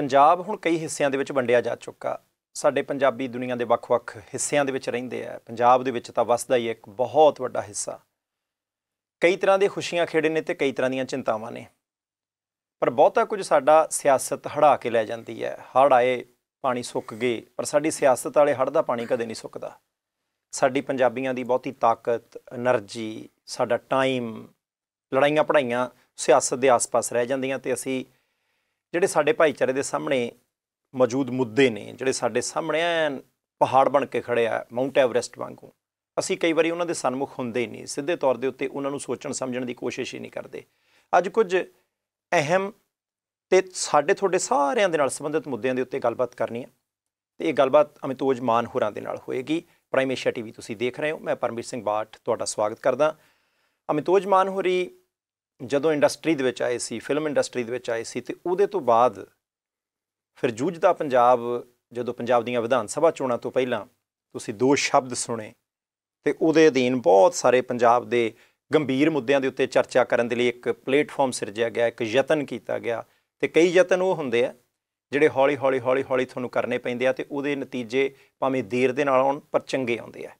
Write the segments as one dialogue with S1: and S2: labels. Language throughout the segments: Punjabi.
S1: ਪੰਜਾਬ ਹੁਣ ਕਈ ਹਿੱਸਿਆਂ ਦੇ ਵਿੱਚ ਵੰਡਿਆ ਜਾ ਚੁੱਕਾ ਸਾਡੇ ਪੰਜਾਬੀ ਦੁਨੀਆ ਦੇ ਵੱਖ-ਵੱਖ ਹਿੱਸਿਆਂ ਦੇ ਵਿੱਚ ਰਹਿੰਦੇ ਆ ਪੰਜਾਬ ਦੇ ਵਿੱਚ ਤਾਂ ਵਸਦਾ ਹੀ ਇੱਕ ਬਹੁਤ ਵੱਡਾ ਹਿੱਸਾ ਕਈ ਤਰ੍ਹਾਂ ਦੇ ਖੁਸ਼ੀਆਂ ਖੇੜੇ ਨੇ ਤੇ ਕਈ ਤਰ੍ਹਾਂ ਦੀਆਂ ਚਿੰਤਾਵਾਂ ਨੇ ਪਰ ਬਹੁਤਾ ਕੁਝ ਸਾਡਾ ਸਿਆਸਤ ਹੜਾ ਕੇ ਲੈ ਜਾਂਦੀ ਹੈ ਹੜ ਆਏ ਪਾਣੀ ਸੁੱਕ ਗਏ ਪਰ ਸਾਡੀ ਸਿਆਸਤ ਵਾਲੇ ਹੜ ਦਾ ਪਾਣੀ ਕਦੇ ਨਹੀਂ ਸੁੱਕਦਾ ਸਾਡੀ ਪੰਜਾਬੀਆਂ ਦੀ ਬਹੁਤੀ ਤਾਕਤ એનર્ਜੀ ਸਾਡਾ ਟਾਈਮ ਲੜਾਈਆਂ ਪੜਾਈਆਂ ਸਿਆਸਤ ਦੇ ਆਸ-ਪਾਸ ਰਹਿ ਜਾਂਦੀਆਂ ਤੇ ਅਸੀਂ ਜਿਹੜੇ ਸਾਡੇ ਭਾਈਚਾਰੇ ਦੇ ਸਾਹਮਣੇ ਮੌਜੂਦ ਮੁੱਦੇ ਨੇ ਜਿਹੜੇ ਸਾਡੇ ਸਾਹਮਣੇ ਪਹਾੜ ਬਣ ਕੇ ਖੜੇ ਆ ਮਾਊਂਟ ਐਵਰੈਸਟ ਵਾਂਗੂ ਅਸੀਂ ਕਈ ਵਾਰੀ ਉਹਨਾਂ ਦੇ ਸਨਮੁਖ ਹੁੰਦੇ ਹੀ ਨਹੀਂ ਸਿੱਧੇ ਤੌਰ ਦੇ ਉੱਤੇ ਉਹਨਾਂ ਨੂੰ ਸੋਚਣ ਸਮਝਣ ਦੀ ਕੋਸ਼ਿਸ਼ ਹੀ ਨਹੀਂ ਕਰਦੇ ਅੱਜ ਕੁਝ ਅਹਿਮ ਤੇ ਸਾਡੇ ਤੁਹਾਡੇ ਸਾਰਿਆਂ ਦੇ ਨਾਲ ਸੰਬੰਧਿਤ ਮੁੱਦਿਆਂ ਦੇ ਉੱਤੇ ਗੱਲਬਾਤ ਕਰਨੀ ਹੈ ਤੇ ਇਹ ਗੱਲਬਾਤ ਅਮਿਤੋਜ ਮਾਨ ਹੋਰਾਂ ਦੇ ਨਾਲ ਹੋਏਗੀ ਪ੍ਰਾਈਮੇਸ਼ੀਆ ਟੀਵੀ ਤੁਸੀਂ ਦੇਖ ਰਹੇ ਹੋ ਮੈਂ ਪਰਮੇਸ਼ ਸਿੰਘ ਬਾਠ ਤੁਹਾਡਾ ਸਵਾਗਤ ਕਰਦਾ ਅਮਿਤੋਜ ਮਾਨ ਹੋਰੀ ਜਦੋਂ ਇੰਡਸਟਰੀ ਦੇ ਵਿੱਚ ਆਏ ਸੀ ਫਿਲਮ ਇੰਡਸਟਰੀ ਦੇ ਵਿੱਚ ਆਏ ਸੀ ਤੇ ਉਹਦੇ ਤੋਂ ਬਾਅਦ ਫਿਰ ਜੂਝਦਾ ਪੰਜਾਬ ਜਦੋਂ ਪੰਜਾਬ ਦੀਆਂ ਵਿਧਾਨ ਸਭਾ ਚੋਣਾਂ ਤੋਂ ਪਹਿਲਾਂ ਤੁਸੀਂ ਦੋ ਸ਼ਬਦ ਸੁਣੇ ਤੇ ਉਹਦੇ ਅਧੀਨ ਬਹੁਤ ਸਾਰੇ ਪੰਜਾਬ ਦੇ ਗੰਭੀਰ ਮੁੱਦਿਆਂ ਦੇ ਉੱਤੇ ਚਰਚਾ ਕਰਨ ਦੇ ਲਈ ਇੱਕ ਪਲੇਟਫਾਰਮ ਸਿਰਜਿਆ ਗਿਆ ਇੱਕ ਯਤਨ ਕੀਤਾ ਗਿਆ ਤੇ ਕਈ ਯਤਨ ਉਹ ਹੁੰਦੇ ਆ ਜਿਹੜੇ ਹੌਲੀ ਹੌਲੀ ਹੌਲੀ ਹੌਲੀ ਤੁਹਾਨੂੰ ਕਰਨੇ ਪੈਂਦੇ ਆ ਤੇ ਉਹਦੇ ਨਤੀਜੇ ਭਾਵੇਂ ਦੇਰ ਦੇ ਨਾਲ ਆਉਣ ਪਰ ਚੰਗੇ ਆਉਂਦੇ ਆ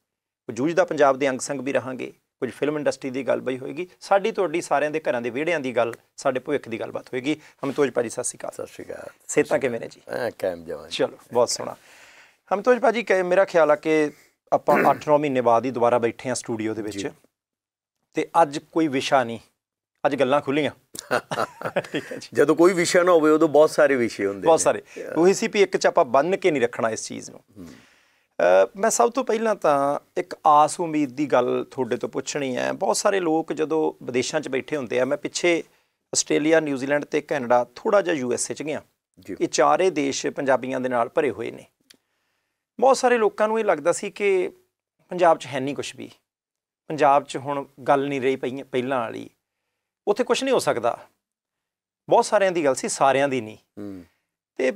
S1: ਜੂਝਦਾ ਪੰਜਾਬ ਦੇ ਅੰਗ ਸੰਗ ਵੀ ਰਹਾਂਗੇ ਕੁਝ ਫਿਲਮ ਇੰਡਸਟਰੀ ਦੀ ਗੱਲ ਬਈ ਹੋਏਗੀ ਸਾਡੀ ਤੁਹਾਡੀ ਸਾਰਿਆਂ ਦੇ ਘਰਾਂ ਦੇ ਵਿਹੜਿਆਂ ਦੀ ਗੱਲ ਸਾਡੇ ਭਵਿੱਖ ਦੀ ਗੱਲਬਾਤ ਹੋਏਗੀ ਹਮਤੋਜ ਭਾਜੀ ਸਤਿ ਸ਼੍ਰੀ ਅਕਾਲ ਸਤਿ ਸ਼੍ਰੀ ਅਕਾਲ ਸੇਤਾ ਕਿਵੇਂ ਨੇ ਜੀ ਐ ਕਾਇਮ ਜਵਾਨ ਚਲੋ ਬਹੁਤ ਸੋਹਣਾ ਹਮਤੋਜ ਭਾਜੀ ਮੇਰਾ ਖਿਆਲ ਆ ਕਿ ਆਪਾਂ 8-9 ਮਹੀਨੇ ਬਾਅਦ ਹੀ ਦੁਬਾਰਾ ਬੈਠੇ ਆ ਸਟੂਡੀਓ ਦੇ ਵਿੱਚ ਤੇ ਅੱਜ ਕੋਈ ਵਿਸ਼ਾ ਨਹੀਂ ਅੱਜ ਗੱਲਾਂ ਖੁੱਲੀਆਂ
S2: ਜਦੋਂ ਕੋਈ ਵਿਸ਼ਾ ਨਾ ਹੋਵੇ ਉਦੋਂ ਬਹੁਤ ਸਾਰੇ ਵਿਸ਼ੇ ਹੁੰਦੇ ਬਹੁਤ
S1: ਸਾਰੇ ਉਹੀ ਸੀ ਵੀ ਇੱਕ ਚ ਆਪਾਂ ਬੰਨ ਕੇ ਨਹੀਂ ਰੱਖਣਾ ਇਸ ਚੀਜ਼ ਨੂੰ ਮੈਂ ਸਭ ਤੋਂ ਪਹਿਲਾਂ ਤਾਂ ਇੱਕ ਆਸ ਉਮੀਦ ਦੀ ਗੱਲ ਤੁਹਾਡੇ ਤੋਂ ਪੁੱਛਣੀ ਹੈ ਬਹੁਤ ਸਾਰੇ ਲੋਕ ਜਦੋਂ ਵਿਦੇਸ਼ਾਂ 'ਚ ਬੈਠੇ ਹੁੰਦੇ ਆ ਮੈਂ ਪਿੱਛੇ ਆਸਟ੍ਰੇਲੀਆ ਨਿਊਜ਼ੀਲੈਂਡ ਤੇ ਕੈਨੇਡਾ ਥੋੜਾ ਜਿਹਾ ਯੂ ਐਸ ਏ 'ਚ ਗਿਆ ਇਹ ਚਾਰੇ ਦੇਸ਼ ਪੰਜਾਬੀਆਂ ਦੇ ਨਾਲ ਭਰੇ ਹੋਏ ਨੇ ਬਹੁਤ ਸਾਰੇ ਲੋਕਾਂ ਨੂੰ ਇਹ ਲੱਗਦਾ ਸੀ ਕਿ ਪੰਜਾਬ 'ਚ ਹੈ ਨਹੀਂ ਕੁਝ ਵੀ ਪੰਜਾਬ 'ਚ ਹੁਣ ਗੱਲ ਨਹੀਂ ਰਹੀ ਪਈ ਪਹਿਲਾਂ ਵਾਲੀ ਉੱਥੇ ਕੁਝ ਨਹੀਂ ਹੋ ਸਕਦਾ ਬਹੁਤ ਸਾਰਿਆਂ ਦੀ ਗੱਲ ਸੀ ਸਾਰਿਆਂ ਦੀ ਨਹੀਂ ਤੇ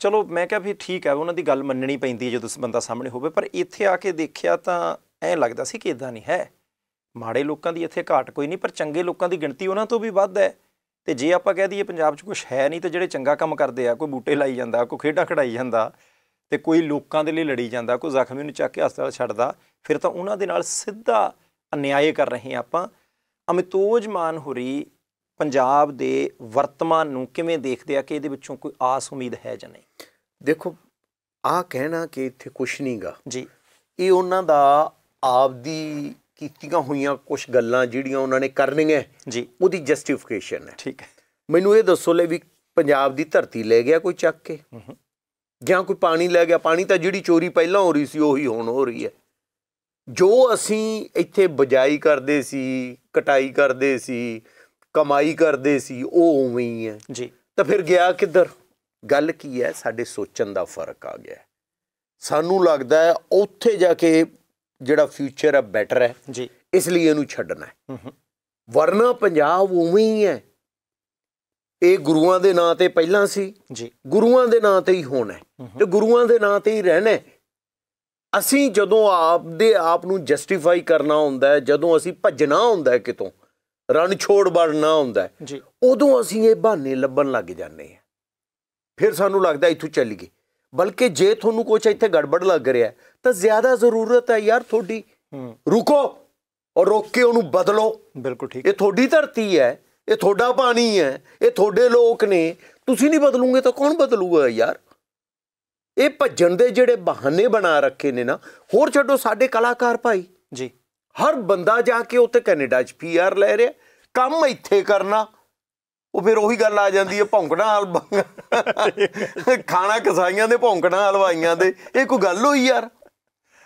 S1: ਚਲੋ ਮੈਂ ਕਿਹਾ ਵੀ ਠੀਕ ਹੈ ਉਹਨਾਂ ਦੀ ਗੱਲ ਮੰਨਣੀ ਪੈਂਦੀ ਹੈ ਜਦੋਂ ਬੰਦਾ ਸਾਹਮਣੇ ਹੋਵੇ ਪਰ ਇੱਥੇ ਆ ਕੇ ਦੇਖਿਆ ਤਾਂ ਐ ਲੱਗਦਾ ਸੀ ਕਿ ਇਦਾਂ ਨਹੀਂ ਹੈ ਮਾੜੇ ਲੋਕਾਂ ਦੀ ਇੱਥੇ ਘਾਟ ਕੋਈ ਨਹੀਂ ਪਰ ਚੰਗੇ ਲੋਕਾਂ ਦੀ ਗਿਣਤੀ ਉਹਨਾਂ ਤੋਂ ਵੀ ਵੱਧ ਹੈ ਤੇ ਜੇ ਆਪਾਂ ਕਹਿ ਦਈਏ ਪੰਜਾਬ 'ਚ ਕੁਝ ਹੈ ਨਹੀਂ ਤੇ ਜਿਹੜੇ ਚੰਗਾ ਕੰਮ ਕਰਦੇ ਆ ਕੋਈ ਬੂਟੇ ਲਾਈ ਜਾਂਦਾ ਕੋਈ ਖੇਡਾਂ ਖੜਾਈ ਜਾਂਦਾ ਤੇ ਕੋਈ ਲੋਕਾਂ ਦੇ ਲਈ ਲੜੀ ਜਾਂਦਾ ਕੋਈ ਜ਼ਖਮੀ ਨੂੰ ਚੱਕ ਕੇ ਹਸਪਤਾਲ ਛੱਡਦਾ ਫਿਰ ਤਾਂ ਉਹਨਾਂ ਦੇ ਨਾਲ ਸਿੱਧਾ ਅਨਿਆਏ ਕਰ ਰਹੇ ਆਪਾਂ ਅਮਿਤੋਜ ਮਾਨ ਹੋਰੀ ਪੰਜਾਬ ਦੇ ਵਰਤਮਾਨ ਨੂੰ ਕਿਵੇਂ ਦੇਖਦੇ
S2: ਆ ਕਿ ਇਹਦੇ ਵਿੱਚੋਂ ਕੋਈ ਆਸ ਉਮੀਦ ਹੈ ਜਾਂ ਨਹੀਂ ਦੇਖੋ ਆ ਕਹਿਣਾ ਕਿ ਇੱਥੇ ਕੁਝ ਨਹੀਂਗਾ ਜੀ ਇਹ ਉਹਨਾਂ ਦਾ ਆਪਦੀ ਕੀਤੀਆਂ ਹੋਈਆਂ ਕੁਝ ਗੱਲਾਂ ਜਿਹੜੀਆਂ ਉਹਨਾਂ ਨੇ ਕਰਨੀਆਂ ਜੀ ਉਹਦੀ ਜਸਟੀਫਿਕੇਸ਼ਨ ਹੈ ਠੀਕ ਹੈ ਮੈਨੂੰ ਇਹ ਦੱਸੋ ਲੈ ਵੀ ਪੰਜਾਬ ਦੀ ਧਰਤੀ ਲੈ ਗਿਆ ਕੋਈ ਚੱਕ ਕੇ ਜਾਂ ਕੋਈ ਪਾਣੀ ਲੈ ਗਿਆ ਪਾਣੀ ਤਾਂ ਜਿਹੜੀ ਚੋਰੀ ਪਹਿਲਾਂ ਹੋ ਰਹੀ ਸੀ ਉਹੀ ਹੁਣ ਹੋ ਰਹੀ ਹੈ ਜੋ ਅਸੀਂ ਇੱਥੇ ਬਜਾਈ ਕਰਦੇ ਸੀ ਕਟਾਈ ਕਰਦੇ ਸੀ ਕਮਾਈ ਕਰਦੇ ਸੀ ਉਹ ਉਵੇਂ ਹੀ ਹੈ ਜੀ ਤਾਂ ਫਿਰ ਗਿਆ ਕਿੱਧਰ ਗੱਲ ਕੀ ਹੈ ਸਾਡੇ ਸੋਚਣ ਦਾ ਫਰਕ ਆ ਗਿਆ ਸਾਨੂੰ ਲੱਗਦਾ ਹੈ ਉੱਥੇ ਜਾ ਕੇ ਜਿਹੜਾ ਫਿਊਚਰ ਹੈ ਬੈਟਰ ਹੈ ਜੀ ਇਸ ਲਈ ਇਹਨੂੰ ਛੱਡਣਾ ਹੈ ਵਰਨਾ ਪੰਜਾਬ ਉਵੇਂ ਹੀ ਹੈ ਇਹ ਗੁਰੂਆਂ ਦੇ ਨਾਂ ਤੇ ਪਹਿਲਾਂ ਸੀ ਜੀ ਗੁਰੂਆਂ ਦੇ ਨਾਂ ਤੇ ਹੀ ਹੋਣਾ ਤੇ ਗੁਰੂਆਂ ਦੇ ਨਾਂ ਤੇ ਹੀ ਰਹਿਣਾ ਅਸੀਂ ਜਦੋਂ ਆਪ ਦੇ ਆਪ ਨੂੰ ਜਸਟੀਫਾਈ ਕਰਨਾ ਹੁੰਦਾ ਹੈ ਜਦੋਂ ਅਸੀਂ ਭੱਜਣਾ ਹੁੰਦਾ ਹੈ ਕਿਤੋਂ ਰਣ ਛੋੜ ਬਣਨਾ ਹੁੰਦਾ ਜੀ ਉਦੋਂ ਅਸੀਂ ਇਹ ਬਹਾਨੇ ਲੱਭਣ ਲੱਗ ਜਾਂਦੇ ਆ ਫਿਰ ਸਾਨੂੰ ਲੱਗਦਾ ਇੱਥੋਂ ਚੱਲ ਗਏ ਬਲਕਿ ਜੇ ਤੁਹਾਨੂੰ ਕੁਝ ਇੱਥੇ ਗੜਬੜ ਲੱਗ ਰਿਹਾ ਤਾਂ ਜ਼ਿਆਦਾ ਜ਼ਰੂਰਤ ਹੈ ਯਾਰ ਤੁਹਾਡੀ ਰੁਕੋ ਔਰ ਰੋਕ ਕੇ ਉਹਨੂੰ ਬਦਲੋ ਬਿਲਕੁਲ ਠੀਕ ਇਹ ਤੁਹਾਡੀ ਧਰਤੀ ਹੈ ਇਹ ਤੁਹਾਡਾ ਪਾਣੀ ਹੈ ਇਹ ਤੁਹਾਡੇ ਲੋਕ ਨੇ ਤੁਸੀਂ ਨਹੀਂ ਬਦਲੂਗੇ ਤਾਂ ਕੌਣ ਬਦਲੂਗਾ ਯਾਰ ਇਹ ਭੱਜਣ ਦੇ ਜਿਹੜੇ ਬਹਾਨੇ ਬਣਾ ਰੱਖੇ ਨੇ ਨਾ ਹੋਰ ਛੱਡੋ ਸਾਡੇ ਕਲਾਕਾਰ ਭਾਈ ਜੀ ਹਰ ਬੰਦਾ ਜਾ ਕੇ ਉੱਥੇ ਕੈਨੇਡਾ 'ਚ ਪੀਆਰ ਲੈ ਰਿਹਾ ਕੰਮ ਇੱਥੇ ਕਰਨਾ ਉਹ ਫਿਰ ਉਹੀ ਗੱਲ ਆ ਜਾਂਦੀ ਹੈ ਭੌਂਕਣਾ ਹਲਵਾ ਖਾਣਾ ਕਸਾਈਆਂ ਦੇ ਭੌਂਕਣਾ ਹਲਵਾਈਆਂ ਦੇ ਇਹ ਕੋਈ ਗੱਲ ਹੋਈ ਯਾਰ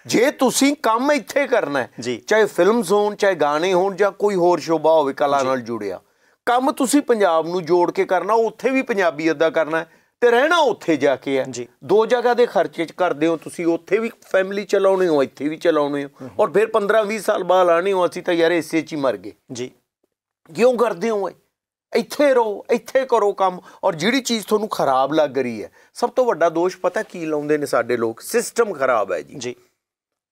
S2: ਜੇ ਤੁਸੀਂ ਕੰਮ ਇੱਥੇ ਕਰਨਾ ਹੈ ਚਾਹੇ ਫਿਲਮ ਜ਼ੋਨ ਚਾਹੇ ਗਾਣੇ ਹੋਣ ਜਾਂ ਕੋਈ ਹੋਰ ਸ਼ੋਭਾ ਹੋਵੇ ਕਲਾ ਨਾਲ ਜੁੜਿਆ ਕੰਮ ਤੁਸੀਂ ਪੰਜਾਬ ਨੂੰ ਜੋੜ ਕੇ ਕਰਨਾ ਉੱਥੇ ਵੀ ਪੰਜਾਬੀ ਅਦਾ ਕਰਨਾ ਹੈ ਤੇ ਰਹਿਣਾ ਉੱਥੇ ਜਾ ਕੇ ਹੈ ਦੋ ਜਗ੍ਹਾ ਦੇ ਖਰਚੇ ਚ ਕਰਦੇ ਹੋ ਤੁਸੀਂ ਉੱਥੇ ਵੀ ਫੈਮਿਲੀ ਚਲਾਉਣੀ ਹੋ ਇੱਥੇ ਵੀ ਚਲਾਉਣੀ ਹੋ ਔਰ ਫਿਰ 15 20 ਸਾਲ ਬਾਅਦ ਆਣੀ ਹੋ ਅਸੀਂ ਤਾਂ ਯਾਰ ਇਸੇ ਚ ਹੀ ਮਰ ਗਏ ਜੀ ਕਿਉਂ ਕਰਦੇ ਹੋ ਇੱਥੇ ਰਹੋ ਇੱਥੇ ਕਰੋ ਕੰਮ ਔਰ ਜਿਹੜੀ ਚੀਜ਼ ਤੁਹਾਨੂੰ ਖਰਾਬ ਲੱਗ ਰਹੀ ਹੈ ਸਭ ਤੋਂ ਵੱਡਾ ਦੋਸ਼ ਪਤਾ ਕੀ ਲਾਉਂਦੇ ਨੇ ਸਾਡੇ ਲੋਕ ਸਿਸਟਮ ਖਰਾਬ ਹੈ ਜੀ ਜੀ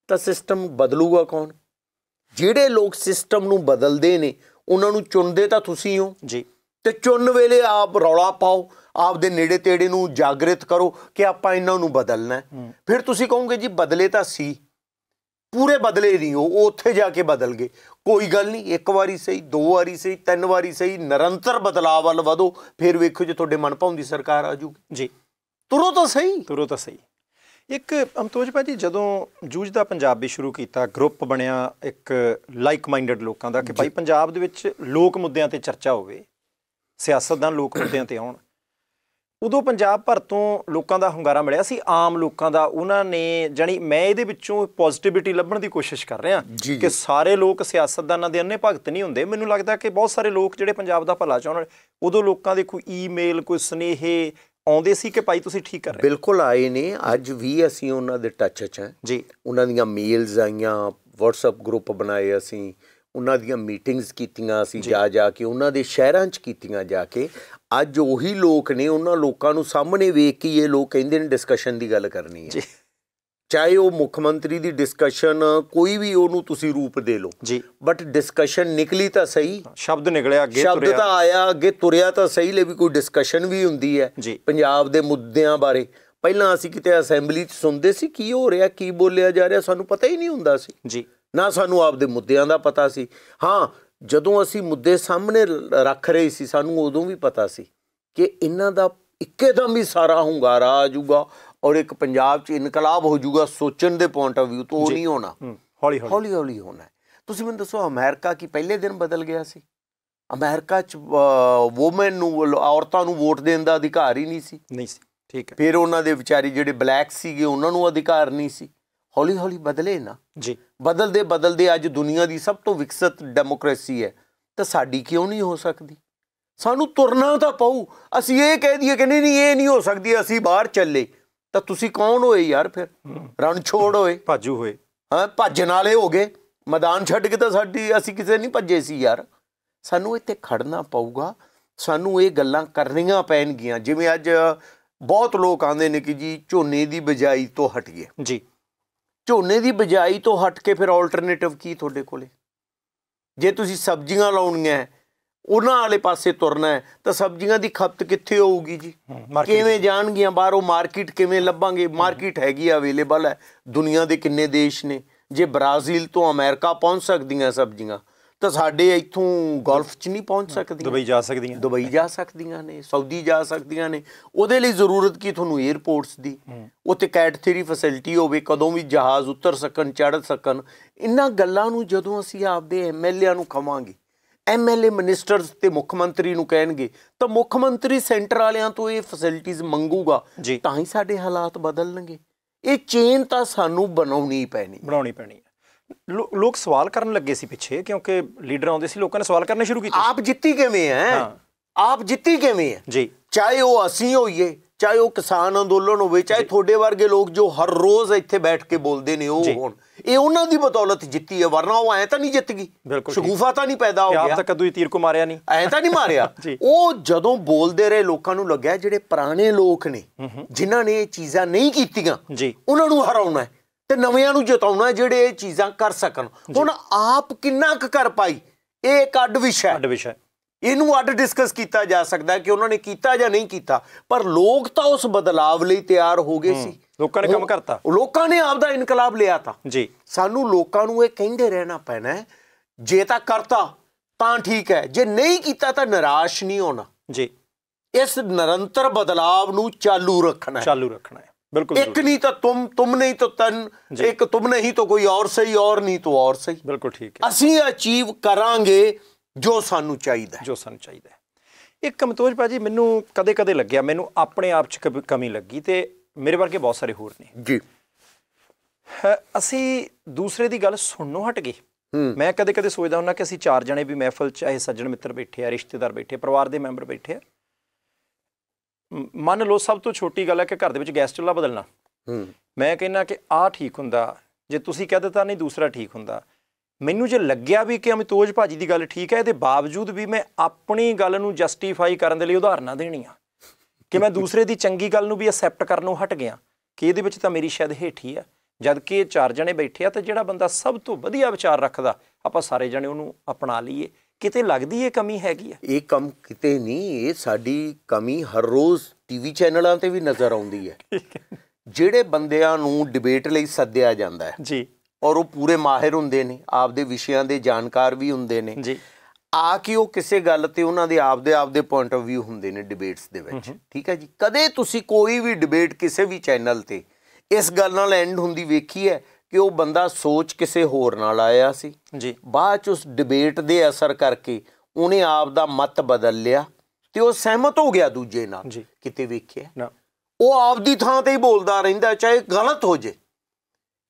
S2: ਤਾਂ ਸਿਸਟਮ ਬਦਲੂਗਾ ਕੌਣ ਜਿਹੜੇ ਲੋਕ ਸਿਸਟਮ ਨੂੰ ਬਦਲਦੇ ਨੇ ਉਹਨਾਂ ਨੂੰ ਚੁਣਦੇ ਤਾਂ ਤੁਸੀਂ ਹੋ ਜੀ ਤੇ ਚੁਣ ਵੇਲੇ ਆਪ ਰੌਲਾ ਪਾਓ ਆਪਦੇ ਨੇੜੇ ਤੇੜੇ ਨੂੰ ਜਾਗਰਿਤ ਕਰੋ ਕਿ ਆਪਾਂ ਇਹਨਾਂ ਨੂੰ ਬਦਲਣਾ ਹੈ ਫਿਰ ਤੁਸੀਂ ਕਹੋਗੇ ਜੀ ਬਦਲੇ ਤਾਂ ਸੀ ਪੂਰੇ ਬਦਲੇ ਨਹੀਂ ਉਹ ਉੱਥੇ ਜਾ ਕੇ ਬਦਲ ਗਏ ਕੋਈ ਗੱਲ ਨਹੀਂ ਇੱਕ ਵਾਰੀ ਸਹੀ ਦੋ ਵਾਰੀ ਸਹੀ ਤਿੰਨ ਵਾਰੀ ਸਹੀ ਨਿਰੰਤਰ ਬਦਲਾਅ ਵੱਲ ਵਧੋ ਫਿਰ ਵੇਖੋ ਜੇ ਤੁਹਾਡੇ ਮਨ ਭਾਉਂਦੀ ਸਰਕਾਰ ਆ ਜੂਗੀ ਜੀ ਤੁਰੋ ਤਾਂ ਸਹੀ ਤੁਰੋ ਤਾਂ ਸਹੀ ਇੱਕ ਅਮਤੋਜ ਭਾਜੀ
S1: ਜਦੋਂ ਜੂਝਦਾ ਪੰਜਾਬ ਵੀ ਸ਼ੁਰੂ ਕੀਤਾ ਗਰੁੱਪ ਬਣਿਆ ਇੱਕ ਲਾਈਕ ਮਾਈਂਡਡ ਲੋਕਾਂ ਦਾ ਕਿ ਭਾਈ ਪੰਜਾਬ ਦੇ ਵਿੱਚ ਲੋਕ ਮੁੱਦਿਆਂ ਤੇ ਚਰਚਾ ਹੋਵੇ ਸਿਆਸਤਦਾਨ ਲੋਕ ਮੁੱਦਿਆਂ ਤੇ ਆਉਣ ਉਦੋਂ ਪੰਜਾਬ ਭਰ ਤੋਂ ਲੋਕਾਂ ਦਾ ਹੰਗਾਰਾ ਮਿਲਿਆ ਸੀ ਆਮ ਲੋਕਾਂ ਦਾ ਉਹਨਾਂ ਨੇ ਜਾਨੀ ਮੈਂ ਇਹਦੇ ਵਿੱਚੋਂ ਪੋਜ਼ਿਟਿਵਿਟੀ ਲੱਭਣ ਦੀ ਕੋਸ਼ਿਸ਼ ਕਰ ਰਿਹਾ ਕਿ ਸਾਰੇ ਲੋਕ ਸਿਆਸਤਦਾਨਾਂ ਦੇ ਅੰਨੇ ਭਗਤ ਨਹੀਂ ਹੁੰਦੇ ਮੈਨੂੰ ਲੱਗਦਾ ਕਿ ਬਹੁਤ ਸਾਰੇ ਲੋਕ ਜਿਹੜੇ ਪੰਜਾਬ ਦਾ ਭਲਾ ਚਾਹੁੰਦੇ ਉਦੋਂ ਲੋਕਾਂ ਦੇ ਕੋਈ ਈਮੇਲ ਕੋਈ ਸਨੇਹੇ ਆਉਂਦੇ ਸੀ ਕਿ ਭਾਈ ਤੁਸੀਂ ਠੀਕ ਕਰ ਰਹੇ
S2: ਬਿਲਕੁਲ ਆਏ ਨੇ ਅੱਜ ਵੀ ਅਸੀਂ ਉਹਨਾਂ ਦੇ ਟੱਚ 'ਚ ਹਾਂ ਜੀ ਉਹਨਾਂ ਦੀਆਂ ਮੇਲਸ ਆਈਆਂ WhatsApp ਗਰੁੱਪ ਬਣਾਏ ਅਸੀਂ ਉਹਨਾਂ ਦੀਆਂ ਮੀਟਿੰਗਸ ਕੀਤੀਆਂ ਅਸੀਂ ਜਾ ਜਾ ਕੇ ਉਹਨਾਂ ਦੇ ਸ਼ਹਿਰਾਂ 'ਚ ਕੀਤੀਆਂ ਜਾ ਕੇ ਅੱਜ ਉਹੀ ਲੋਕ ਨੇ ਉਹਨਾਂ ਲੋਕਾਂ ਨੂੰ ਸਾਹਮਣੇ ਵੇਖ ਕੇ ਇਹ ਲੋਕ ਕਹਿੰਦੇ ਨੇ ਡਿਸਕਸ਼ਨ ਦੀ ਗੱਲ ਕਰਨੀ ਹੈ ਚਾਹੇ ਉਹ ਮੁੱਖ ਮੰਤਰੀ ਦੀ ਡਿਸਕਸ਼ਨ ਕੋਈ ਵੀ ਉਹਨੂੰ ਤੁਸੀਂ ਰੂਪ ਦੇ ਲਓ ਜੀ ਬਟ ਡਿਸਕਸ਼ਨ ਨਿਕਲੀ ਤਾਂ ਸਹੀ ਸ਼ਬਦ ਨਿਕਲਿਆ ਅੱਗੇ ਤੁਰਿਆ ਸ਼ਬਦ ਤਾਂ ਆਇਆ ਅੱਗੇ ਤੁਰਿਆ ਤਾਂ ਸਹੀ ਲੈ ਵੀ ਕੋਈ ਡਿਸਕਸ਼ਨ ਵੀ ਹੁੰਦੀ ਹੈ ਪੰਜਾਬ ਦੇ ਮੁੱਦਿਆਂ ਬਾਰੇ ਪਹਿਲਾਂ ਅਸੀਂ ਕਿਤੇ ਅਸੈਂਬਲੀ 'ਚ ਸੁਣਦੇ ਸੀ ਕੀ ਹੋ ਰਿਹਾ ਕੀ ਬੋਲਿਆ ਜਾ ਰਿਹਾ ਸਾਨੂੰ ਪਤਾ ਹੀ ਨਹੀਂ ਹੁੰਦਾ ਸੀ ਜੀ ਨਾ ਸਾਨੂੰ ਆਪਦੇ ਮੁੱਦਿਆਂ ਦਾ ਪਤਾ ਸੀ ਹਾਂ ਜਦੋਂ ਅਸੀਂ ਮੁੱਦੇ ਸਾਹਮਣੇ ਰੱਖ ਰਹੇ ਸੀ ਸਾਨੂੰ ਉਦੋਂ ਵੀ ਪਤਾ ਸੀ ਕਿ ਇਹਨਾਂ ਦਾ ਇੱਕੇਦਮ ਹੀ ਸਾਰਾ ਹੁੰਗਾਰਾ ਆ ਜਾਊਗਾ ਔਰ ਇੱਕ ਪੰਜਾਬ 'ਚ ਇਨਕਲਾਬ ਹੋ ਜਾਊਗਾ ਸੋਚਣ ਦੇ ਪੁਆਇੰਟ ਆਫ View ਤੋਂ ਉਹ ਨਹੀਂ ਹੋਣਾ ਹੌਲੀ ਹੌਲੀ ਹੌਲੀ ਹੋਣਾ ਤੁਸੀਂ ਮੈਨੂੰ ਦੱਸੋ ਅਮਰੀਕਾ ਕੀ ਪਹਿਲੇ ਦਿਨ ਬਦਲ ਗਿਆ ਸੀ ਅਮਰੀਕਾ 'ਚ ਔਮਨ ਨੂੰ ਔਰਤਾਂ ਨੂੰ ਵੋਟ ਦੇਣ ਦਾ ਅਧਿਕਾਰ ਹੀ ਨਹੀਂ ਸੀ ਨਹੀਂ ਸੀ ਠੀਕ ਹੈ ਫਿਰ ਉਹਨਾਂ ਦੇ ਵਿਚਾਰੀ ਜਿਹੜੇ ਬਲੈਕ ਸੀਗੇ ਉਹਨਾਂ ਨੂੰ ਅਧਿਕਾਰ ਨਹੀਂ ਸੀ ਹੌਲੀ ਹੌਲੀ ਬਦਲੇ ਨਾ ਜੀ ਬਦਲਦੇ ਬਦਲਦੇ ਅੱਜ ਦੁਨੀਆ ਦੀ ਸਭ ਤੋਂ ਵਿਕਸਿਤ ਡੈਮੋਕ੍ਰੇਸੀ ਹੈ ਤਾਂ ਸਾਡੀ ਕਿਉਂ ਨਹੀਂ ਹੋ ਸਕਦੀ ਸਾਨੂੰ ਤੁਰਨਾ ਤਾਂ ਪਊ ਅਸੀਂ ਇਹ ਕਹਿ ਦਈਏ ਕਿ ਨਹੀਂ ਨਹੀਂ ਇਹ ਨਹੀਂ ਹੋ ਸਕਦੀ ਅਸੀਂ ਬਾਹਰ ਚੱਲੇ ਤਾਂ ਤੁਸੀਂ ਕੌਣ ਹੋਏ ਯਾਰ ਫਿਰ ਰਣ ਛੋੜ ਹੋਏ ਭਾਜੂ ਹੋਏ ਹਾਂ ਭੱਜਣ ਵਾਲੇ ਹੋ ਗਏ ਮੈਦਾਨ ਛੱਡ ਕੇ ਤਾਂ ਸਾਡੀ ਅਸੀਂ ਕਿਸੇ ਨਹੀਂ ਭੱਜੇ ਸੀ ਯਾਰ ਸਾਨੂੰ ਇੱਥੇ ਖੜਨਾ ਪਊਗਾ ਸਾਨੂੰ ਇਹ ਗੱਲਾਂ ਕਰਨੀਆਂ ਪੈਣਗੀਆਂ ਜਿਵੇਂ ਅੱਜ ਬਹੁਤ ਲੋਕ ਆਂਦੇ ਨੇ ਕਿ ਜੀ ਝੋਨੇ ਦੀ ਬਜਾਈ ਤੋਂ ਹਟੀਏ ਜੀ ਝੋਨੇ ਦੀ ਬਜਾਈ ਤੋਂ ਹਟ ਕੇ ਫਿਰ ਆਲਟਰਨੇਟਿਵ ਕੀ ਤੁਹਾਡੇ ਕੋਲੇ ਜੇ ਤੁਸੀਂ ਸਬਜ਼ੀਆਂ ਲਾਉਣੀਆਂ ਉਹਨਾਂ ਵਾਲੇ ਪਾਸੇ ਤੁਰਨਾ ਤਾਂ ਸਬਜ਼ੀਆਂ ਦੀ ਖਪਤ ਕਿੱਥੇ ਹੋਊਗੀ ਜੀ ਕਿਵੇਂ ਜਾਣਗੀਆਂ ਬਾਹਰੋਂ ਮਾਰਕੀਟ ਕਿਵੇਂ ਲੱਭਾਂਗੇ ਮਾਰਕੀਟ ਹੈਗੀ ਅਵੇਲੇਬਲ ਹੈ ਦੁਨੀਆ ਦੇ ਕਿੰਨੇ ਦੇਸ਼ ਨੇ ਜੇ ਬ੍ਰਾਜ਼ੀਲ ਤੋਂ ਅਮਰੀਕਾ ਪਹੁੰਚ ਸਕਦੀਆਂ ਸਬਜ਼ੀਆਂ ਤਾਂ ਸਾਡੇ ਇੱਥੋਂ ਗੋਲਫ 'ਚ ਨਹੀਂ ਪਹੁੰਚ ਸਕਦੀਆਂ ਦੁਬਈ ਜਾ ਸਕਦੀਆਂ ਦੁਬਈ ਜਾ ਸਕਦੀਆਂ ਨੇ ਸਾਊਦੀ ਜਾ ਸਕਦੀਆਂ ਨੇ ਉਹਦੇ ਲਈ ਜ਼ਰੂਰਤ ਕੀ ਤੁਹਾਨੂੰ 에ਅਰਪੋਰਟਸ ਦੀ ਉੱਥੇ ਕੈਟ 3 ਫੈਸਿਲਿਟੀ ਹੋਵੇ ਕਦੋਂ ਵੀ ਜਹਾਜ਼ ਉਤਰ ਸਕਣ ਚੜ੍ਹ ਸਕਣ ਇਹਨਾਂ ਗੱਲਾਂ ਨੂੰ ਜਦੋਂ ਅਸੀਂ ਆਪਦੇ ਐਮਐਲਏਆਂ ਨੂੰ ਕਵਾਂਗੇ ਐਮਐਲਏ ਮਿਨਿਸਟਰਸ ਤੇ ਮੁੱਖ ਮੰਤਰੀ ਨੂੰ ਕਹਿਣਗੇ ਤਾਂ ਮੁੱਖ ਮੰਤਰੀ ਸੈਂਟਰ ਵਾਲਿਆਂ ਤੋਂ ਇਹ ਫੈਸਿਲਿਟੀਆਂ ਮੰਗੂਗਾ ਤਾਂ ਹੀ ਸਾਡੇ ਹਾਲਾਤ ਬਦਲਣਗੇ ਇਹ ਚੇਨ ਤਾਂ ਸਾਨੂੰ ਬਣਾਉਣੀ ਪੈਣੀ ਬਣਾਉਣੀ ਪੈਣੀ ਲੋਕ ਸਵਾਲ ਕਰਨ ਲੱਗੇ ਸੀ ਪਿੱਛੇ ਕਿਉਂਕਿ ਲੀਡਰ ਆਉਂਦੇ ਸੀ ਲੋਕਾਂ ਨੇ ਸਵਾਲ ਕਰਨੇ ਸ਼ੁਰੂ ਕੀਤੇ ਆਪ ਜਿੱਤੀ ਕਿਵੇਂ ਹੈ ਆਪ ਜਿੱਤੀ ਕਿਵੇਂ ਹੈ ਜੀ ਚਾਹੇ ਉਹ ਅਸੀਂ ਹੋਈਏ ਚਾਹੇ ਉਹ ਕਿਸਾਨ ਅੰਦੋਲਨ ਹੋਵੇ ਚਾਹੇ ਤੁਹਾਡੇ ਵਰਗੇ ਲੋਕ ਜੋ ਹਰ ਰੋਜ਼ ਇੱਥੇ ਬੈਠ ਕੇ ਬੋਲਦੇ ਨੇ ਉਹ ਹੋਣ ਇਹ ਉਹਨਾਂ ਦੀ ਬਦੌਲਤ ਜਿੱਤੀ ਹੈ ਵਰਨਾ ਉਹ ਐ ਤਾਂ ਨਹੀਂ ਜਿੱਤ ਗਈ ਸ਼ਗੂਫਾ ਤਾਂ ਨਹੀਂ ਪੈਦਾ ਹੋ ਗਿਆ ਆਪ ਤਾਂ ਕਦੋਂ ਹੀ ਤੀਰ ਕੋ ਮਾਰਿਆ ਨਹੀਂ ਐ ਤਾਂ ਨਹੀਂ ਮਾਰਿਆ ਉਹ ਜਦੋਂ ਬੋਲਦੇ ਰਹੇ ਲੋਕਾਂ ਨੂੰ ਲੱਗਿਆ ਜਿਹੜੇ ਪੁਰਾਣੇ ਲੋਕ ਨੇ ਜਿਨ੍ਹਾਂ ਨੇ ਇਹ ਚੀਜ਼ਾਂ ਨਹੀਂ ਕੀਤੀਆਂ ਉਹਨਾਂ ਨੂੰ ਹਰਾਉਣਾ ਹੈ ਤੇ ਨਵਿਆਂ ਨੂੰ ਜਿਤਾਉਣਾ ਜਿਹੜੇ ਇਹ ਚੀਜ਼ਾਂ ਕਰ ਸਕਣ ਹੁਣ ਆਪ ਕਿੰਨਾ ਕੁ ਕਰ ਪਾਈ ਇਹ ਇੱਕ ਅੱਡ ਵਿਸ਼ਾ ਅੱਡ ਵਿਸ਼ਾ ਇਹਨੂੰ ਅੱਡ ਡਿਸਕਸ ਕੀਤਾ ਜਾ ਸਕਦਾ ਕਿ ਉਹਨਾਂ ਨੇ ਕੀਤਾ ਜਾਂ ਨਹੀਂ ਕੀਤਾ ਪਰ ਲੋਕ ਤਾਂ ਉਸ ਬਦਲਾਵ ਲਈ ਤਿਆਰ ਹੋ ਗਏ ਸੀ ਲੋਕਾਂ ਨੇ ਕੰਮ ਕਰਤਾ ਲੋਕਾਂ ਨੇ ਆਪ ਦਾ ਇਨਕਲਾਬ ਲਿਆ ਤਾਂ ਜੀ ਸਾਨੂੰ ਲੋਕਾਂ ਨੂੰ ਇਹ ਕਹਿੰਦੇ ਰਹਿਣਾ ਪੈਣਾ ਜੇ ਤਾਂ ਕਰਤਾ ਤਾਂ ਠੀਕ ਹੈ ਜੇ ਨਹੀਂ ਕੀਤਾ ਤਾਂ ਨਿਰਾਸ਼ ਨਹੀਂ ਹੋਣਾ ਜੀ ਇਸ ਨਿਰੰਤਰ ਬਦਲਾਵ ਨੂੰ ਚਾਲੂ ਰੱਖਣਾ ਹੈ ਚਾਲੂ ਰੱਖਣਾ ਹੈ ਬਿਲਕੁਲ ਇੱਕ ਨਹੀਂ ਤਾਂ तुम तुम ਨਹੀਂ ਤਾਂ ਤਨ ਇੱਕ तुम ਨਹੀਂ ਤਾਂ ਕੋਈ ਔਰ ਸਹੀ ਔਰ ਨਹੀਂ ਤਾਂ ਔਰ ਸਹੀ ਬਿਲਕੁਲ ਠੀਕ ਹੈ ਅਸੀਂ ਅਚੀਵ ਕਰਾਂਗੇ ਜੋ ਸਾਨੂੰ ਚਾਹੀਦਾ ਜੋ ਸਾਨੂੰ ਚਾਹੀਦਾ ਇੱਕ ਕਮਤੋਜ ਭਾਜੀ ਮੈਨੂੰ ਕਦੇ-ਕਦੇ ਲੱਗਿਆ
S1: ਮੈਨੂੰ ਆਪਣੇ ਆਪ 'ਚ ਕਮੀ ਲੱਗੀ ਤੇ ਮੇਰੇ ਵਰਗੇ ਬਹੁਤ ਸਾਰੇ ਹੋਰ ਨੇ ਜੀ ਅਸੀਂ ਦੂਸਰੇ ਦੀ ਗੱਲ ਸੁਣਨੋਂ ਹਟ ਗਏ ਮੈਂ ਕਦੇ-ਕਦੇ ਸੋਚਦਾ ਹੁੰਨਾ ਕਿ ਅਸੀਂ ਚਾਰ ਜਣੇ ਵੀ ਮਹਿਫਲ 'ਚ ਆਏ ਸੱਜਣ ਮਿੱਤਰ ਬੈਠੇ ਆ ਰਿਸ਼ਤੇਦਾਰ ਬੈਠੇ ਪਰਿਵਾਰ ਦੇ ਮੈਂਬਰ ਬੈਠੇ ਆ ਮੰਨ ਲਓ ਸਭ ਤੋਂ ਛੋਟੀ ਗੱਲ ਹੈ ਕਿ ਘਰ ਦੇ ਵਿੱਚ ਗੈਸ ਚੁੱਲ੍ਹਾ ਬਦਲਣਾ ਹੂੰ ਮੈਂ ਕਹਿੰਨਾ ਕਿ ਆਹ ਠੀਕ ਹੁੰਦਾ ਜੇ ਤੁਸੀਂ ਕਹਿ ਦਿੱਤਾ ਨਹੀਂ ਦੂਸਰਾ ਠੀਕ ਹੁੰਦਾ ਮੈਨੂੰ ਜੇ ਲੱਗਿਆ ਵੀ ਕਿ ਅਮਿਤੋਜ ਭਾਜੀ ਦੀ ਗੱਲ ਠੀਕ ਹੈ ਇਹਦੇ ਬਾਵਜੂਦ ਵੀ ਮੈਂ ਆਪਣੀ ਗੱਲ ਨੂੰ ਜਸਟੀਫਾਈ ਕਰਨ ਦੇ ਲਈ ਉਦਾਹਰਨਾਂ ਦੇਣੀਆਂ ਕਿ ਮੈਂ ਦੂਸਰੇ ਦੀ ਚੰਗੀ ਗੱਲ ਨੂੰ ਵੀ ਐਕਸੈਪਟ ਕਰਨੋਂ ਹਟ ਗਿਆ ਕਿ ਇਹਦੇ ਵਿੱਚ ਤਾਂ ਮੇਰੀ ਸ਼ਾਇਦ ਹੇਠੀ ਆ ਜਦ ਕਿ ਚਾਰ ਜਣੇ ਬੈਠੇ ਆ ਤੇ ਜਿਹੜਾ ਬੰਦਾ ਸਭ ਤੋਂ ਵਧੀਆ ਵਿਚਾਰ ਰੱਖਦਾ ਆਪਾਂ ਸਾਰੇ ਜਣੇ ਉਹਨੂੰ ਅਪਣਾ ਲਈਏ
S2: ਕਿਤੇ ਲੱਗਦੀ ਇਹ ਕਮੀ ਹੈਗੀ ਆ ਇਹ ਕਮ ਕਿਤੇ ਨਹੀਂ ਇਹ ਸਾਡੀ ਕਮੀ ਹਰ ਰੋਜ਼ ਟੀਵੀ ਚੈਨਲਾਂ ਤੇ ਵੀ ਨਜ਼ਰ ਆਉਂਦੀ ਹੈ ਜਿਹੜੇ ਬੰਦਿਆਂ ਨੂੰ ਡਿਬੇਟ ਲਈ ਸੱਦਿਆ ਜਾਂਦਾ ਹੈ ਜੀ ਔਰ ਉਹ ਪੂਰੇ ਮਾਹਿਰ ਹੁੰਦੇ ਨੇ ਆਪਦੇ ਵਿਸ਼ਿਆਂ ਦੇ ਜਾਣਕਾਰ ਵੀ ਹੁੰਦੇ ਨੇ ਜੀ ਆ ਕੇ ਉਹ ਕਿਸੇ ਗੱਲ ਤੇ ਉਹਨਾਂ ਦੇ ਆਪਦੇ ਆਪਦੇ ਪੁਆਇੰਟ ਆਫ View ਹੁੰਦੇ ਨੇ ਡਿਬੇਟਸ ਦੇ ਵਿੱਚ ਠੀਕ ਹੈ ਜੀ ਕਦੇ ਤੁਸੀਂ ਕੋਈ ਵੀ ਡਿਬੇਟ ਕਿਸੇ ਵੀ ਚੈਨਲ ਤੇ ਇਸ ਗੱਲ ਨਾਲ ਐਂਡ ਹੁੰਦੀ ਵੇਖੀ ਹੈ ਕਿ ਉਹ ਬੰਦਾ ਸੋਚ ਕਿਸੇ ਹੋਰ ਨਾਲ ਆਇਆ ਸੀ ਜੀ ਬਾਅਦ ਚ ਉਸ ਡਿਬੇਟ ਦੇ ਅਸਰ ਕਰਕੇ ਉਹਨੇ ਆਪ ਦਾ ਮਤ ਬਦਲ ਲਿਆ ਤੇ ਉਹ ਸਹਿਮਤ ਹੋ ਗਿਆ ਦੂਜੇ ਨਾਲ ਕਿਤੇ ਵੇਖਿਆ ਉਹ ਆਪ ਦੀ ਥਾਂ ਤੇ ਹੀ ਬੋਲਦਾ ਰਹਿੰਦਾ ਚਾਹੇ ਗਲਤ ਹੋ ਜੇ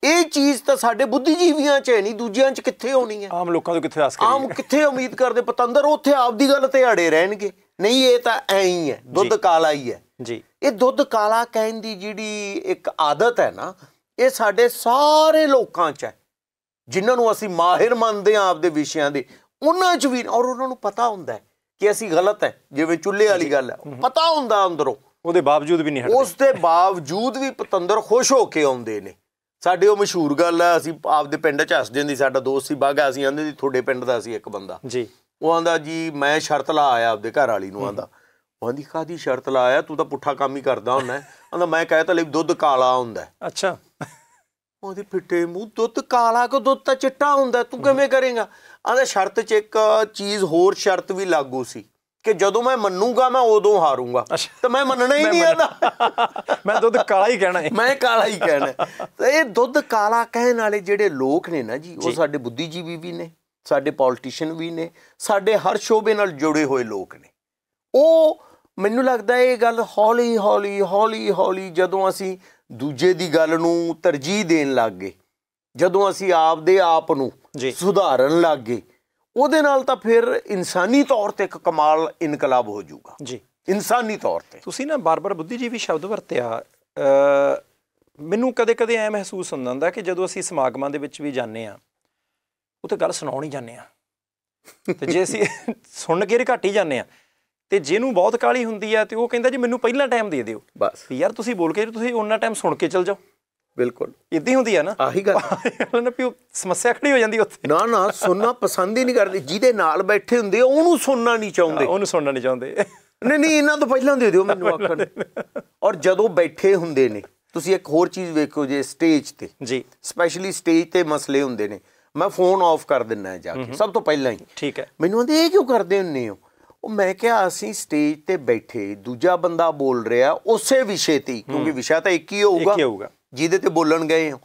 S2: ਇਹ ਚੀਜ਼ ਤਾਂ ਸਾਡੇ ਬੁੱਧੀਜੀਵੀਆਂ 'ਚ ਹੈ ਨਹੀਂ ਦੂਜਿਆਂ 'ਚ ਕਿੱਥੇ ਹੋਣੀ ਹੈ ਆਮ ਲੋਕਾਂ ਤੋਂ ਕਿੱਥੇ ਦੱਸ ਕੇ ਆਮ ਕਿੱਥੇ ਉਮੀਦ ਕਰਦੇ ਪਤੰਦਰ ਉੱਥੇ ਆਪ ਦੀ ਗੱਲ ਤੇ ਅੜੇ ਰਹਿਣਗੇ ਨਹੀਂ ਇਹ ਤਾਂ ਐ ਹੀ ਹੈ ਦੁੱਧ ਕਾਲਾ ਹੀ ਹੈ ਜੀ ਇਹ ਦੁੱਧ ਕਾਲਾ ਕਹਿਣ ਦੀ ਜਿਹੜੀ ਇੱਕ ਆਦਤ ਹੈ ਨਾ ਇਹ ਸਾਡੇ ਸਾਰੇ ਲੋਕਾਂ 'ਚ ਹੈ ਜਿਨ੍ਹਾਂ ਨੂੰ ਅਸੀਂ ਮਾਹਿਰ ਮੰਨਦੇ ਆਂ ਆਪਦੇ ਵਿਸ਼ਿਆਂ ਦੇ ਉਹਨਾਂ 'ਚ ਵੀ ਔਰ ਉਹਨਾਂ ਨੂੰ ਪਤਾ ਹੁੰਦਾ ਹੈ ਕਿ ਅਸੀਂ ਗਲਤ ਹੈ ਜਿਵੇਂ ਚੁੱਲ੍ਹੇ ਵਾਲੀ ਗੱਲ ਹੈ ਪਤਾ ਹੁੰਦਾ ਅੰਦਰੋਂ ਉਹਦੇ ਬਾਵਜੂਦ ਵੀ ਨਹੀਂ ਹਟਦੇ ਉਸ ਦੇ ਬਾਵਜੂਦ ਵੀ ਪਤੰਦਰ ਖੁਸ਼ ਹੋ ਕੇ ਆਉਂਦੇ ਨੇ ਸਾਡੇ ਉਹ ਮਸ਼ਹੂਰ ਗੱਲ ਹੈ ਅਸੀਂ ਆਪਦੇ ਪਿੰਡ 'ਚ ਹੱਸ ਜਿੰਦੀ ਸਾਡਾ ਦੋਸਤ ਸੀ ਬਾਗਾ ਅਸੀਂ ਆਂਦੇ ਸੀ ਤੁਹਾਡੇ ਪਿੰਡ ਦਾ ਸੀ ਇੱਕ ਬੰਦਾ ਜੀ ਉਹ ਆਂਦਾ ਜੀ ਮੈਂ ਸ਼ਰਤ ਲਾ ਆਇਆ ਆਪਦੇ ਘਰ ਵਾਲੀ ਨੂੰ ਆਂਦਾ ਆਂਦੀ ਕਾਦੀ ਸ਼ਰਤ ਲਾ ਆਇਆ ਤੂੰ ਤਾਂ ਪੁੱਠਾ ਕੰਮ ਹੀ ਕਰਦਾ ਹੁੰਦਾ ਆਂਦਾ ਮੈਂ ਕਹਿ ਤਾ ਲਈ ਦੁੱਧ ਕਾਲਾ ਹੁੰਦਾ ਅੱਛਾ ਉਹਦੇ ਫਿੱਟੇ ਮੂੰਹ ਦੁੱਧ ਕਾਲਾ ਕੋ ਦੁੱਧ ਤਾਂ ਚਿੱਟਾ ਹੁੰਦਾ ਤੂੰ ਕਿਵੇਂ ਕਰੇਗਾ ਆਂਦਾ ਸ਼ਰਤ 'ਚ ਇੱਕ ਚੀਜ਼ ਹੋਰ ਸ਼ਰਤ ਵੀ ਲਾਗੂ ਸੀ ਕਿ ਜਦੋਂ ਮੈਂ ਮੰਨੂਗਾ ਮੈਂ ਉਦੋਂ ਹਾਰੂਗਾ ਤੇ ਮੈਂ ਮੰਨਣਾ ਹੀ ਨਹੀਂ ਆਂਦਾ ਮੈਂ ਦੁੱਧ ਕਾਲਾ ਹੀ ਕਹਿਣਾ ਹੈ ਮੈਂ ਕਾਲਾ ਹੀ ਕਹਿਣਾ ਤੇ ਇਹ ਦੁੱਧ ਕਾਲਾ ਕਹਿਣ ਵਾਲੇ ਜਿਹੜੇ ਲੋਕ ਨੇ ਨਾ ਜੀ ਉਹ ਸਾਡੇ ਬੁੱਧੀਜੀਵੀ ਵੀ ਨੇ ਸਾਡੇ ਪੋਲਿਟਿਸ਼ੀਅਨ ਵੀ ਨੇ ਸਾਡੇ ਹਰ ਸ਼ੋਬੇ ਨਾਲ ਜੁੜੇ ਹੋਏ ਲੋਕ ਨੇ ਉਹ ਮੈਨੂੰ ਲੱਗਦਾ ਇਹ ਗੱਲ ਹੌਲੀ ਹੌਲੀ ਹੌਲੀ ਹੌਲੀ ਜਦੋਂ ਅਸੀਂ ਦੂਜੇ ਦੀ ਗੱਲ ਨੂੰ ਤਰਜੀਹ ਦੇਣ ਲੱਗ ਗਏ ਜਦੋਂ ਅਸੀਂ ਆਪਦੇ ਆਪ ਨੂੰ ਸੁਧਾਰਨ ਲੱਗ ਗਏ ਉਹਦੇ ਨਾਲ ਤਾਂ ਫਿਰ ਇਨਸਾਨੀ ਤੌਰ ਤੇ ਇੱਕ ਕਮਾਲ ਇਨਕਲਾਬ ਹੋ ਜਾਊਗਾ ਜੀ ਇਨਸਾਨੀ ਤੌਰ ਤੇ ਤੁਸੀਂ ਨਾ ਬਾਰ-ਬਾਰ ਬੁੱਧੀ ਜੀ ਵੀ ਸ਼ਬਦ ਵਰਤਿਆ ਮੈਨੂੰ ਕਦੇ-ਕਦੇ ਐ ਮਹਿਸੂਸ ਹੁੰਦਾ ਕਿ
S1: ਜਦੋਂ ਅਸੀਂ ਸਮਾਗਮਾਂ ਦੇ ਵਿੱਚ ਵੀ ਜਾਂਦੇ ਆ ਉੱਥੇ ਗੱਲ ਸੁਣਾਉਣੀ ਜਾਂਦੇ ਆ ਤੇ ਜੇ ਅਸੀਂ ਸੁਣ ਕੇ ਰਿਕਾਟੀ ਹੀ ਜਾਂਦੇ ਆ ਤੇ ਜਿਹਨੂੰ ਬਹੁਤ ਕਾਲੀ ਹੁੰਦੀ ਆ ਤੇ ਉਹ ਕਹਿੰਦਾ ਜੀ ਮੈਨੂੰ ਪਹਿਲਾਂ ਟਾਈਮ ਦੇ ਦਿਓ ਬਸ ਯਾਰ ਤੁਸੀਂ ਬੋਲ ਕੇ ਤੁਸੀਂ ਉਹਨਾਂ ਟਾਈਮ ਸੁਣ ਕੇ ਚੱਲ ਜਾਓ ਬਿਲਕੁਲ ਇਦਾਂ ਹੁੰਦੀ ਆ ਨਾ
S2: ਆਹੀ ਗੱਲ ਉਹਨਾਂ ਪਿਓ ਸਮੱਸਿਆ ਖੜੀ ਹੋ ਜਾਂਦੀ ਉੱਥੇ ਨਾ ਨਾ ਸੁਣਨਾ ਪਸੰਦ ਹੀ ਨਹੀਂ ਕਰਦੇ ਜਿਹਦੇ ਨਾਲ ਬੈਠੇ ਹੁੰਦੇ ਉਹਨੂੰ ਸੁਣਨਾ ਨਹੀਂ ਚਾਹੁੰਦੇ ਉਹਨੂੰ ਸੁਣਨਾ ਨਹੀਂ ਚਾਹੁੰਦੇ ਨਹੀਂ ਨਹੀਂ ਇਹਨਾਂ ਤੋਂ ਪਹਿਲਾਂ ਦੇ ਦਿਓ ਮੈਨੂੰ ਆਖਣ ਔਰ ਜਦੋਂ ਬੈਠੇ ਹੁੰਦੇ ਨੇ ਤੁਸੀਂ ਇੱਕ ਹੋਰ ਚੀਜ਼ ਵੇਖੋ ਜੇ ਸਟੇਜ ਤੇ ਜੀ ਸਪੈਸ਼ਲੀ ਸਟੇਜ ਤੇ ਮਸਲੇ ਹੁੰਦੇ ਨੇ ਮੈਂ ਫੋਨ ਆਫ ਕਰ ਦਿੰਨਾ ਜਾ ਕੇ ਸਭ ਤੋਂ ਪਹਿਲਾਂ ਹੀ ਠੀਕ ਹੈ ਮੈਨੂੰ ਆਂਦੇ ਇਹ ਕਿਉਂ ਕਰਦੇ ਹੁੰਨੇ ਹੋ ਉਹ ਮੈਂ ਕਿਹਾ ਅਸੀਂ ਸਟੇਜ ਤੇ ਬੈਠੇ ਦੂਜਾ ਬੰਦਾ ਬੋਲ ਰਿਹਾ ਉਸੇ ਵਿਸ਼ੇ ਤੇ ਕਿਉਂਕਿ ਵਿਸ਼ਾ ਤਾਂ ਇੱਕ ਹੀ ਹੋਊਗਾ ਜਿਹਦੇ ਤੇ ਬੋਲਣ ਗਏ ਹੋ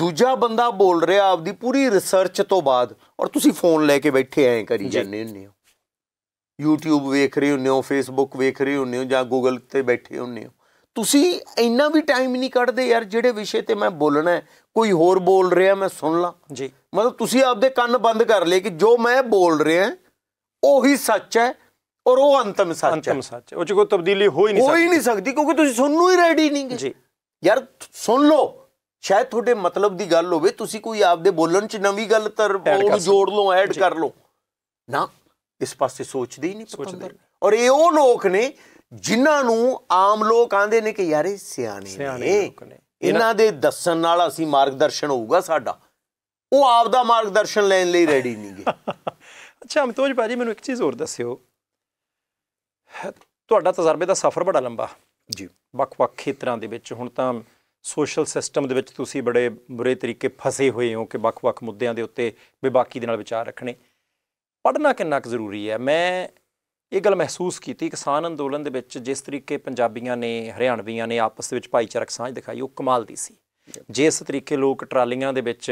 S2: ਦੂਜਾ ਬੰਦਾ ਬੋਲ ਰਿਹਾ ਆਪਦੀ ਪੂਰੀ ਰਿਸਰਚ ਤੋਂ ਬਾਅਦ ਔਰ ਤੁਸੀਂ ਫੋਨ ਲੈ ਕੇ ਬੈਠੇ ਐ ਕਰੀ ਜਾਂਦੇ ਹੁੰਦੇ ਹੋ YouTube ਵੇਖ ਰਹੇ ਹੁੰਦੇ ਹੋ Facebook ਵੇਖ ਰਹੇ ਹੁੰਦੇ ਹੋ ਜਾਂ Google ਤੇ ਬੈਠੇ ਹੁੰਦੇ ਹੋ ਤੁਸੀਂ ਇੰਨਾ ਵੀ ਟਾਈਮ ਨਹੀਂ ਕੱਢਦੇ ਯਾਰ ਜਿਹੜੇ ਵਿਸ਼ੇ ਤੇ ਮੈਂ ਬੋਲਣਾ ਹੈ ਕੋਈ ਹੋਰ ਬੋਲ ਰਿਹਾ ਮੈਂ ਸੁਣ ਲਾਂ ਜੀ ਮਤਲਬ ਤੁਸੀਂ ਆਪਦੇ ਕੰਨ ਬੰਦ ਕਰ ਲਏ ਕਿ ਜੋ ਮੈਂ ਬੋਲ ਰਿਹਾ ਉਹੀ ਸੱਚ ਹੈ ਔਰ ਉਹ ਅੰਤਮ ਸੱਚ ਹੈ ਅੰਤਮ ਸੱਚ ਉਹ ਚ ਕੋਈ ਤਬਦੀਲੀ ਹੋ ਹੀ ਨਹੀਂ ਸਕਦੀ ਹੋ ਹੀ ਨਹੀਂ ਸਕਦੀ ਕਿਉਂਕਿ ਤੁਸੀਂ ਸੁਣਨੋ ਹੀ ਰੈਡੀ ਨਹੀਂ ਜੀ ਯਾਰ ਸੁਣ ਲਓ ਸ਼ਾਇਦ ਤੁਹਾਡੇ ਮਤਲਬ ਦੀ ਗੱਲ ਹੋਵੇ ਤੁਸੀਂ ਕੋਈ ਆਪਦੇ ਬੋਲਣ ਚ ਨਵੀਂ ਗੱਲ ਤਰ ਉਹ ਜੋੜ ਲਓ ਐਡ ਕਰ ਲਓ ਨਾ ਇਸ ਪਾਸੇ ਸੋਚਦੇ ਹੀ ਨਹੀਂ ਸੋਚਦੇ ਔਰ ਇਹ ਉਹ ਲੋਕ ਨੇ ਜਿਨ੍ਹਾਂ ਨੂੰ ਆਮ ਲੋਕ ਆਂਦੇ ਨੇ ਕਿ ਯਾਰ ਇਹ ਸਿਆਣੇ ਨੇ ਇਹਨਾਂ ਦੇ ਦੱਸਣ ਨਾਲ ਅਸੀਂ ਮਾਰਗਦਰਸ਼ਨ ਹੋਊਗਾ ਸਾਡਾ ਉਹ ਆਪ ਦਾ ਮਾਰਗਦਰਸ਼ਨ ਲੈਣ ਲਈ ਰੈਡੀ ਨਹੀਂਗੇ ਅੱਛਾ
S1: ਅਮਤੋਜ ਭਾਜੀ ਮੈਨੂੰ ਇੱਕ ਚੀਜ਼ ਹੋਰ ਦੱਸਿਓ ਤੁਹਾਡਾ ਤਜਰਬੇ ਦਾ ਸਫ਼ਰ ਬੜਾ ਲੰਬਾ ਜੀ ਵੱਖ-ਵੱਖ ਖੇਤਰਾਂ ਦੇ ਵਿੱਚ ਹੁਣ ਤਾਂ ਸੋਸ਼ਲ ਸਿਸਟਮ ਦੇ ਵਿੱਚ ਤੁਸੀਂ ਬੜੇ ਬੁਰੇ ਤਰੀਕੇ ਫਸੇ ਹੋਏ ਹੋ ਕਿ ਵੱਖ-ਵੱਖ ਮੁੱਦਿਆਂ ਦੇ ਉੱਤੇ ਬਾਕੀ ਦੇ ਨਾਲ ਵਿਚਾਰ ਰੱਖਣੇ ਪੜਨਾ ਕਿੰਨਾ ਕੁ ਜ਼ਰੂਰੀ ਹੈ ਮੈਂ ਇਹ ਗੱਲ ਮਹਿਸੂਸ ਕੀਤੀ ਕਿਸਾਨ ਅੰਦੋਲਨ ਦੇ ਵਿੱਚ ਜਿਸ ਤਰੀਕੇ ਪੰਜਾਬੀਆਂ ਨੇ ਹਰਿਆਣਵੀਆਂ ਨੇ ਆਪਸ ਵਿੱਚ ਭਾਈਚਾਰਕ ਸਾਂਝ ਦਿਖਾਈ ਉਹ ਕਮਾਲ ਦੀ ਸੀ ਜਿਸ ਤਰੀਕੇ ਲੋਕ ਟਰਾਲੀਆਂ ਦੇ ਵਿੱਚ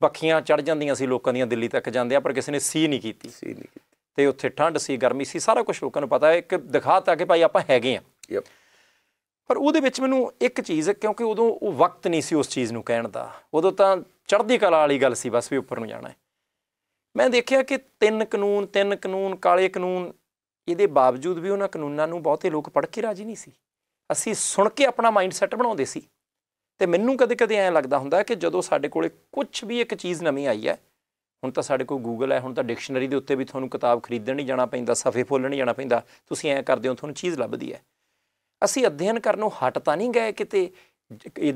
S1: ਪੱਖੀਆਂ ਚੜ ਜਾਂਦੀਆਂ ਸੀ ਲੋਕਾਂ ਦੀਆਂ ਦਿੱਲੀ ਤੱਕ ਜਾਂਦੇ ਆ ਪਰ ਕਿਸੇ ਨੇ ਸੀ ਨਹੀਂ ਕੀਤੀ ਸੀ ਨਹੀਂ ਤੇ ਉੱਥੇ ਠੰਡ ਸੀ ਗਰਮੀ ਸੀ ਸਾਰਾ ਕੁਝ ਲੋਕਾਂ ਨੂੰ ਪਤਾ ਹੈ ਕਿ ਦਿਖਾਤਾ ਕਿ ਭਾਈ ਆਪਾਂ ਹੈਗੇ ਆ ਪਰ ਉਹਦੇ ਵਿੱਚ ਮੈਨੂੰ ਇੱਕ ਚੀਜ਼ ਹੈ ਕਿਉਂਕਿ ਉਦੋਂ ਉਹ ਵਕਤ ਨਹੀਂ ਸੀ ਉਸ ਚੀਜ਼ ਨੂੰ ਕਹਿਣ ਦਾ ਉਦੋਂ ਤਾਂ ਚੜ੍ਹਦੀ ਕਲਾ ਵਾਲੀ ਗੱਲ ਸੀ ਬਸ ਵੀ ਉੱਪਰ ਨੂੰ ਜਾਣਾ ਹੈ ਮੈਂ ਦੇਖਿਆ ਕਿ ਤਿੰਨ ਕਾਨੂੰਨ ਤਿੰਨ ਕਾਨੂੰਨ ਕਾਲੇ ਕਾਨੂੰਨ ਇਹਦੇ ਬਾਵਜੂਦ ਵੀ ਉਹਨਾਂ ਕਾਨੂੰਨਾਂ ਨੂੰ ਬਹੁਤੇ ਲੋਕ ਪੜ੍ਹ ਕੇ ਰਾਜੀ ਨਹੀਂ ਸੀ ਅਸੀਂ ਸੁਣ ਕੇ ਆਪਣਾ ਮਾਈਂਡ ਸੈਟ ਬਣਾਉਂਦੇ ਸੀ ਤੇ ਮੈਨੂੰ ਕਦੇ-ਕਦੇ ਐਂ ਲੱਗਦਾ ਹੁੰਦਾ ਕਿ ਜਦੋਂ ਸਾਡੇ ਕੋਲੇ ਕੁਝ ਵੀ ਇੱਕ ਚੀਜ਼ ਨਵੀਂ ਆਈ ਹੈ ਹੁਣ ਤਾਂ ਸਾਡੇ ਕੋਲ ਗੂਗਲ ਹੈ ਹੁਣ ਤਾਂ ਡਿਕਸ਼ਨਰੀ ਦੇ ਉੱਤੇ ਵੀ ਤੁਹਾਨੂੰ ਕਿਤਾਬ ਖਰੀਦਣ ਨਹੀਂ ਜਾਣਾ ਪੈਂਦਾ ਸਫੇ ਫੋਲਣ ਨਹੀਂ ਜਾਣਾ ਪੈਂਦਾ ਤੁਸੀਂ ਐਂ ਕਰਦੇ ਹੋ ਤੁਹਾਨੂੰ ਚੀਜ਼ ਲੱਭਦੀ ਹੈ ਅਸੀਂ ਅਧਿਐਨ ਕਰਨੋਂ ਹਟ ਤਾਂ ਨਹੀਂ ਗਏ ਕਿਤੇ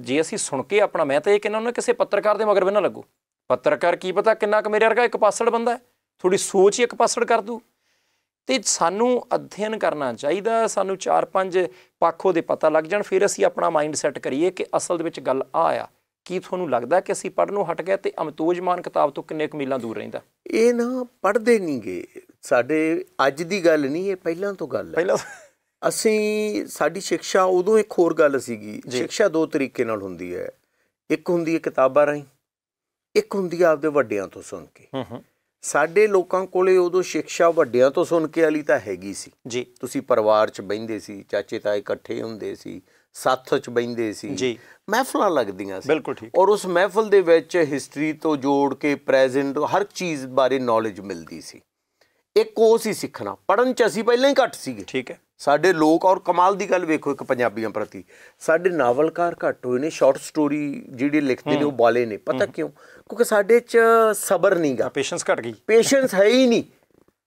S1: ਜੇ ਅਸੀਂ ਸੁਣ ਕੇ ਆਪਣਾ ਮੈਂ ਤਾਂ ਇਹ ਕਹਿੰਦਾ ਉਹਨਾਂ ਕਿਸੇ ਪੱਤਰਕਾਰ ਦੇ ਮਗਰ ਵੀ ਨਾ ਲੱਗੋ ਪੱਤਰਕਾਰ ਕੀ ਪਤਾ ਕਿੰਨਾ ਕੁ ਮੇਰੇ ਵਰਗਾ ਇੱਕ ਪਾਸੜ ਬੰਦਾ ਹੈ ਥੋੜੀ ਸੋਚ ਹੀ ਇੱਕ ਪਾਸੜ ਕਰ ਦੂ ਤੇ ਸਾਨੂੰ ਅਧਿਐਨ ਕਰਨਾ ਚਾਹੀਦਾ ਸਾਨੂੰ ਚਾਰ ਪੰਜ ਪੱਖੋਂ ਦੇ ਪਤਾ ਲੱਗ ਜਾਣ ਫਿਰ ਅਸੀਂ ਆਪਣਾ ਮਾਈਂਡ ਸੈਟ ਕਰੀਏ ਕਿ ਅਸਲ ਦੇ ਵਿੱਚ ਗੱਲ ਆ ਆ ਕੀ ਤੁਹਾਨੂੰ ਲੱਗਦਾ ਕਿ ਅਸੀਂ
S2: ਪੜਨੋਂ ਹਟ ਗਏ ਤੇ ਅਮਤੋਜ ਮਾਨ ਕਿਤਾਬ ਤੋਂ ਕਿੰਨੇ ਕੁ ਮੀਲਾਂ ਦੂਰ ਰਹਿੰਦਾ ਇਹ ਨਾ ਪੜਦੇ ਨਹੀਂਗੇ ਸਾਡੇ ਅੱਜ ਦੀ ਗੱਲ ਨਹੀਂ ਇਹ ਪਹਿਲਾਂ ਤੋਂ ਗੱਲ ਹੈ ਪਹਿਲਾਂ ਅਸੀਂ ਸਾਡੀ ਸਿੱਖਿਆ ਉਦੋਂ ਇੱਕ ਹੋਰ ਗੱਲ ਸੀਗੀ ਸਿੱਖਿਆ ਦੋ ਤਰੀਕੇ ਨਾਲ ਹੁੰਦੀ ਹੈ ਇੱਕ ਹੁੰਦੀ ਹੈ ਕਿਤਾਬਾਂ ਰਾਹੀਂ ਇੱਕ ਹੁੰਦੀ ਹੈ ਆਪਦੇ ਵੱਡਿਆਂ ਤੋਂ ਸੁਣ ਕੇ ਹੂੰ ਹੂੰ ਸਾਡੇ ਲੋਕਾਂ ਕੋਲੇ ਉਦੋਂ ਸਿੱਖਿਆ ਵੱਡਿਆਂ ਤੋਂ ਸੁਣ ਕੇ ਵਾਲੀ ਤਾਂ ਹੈਗੀ ਸੀ ਜੀ ਤੁਸੀਂ ਪਰਿਵਾਰ 'ਚ ਬੈੰਦੇ ਸੀ ਚਾਚੇ ਤਾਏ ਇਕੱਠੇ ਹੁੰਦੇ ਸੀ ਸਾਥ ਚ ਬੈਂਦੇ ਸੀ ਜੀ ਮਹਿਫਲਾਂ ਲੱਗਦੀਆਂ ਸੀ ਬਿਲਕੁਲ ਠੀਕ ਔਰ ਉਸ ਮਹਿਫਲ ਦੇ ਵਿੱਚ ਹਿਸਟਰੀ ਤੋਂ ਜੋੜ ਕੇ ਪ੍ਰੈਜ਼ੈਂਟ ਹਰ ਚੀਜ਼ ਬਾਰੇ ਨੌਲੇਜ ਮਿਲਦੀ ਸੀ ਇਹ ਕੋਸ ਹੀ ਸਿੱਖਣਾ ਪੜਨ ਚ ਅਸੀਂ ਪਹਿਲਾਂ ਹੀ ਘੱਟ ਸੀਗੇ ਠੀਕ ਹੈ ਸਾਡੇ ਲੋਕ ਔਰ ਕਮਾਲ ਦੀ ਗੱਲ ਵੇਖੋ ਇੱਕ ਪੰਜਾਬੀਆਂ ਪ੍ਰਤੀ ਸਾਡੇ ਨਾਵਲਕਾਰ ਘੱਟ ਹੋਏ ਨੇ ਸ਼ਾਰਟ ਸਟੋਰੀ ਜਿਹੜੇ ਲਿਖਦੇ ਨੇ ਉਹ ਬਾਲੇ ਨੇ ਪਤਾ ਕਿਉਂ ਕਿਉਂਕਿ ਸਾਡੇ ਚ ਸਬਰ ਨਹੀਂਗਾ ਪੇਸ਼ੈਂਸ ਘਟ ਗਈ ਪੇਸ਼ੈਂਸ ਹੈ ਹੀ ਨਹੀਂ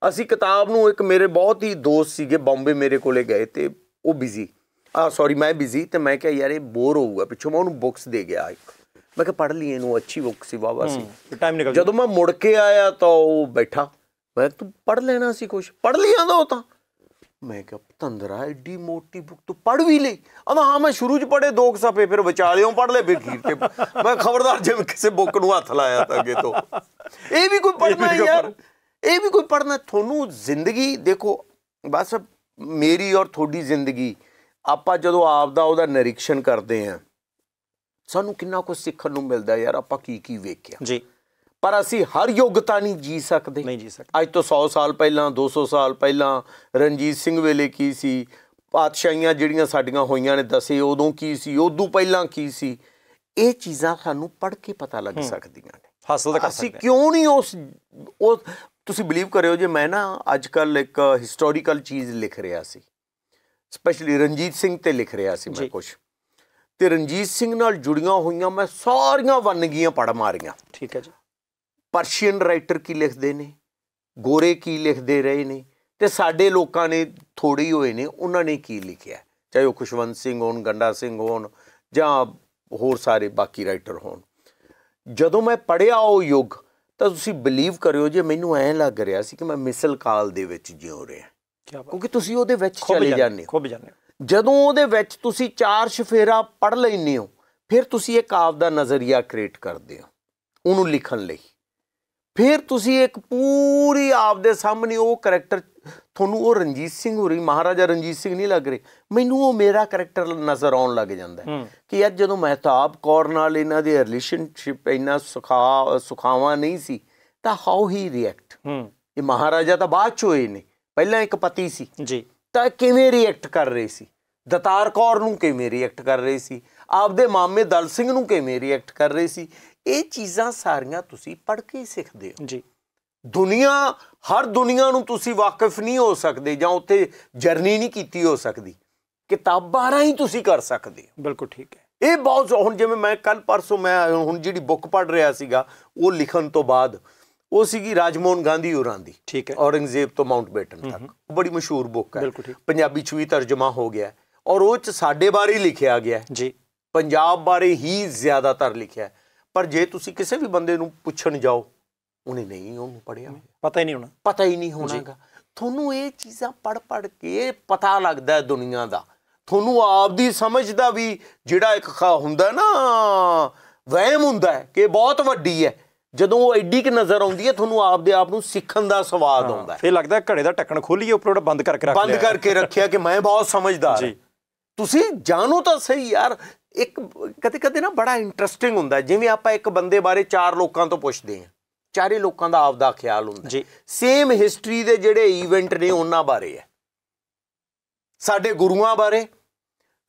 S2: ਅਸੀਂ ਕਿਤਾਬ ਨੂੰ ਇੱਕ ਮੇਰੇ ਬਹੁਤ ਹੀ ਦੋਸਤ ਸੀਗੇ ਬੰਬੇ ਮੇਰੇ ਕੋਲੇ ਗਏ ਤੇ ਉਹ ਬਿਜ਼ੀ ਆ ਸੌਰੀ ਮੈਂ ਬਿਜ਼ੀ ਤੇ ਮੈਂ ਕਿਹਾ ਯਾਰ ਇਹ ਬੋਰ ਹੋਊਗਾ ਪਿੱਛੋਂ ਮੈਂ ਉਹਨੂੰ ਬੁੱਕਸ ਦੇ ਗਿਆ ਇੱਕ ਮੈਂ ਕਿਹਾ ਪੜ ਲਈ ਇਹਨੂੰ ਅੱਛੀ ਬੁੱਕ ਸੀ ਵਾਵਾ ਸੀ ਟਾਈਮ ਨਿਕਲ ਜਦੋਂ ਮੈਂ ਮੁੜ ਕੇ ਆਇਆ ਤਾਂ ਉਹ ਬੈਠਾ ਮੈਂ ਤੂੰ ਪੜ ਲੈਣਾ ਸੀ ਕੁਝ ਪੜ ਲਿਆ ਨਾ ਉਹ ਤਾਂ ਮੈਂ ਕਿਹਾ ਪਤੰਦਰਾ ਐਡੀ ਮੋਟੀ ਬੁੱਕ ਤੂੰ ਪੜ ਵੀ ਲਈ ਆਹ ਹਾਂ ਮੈਂ ਸ਼ੁਰੂ ਚ ਪੜੇ ਦੋ ਕਸਾਪੇ ਫਿਰ ਵਿਚਾਲਿਓਂ ਪੜ ਲੈ ਫਿਰ ਖੀਰ ਤੇ ਮੈਂ ਖਬਰਦਾਰ ਜੇ ਕਿਸੇ ਬੁੱਕ ਨੂੰ ਹੱਥ ਲਾਇਆ ਤਾਂ ਅੱਗੇ ਤੋਂ ਇਹ ਵੀ ਕੋਈ ਪੜਨਾ ਯਾਰ ਇਹ ਵੀ ਕੋਈ ਪੜਨਾ ਤੁਹਾਨੂੰ ਜ਼ਿੰਦਗੀ ਦੇਖੋ ਬਸ ਮੇਰੀ ਔਰ ਤੁਹਾਡੀ ਜ਼ਿੰਦਗੀ ਆਪਾਂ ਜਦੋਂ ਆਪ ਦਾ ਉਹਦਾ ਨਿਰੀਖਣ ਕਰਦੇ ਆ ਸਾਨੂੰ ਕਿੰਨਾ ਕੁਝ ਸਿੱਖਣ ਨੂੰ ਮਿਲਦਾ ਯਾਰ ਆਪਾਂ ਕੀ ਕੀ ਵੇਖਿਆ ਜੀ ਪਰ ਅਸੀਂ ਹਰ ਯੋਗਤਾ ਨਹੀਂ ਜੀ ਸਕਦੇ ਨਹੀਂ ਜੀ ਸਕਦੇ ਅੱਜ ਤੋਂ 100 ਸਾਲ ਪਹਿਲਾਂ 200 ਸਾਲ ਪਹਿਲਾਂ ਰਣਜੀਤ ਸਿੰਘ ਵੇਲੇ ਕੀ ਸੀ ਪਾਤਸ਼ਾਹੀਆਂ ਜਿਹੜੀਆਂ ਸਾਡੀਆਂ ਹੋਈਆਂ ਨੇ ਦੱਸੇ ਉਦੋਂ ਕੀ ਸੀ ਉਦੋਂ ਪਹਿਲਾਂ ਕੀ ਸੀ ਇਹ ਚੀਜ਼ਾਂ ਸਾਨੂੰ ਪੜ੍ਹ ਕੇ ਪਤਾ ਲੱਗ ਸਕਦੀਆਂ ਨੇ ਹਾਸਲ ਤਾਂ ਕਰ ਸਕਦੇ ਅਸੀਂ ਕਿਉਂ ਨਹੀਂ ਉਸ ਉਹ ਤੁਸੀਂ ਬਲੀਵ ਕਰਿਓ ਜੇ ਮੈਂ ਨਾ ਅੱਜ ਕੱਲ ਇੱਕ ਹਿਸਟੋਰੀਕਲ ਚੀਜ਼ ਲਿਖ ਰਿਹਾ ਸੀ ਸਪੈਸ਼ਲੀ ਰਣਜੀਤ ਸਿੰਘ ਤੇ ਲਿਖ ਰਿਹਾ ਸੀ ਮੈਂ ਕੁਝ ਤੇ ਰਣਜੀਤ ਸਿੰਘ ਨਾਲ ਜੁੜੀਆਂ ਹੋਈਆਂ ਮੈਂ ਸਾਰੀਆਂ ਵੰਨਗੀਆਂ ਪੜ ਮਾਰੀਆਂ ਠੀਕ ਹੈ ਜੀ ਪਰਸ਼ੀਅਨ ਰਾਈਟਰ ਕੀ ਲਿਖਦੇ ਨੇ ਗੋਰੇ ਕੀ ਲਿਖਦੇ ਰਹੇ ਨੇ ਤੇ ਸਾਡੇ ਲੋਕਾਂ ਨੇ ਥੋੜੀ ਹੋਏ ਨੇ ਉਹਨਾਂ ਨੇ ਕੀ ਲਿਖਿਆ ਚਾਹੇ ਉਹ ਖੁਸ਼ਵੰਤ ਸਿੰਘ ਹੋਣ ਗੰਡਾ ਸਿੰਘ ਹੋਣ ਜਾਂ ਹੋਰ ਸਾਰੇ ਬਾਕੀ ਰਾਈਟਰ ਹੋਣ ਜਦੋਂ ਮੈਂ ਪੜਿਆ ਉਹ ਯੁੱਗ ਤਾਂ ਤੁਸੀਂ ਬਿਲੀਵ ਕਰਿਓ ਜੇ ਮੈਨੂੰ ਐਂ ਲੱਗ ਰਿਹਾ ਸੀ ਕਿ ਮੈਂ ਮਿਸਲ ਕਾਲ ਦੇ ਵਿੱਚ ਜਿਉ ਰਿਹਾ ਕਿਉਂਕਿ ਤੁਸੀਂ ਉਹਦੇ ਵਿੱਚ ਚਲੇ ਜਾਂਦੇ ਹੋ ਖੁੱਬ ਜਾਂਦੇ ਜਦੋਂ ਉਹਦੇ ਵਿੱਚ ਤੁਸੀਂ ਚਾਰ ਸ਼ਫੇਰਾ ਪੜ ਲੈਨੇ ਹੋ ਫਿਰ ਤੁਸੀਂ ਇੱਕ ਆਪ ਦਾ ਨਜ਼ਰੀਆ ਕ੍ਰੀਏਟ ਕਰਦੇ ਹੋ ਉਹਨੂੰ ਲਿਖਣ ਲਈ ਫਿਰ ਤੁਸੀਂ ਇੱਕ ਪੂਰੀ ਆਪ ਦੇ ਸਾਹਮਣੇ ਉਹ ਕੈਰੈਕਟਰ ਤੁਹਾਨੂੰ ਉਹ ਰਣਜੀਤ ਸਿੰਘ ਹੋਰੀ ਮਹਾਰਾਜਾ ਰਣਜੀਤ ਸਿੰਘ ਨਹੀਂ ਲੱਗ ਰਹੇ ਮੈਨੂੰ ਉਹ ਮੇਰਾ ਕੈਰੈਕਟਰ ਨਜ਼ਰ ਆਉਣ ਲੱਗ ਜਾਂਦਾ ਕਿ ਅੱਜ ਜਦੋਂ ਮਹਿਤਾਬ ਕੌਰ ਨਾਲ ਇਹਨਾਂ ਦੀ ਰਿਲੇਸ਼ਨਸ਼ਿਪ ਇੰਨਾ ਸੁਖਾ ਸੁਖਾਵਾ ਨਹੀਂ ਸੀ ਤਾਂ ਹਾਊ ਹੀ ਰਿਐਕਟ ਇਹ ਮਹਾਰਾਜਾ ਤਾਂ ਬਾਅਦ ਚ ਹੋਏ ਨੇ ਪਹਿਲਾਂ ਇੱਕ ਪਤੀ ਸੀ ਜੀ ਤਾਂ ਕਿਵੇਂ ਰਿਐਕਟ ਕਰ ਰਹੀ ਸੀ ਦਤਾਰ ਕੌਰ ਨੂੰ ਕਿਵੇਂ ਰਿਐਕਟ ਕਰ ਰਹੀ ਸੀ ਆਪਦੇ ਮਾਮੇ ਦਲ ਸਿੰਘ ਨੂੰ ਕਿਵੇਂ ਰਿਐਕਟ ਕਰ ਰਹੀ ਸੀ ਇਹ ਚੀਜ਼ਾਂ ਸਾਰੀਆਂ ਤੁਸੀਂ ਪੜ੍ਹ ਕੇ ਸਿੱਖਦੇ ਹੋ ਜੀ ਦੁਨੀਆ ਹਰ ਦੁਨੀਆ ਨੂੰ ਤੁਸੀਂ ਵਾਕਿਫ ਨਹੀਂ ਹੋ ਸਕਦੇ ਜਾਂ ਉੱਥੇ ਜਰਨੀ ਨਹੀਂ ਕੀਤੀ ਹੋ ਸਕਦੀ ਕਿਤਾਬਾਂ ਰਾਹੀਂ ਤੁਸੀਂ ਕਰ ਸਕਦੇ ਹੋ ਬਿਲਕੁਲ ਠੀਕ ਹੈ ਇਹ ਬਹੁਤ ਹੁਣ ਜਿਵੇਂ ਮੈਂ ਕੱਲ ਪਰਸੋਂ ਮੈਂ ਹੁਣ ਜਿਹੜੀ ਬੁੱਕ ਪੜ੍ਹ ਰਿਹਾ ਸੀਗਾ ਉਹ ਲਿਖਣ ਤੋਂ ਬਾਅਦ ਉਹ ਸੀਗੀ ਰਾਜਮੋਹਨ ਗਾਂਧੀ ਹੋਰਾਂ ਦੀ ਠੀਕ ਹੈ ਔਰੰਗਜ਼ੇਬ ਤੋਂ ਮਾਊਂਟ ਬੇਟਨ ਤੱਕ ਬੜੀ ਮਸ਼ਹੂਰ ਬੁੱਕ ਹੈ ਪੰਜਾਬੀ ਚ ਵੀ ਤਰਜਮਾ ਹੋ ਗਿਆ ਔਰ ਉਹ ਚ ਸਾਡੇ ਬਾਰੇ ਲਿਖਿਆ ਗਿਆ ਜੀ ਪੰਜਾਬ ਬਾਰੇ ਹੀ ਜ਼ਿਆਦਾਤਰ ਲਿਖਿਆ ਪਰ ਜੇ ਤੁਸੀਂ ਕਿਸੇ ਵੀ ਬੰਦੇ ਨੂੰ ਪੁੱਛਣ ਜਾਓ ਉਹਨੇ ਨਹੀਂ ਉਹਨੂੰ ਪੜਿਆ ਪਤਾ ਹੀ ਨਹੀਂ ਹੋਣਾ ਪਤਾ ਹੀ ਨਹੀਂ ਹੋਣਾਗਾ ਤੁਹਾਨੂੰ ਇਹ ਚੀਜ਼ਾਂ ਪੜ ਪੜ ਕੇ ਪਤਾ ਲੱਗਦਾ ਦੁਨੀਆ ਦਾ ਤੁਹਾਨੂੰ ਆਪ ਦੀ ਸਮਝ ਦਾ ਵੀ ਜਿਹੜਾ ਇੱਕ ਹੁੰਦਾ ਨਾ ਵਹਿਮ ਹੁੰਦਾ ਕਿ ਬਹੁਤ ਵੱਡੀ ਹੈ ਜਦੋਂ ਉਹ ਐਡੀ ਕਿ ਨਜ਼ਰ ਆਉਂਦੀ ਹੈ ਤੁਹਾਨੂੰ ਆਪਦੇ ਆਪ ਨੂੰ ਸਿੱਖਣ ਦਾ ਸਵਾਦ ਆਉਂਦਾ ਹੈ ਲੱਗਦਾ ਘੜੇ ਦਾ ਟੱਕਣ ਖੋਲੀਏ ਉੱਪਰੋਂ ਬੰਦ ਕਰਕੇ ਰੱਖ ਲਿਆ ਬੰਦ ਕਰਕੇ ਰੱਖਿਆ ਕਿ ਮੈਂ ਬਹੁਤ ਸਮਝਦਾਰ ਜੀ ਤੁਸੀਂ ਜਾਣੋ ਤਾਂ ਸਹੀ ਯਾਰ ਇੱਕ ਕਦੇ ਕਦੇ ਨਾ ਬੜਾ ਇੰਟਰਸਟਿੰਗ ਹੁੰਦਾ ਜਿਵੇਂ ਆਪਾਂ ਇੱਕ ਬੰਦੇ ਬਾਰੇ ਚਾਰ ਲੋਕਾਂ ਤੋਂ ਪੁੱਛਦੇ ਹਾਂ ਚਾਰੇ ਲੋਕਾਂ ਦਾ ਆਪਦਾ ਖਿਆਲ ਹੁੰਦਾ ਜੀ ਸੇਮ ਹਿਸਟਰੀ ਦੇ ਜਿਹੜੇ ਇਵੈਂਟ ਨੇ ਉਹਨਾਂ ਬਾਰੇ ਹੈ ਸਾਡੇ ਗੁਰੂਆਂ ਬਾਰੇ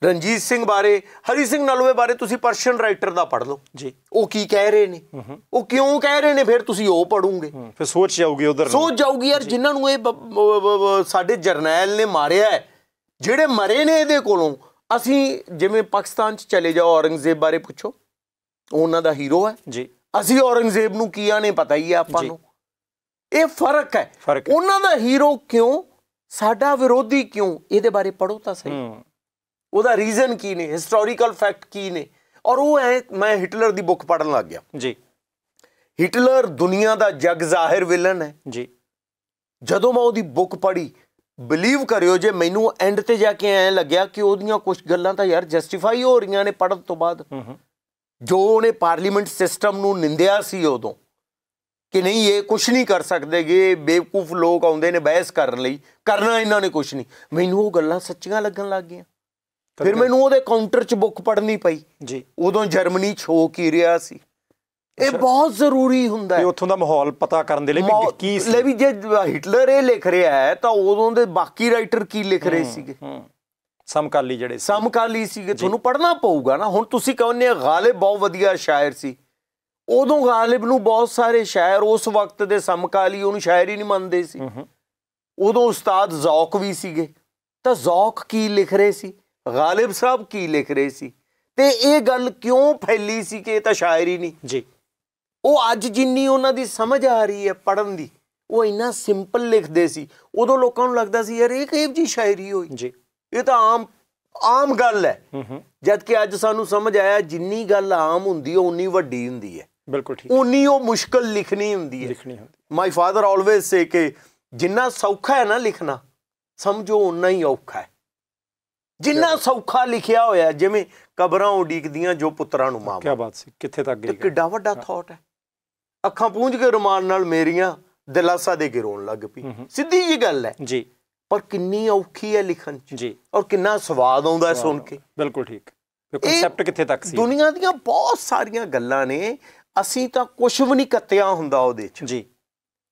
S2: ਰਣਜੀਤ ਸਿੰਘ ਬਾਰੇ ਹਰੀ ਸਿੰਘ ਨਲੂਏ ਬਾਰੇ ਤੁਸੀਂ ਪਰਸ਼ਨ ਰਾਈਟਰ ਦਾ ਪੜ੍ਹ ਲਓ ਜੀ ਉਹ ਕੀ ਕਹਿ ਰਹੇ ਨੇ ਉਹ ਕਿਉਂ ਕਹਿ ਰਹੇ ਨੇ ਫਿਰ ਤੁਸੀਂ ਉਹ ਪੜੋਗੇ ਫਿਰ ਸੋਚ ਜਾਊਗੀ ਉਧਰ ਸੋਚ ਜਾਊਗੀ ਯਾਰ ਜਿਨ੍ਹਾਂ ਨੂੰ ਇਹ ਸਾਡੇ ਜਰਨੈਲ ਨੇ ਮਾਰਿਆ ਹੈ ਜਿਹੜੇ ਮਰੇ ਨੇ ਇਹਦੇ ਕੋਲੋਂ ਅਸੀਂ ਜਿਵੇਂ ਪਾਕਿਸਤਾਨ 'ਚ ਚਲੇ ਜਾਓ ਔਰੰਗਜ਼ੇਬ ਬਾਰੇ ਪੁੱਛੋ ਉਹਨਾਂ ਦਾ ਹੀਰੋ ਹੈ ਜੀ ਅਸੀਂ ਔਰੰਗਜ਼ੇਬ ਨੂੰ ਕੀਆ ਨੇ ਪਤਾ ਹੀ ਆ ਆਪਾਂ ਨੂੰ ਇਹ ਫਰਕ ਹੈ ਉਹਨਾਂ ਦਾ ਹੀਰੋ ਕਿਉਂ ਸਾਡਾ ਵਿਰੋਧੀ ਕਿਉਂ ਇਹਦੇ ਬਾਰੇ ਪੜੋ ਤਾਂ ਸਹੀ ਉਹਦਾ ਰੀਜ਼ਨ ਕੀ ਨੇ ਹਿਸਟੋਰੀਕਲ ਫੈਕਟ ਕੀ ਨੇ ਔਰ ਉਹ ਐ ਮੈਂ ਹਿਟਲਰ ਦੀ ਬੁੱਕ ਪੜਨ ਲੱਗ ਗਿਆ ਜੀ ਹਿਟਲਰ ਦੁਨੀਆ ਦਾ ਜਗ ਜ਼ਾਹਿਰ ਵਿਲਨ ਹੈ ਜੀ ਜਦੋਂ ਮੈਂ ਉਹਦੀ ਬੁੱਕ ਪੜੀ ਬਲੀਵ ਕਰਿਓ ਜੇ ਮੈਨੂੰ ਐਂਡ ਤੇ ਜਾ ਕੇ ਐ ਲੱਗਿਆ ਕਿ ਉਹਦੀਆਂ ਕੁਝ ਗੱਲਾਂ ਤਾਂ ਯਾਰ ਜਸਟੀਫਾਈ ਹੋ ਰਹੀਆਂ ਨੇ ਪੜਨ ਤੋਂ ਬਾਅਦ ਜੋ ਉਹਨੇ ਪਾਰਲੀਮੈਂਟ ਸਿਸਟਮ ਨੂੰ ਨਿੰਦਿਆ ਸੀ ਉਦੋਂ ਕਿ ਨਹੀਂ ਇਹ ਕੁਝ ਨਹੀਂ ਕਰ ਸਕਦੇਗੇ ਬੇਵਕੂਫ ਲੋਕ ਆਉਂਦੇ ਨੇ ਬਹਿਸ ਕਰਨ ਲਈ ਕਰਨਾ ਇਹਨਾਂ ਨੇ ਕੁਝ ਨਹੀਂ ਮੈਨੂੰ ਉਹ ਗੱਲਾਂ ਸੱਚੀਆਂ ਲੱਗਣ ਲੱਗ ਗਈਆਂ ਫਿਰ ਮੈਨੂੰ ਉਹਦੇ ਕਾਊਂਟਰ 'ਚ ਬੁੱਕ ਪੜ੍ਹਨੀ ਪਈ ਜੀ ਉਦੋਂ ਜਰਮਨੀ 'ਚ ਹੋ ਕੀ ਰਿਹਾ ਸੀ ਇਹ ਬਹੁਤ ਜ਼ਰੂਰੀ ਹੁੰਦਾ ਹੈ ਉੱਥੋਂ ਦਾ ਮਾਹੌਲ ਪਤਾ ਕਰਨ ਦੇ ਲਈ ਕਿ ਕੀ ਸੀ ਲੈ ਵੀ ਜੇ ਹਿਟਲਰ ਇਹ ਲਿਖ ਰਿਹਾ ਹੈ ਤਾਂ ਉਦੋਂ ਦੇ ਬਾਕੀ ਰਾਈਟਰ ਕੀ ਲਿਖ ਰਹੇ ਸੀਗੇ ਸਮਕਾਲੀ ਜਿਹੜੇ ਸਮਕਾਲੀ ਸੀਗੇ ਤੁਹਾਨੂੰ ਪੜ੍ਹਨਾ ਪਊਗਾ ਨਾ ਹੁਣ ਤੁਸੀਂ ਕਹਿੰਦੇ ਗਾਲਿਬ ਬਹੁਤ ਵਧੀਆ ਸ਼ਾਇਰ ਸੀ ਉਦੋਂ ਗਾਲਿਬ ਨੂੰ ਬਹੁਤ ਸਾਰੇ ਸ਼ਾਇਰ ਉਸ ਵਕਤ ਦੇ ਸਮਕਾਲੀ ਉਹਨੂੰ ਸ਼ਾਇਰ ਹੀ ਨਹੀਂ ਮੰਨਦੇ ਸੀ ਉਦੋਂ ਉਸਤਾਦ ਜ਼ੌਕ ਵੀ ਸੀਗੇ ਤਾਂ ਜ਼ੌਕ ਕੀ ਲਿਖ ਰਹੇ ਸੀ ਗਾਲਿਬ ਸਾਹਿਬ ਕੀ ਲਿਖ ਰਹੇ ਸੀ ਤੇ ਇਹ ਗੱਲ ਕਿਉਂ ਫੈਲੀ ਸੀ ਕਿ ਇਹ ਤਾਂ ਸ਼ਾਇਰੀ ਨਹੀਂ ਜੀ ਉਹ ਅੱਜ ਜਿੰਨੀ ਉਹਨਾਂ ਦੀ ਸਮਝ ਆ ਰਹੀ ਹੈ ਪੜਨ ਦੀ ਉਹ ਇੰਨਾ ਸਿੰਪਲ ਲਿਖਦੇ ਸੀ ਉਦੋਂ ਲੋਕਾਂ ਨੂੰ ਲੱਗਦਾ ਸੀ ਯਾਰ ਇਹ ਕਿਹੋ ਜੀ ਸ਼ਾਇਰੀ ਹੋਈ ਜੀ ਇਹ ਤਾਂ ਆਮ ਆਮ ਗੱਲ ਹੈ ਜਦ ਕਿ ਅੱਜ ਸਾਨੂੰ ਸਮਝ ਆਇਆ ਜਿੰਨੀ ਗੱਲ ਆਮ ਹੁੰਦੀ ਹੈ ਉਨੀ ਵੱਡੀ ਹੁੰਦੀ ਹੈ ਬਿਲਕੁਲ ਠੀਕ ਉਨੀ ਉਹ ਮੁਸ਼ਕਲ ਲਿਖਣੀ ਹੁੰਦੀ ਹੈ ਲਿਖਣੀ ਹੁੰਦੀ ਮਾਈ ਫਾਦਰ ਆਲਵੇਸ ਸੇ ਕਿ ਜਿੰਨਾ ਸੌਖਾ ਹੈ ਨਾ ਲਿਖਣਾ ਸਮਝੋ ਉਨਾ ਹੀ ਔਖਾ ਹੈ ਜਿੰਨਾ ਸੌਖਾ ਲਿਖਿਆ ਹੋਇਆ ਜਿਵੇਂ ਕਬਰਾਂ ਉਡੀਕਦੀਆਂ ਜੋ ਪੁੱਤਰਾਂ ਨੂੰ ਮਾਂ ਕੀ ਬਾਤ ਸੀ ਕਿੱਥੇ ਤੱਕ ਗਈ ਕਿੱਡਾ ਵੱਡਾ ਥਾਟ ਹੈ ਅੱਖਾਂ ਪੂੰਝ ਕੇ ਰੁਮਾਨ ਨਾਲ ਮੇਰੀਆਂ ਦਿਲਾਸਾ ਦੇ ਕੇ ਰੋਣ ਲੱਗ ਪਈ ਸਿੱਧੀ ਜੀ ਗੱਲ ਹੈ ਜੀ ਪਰ ਕਿੰਨੀ ਔਖੀ ਹੈ ਲਿਖਣ ਚ ਜੀ ਔਰ ਕਿੰਨਾ ਸਵਾਦ ਆਉਂਦਾ ਹੈ ਸੁਣ ਕੇ ਬਿਲਕੁਲ ਠੀਕ ਇਹ ਕਨਸੈਪਟ ਕਿੱਥੇ ਤੱਕ ਸੀ ਦੁਨੀਆ ਦੀਆਂ ਬਹੁਤ ਸਾਰੀਆਂ ਗੱਲਾਂ ਨੇ ਅਸੀਂ ਤਾਂ ਕੁਝ ਵੀ ਨਹੀਂ ਕੱਤਿਆ ਹੁੰਦਾ ਉਹਦੇ ਚ ਜੀ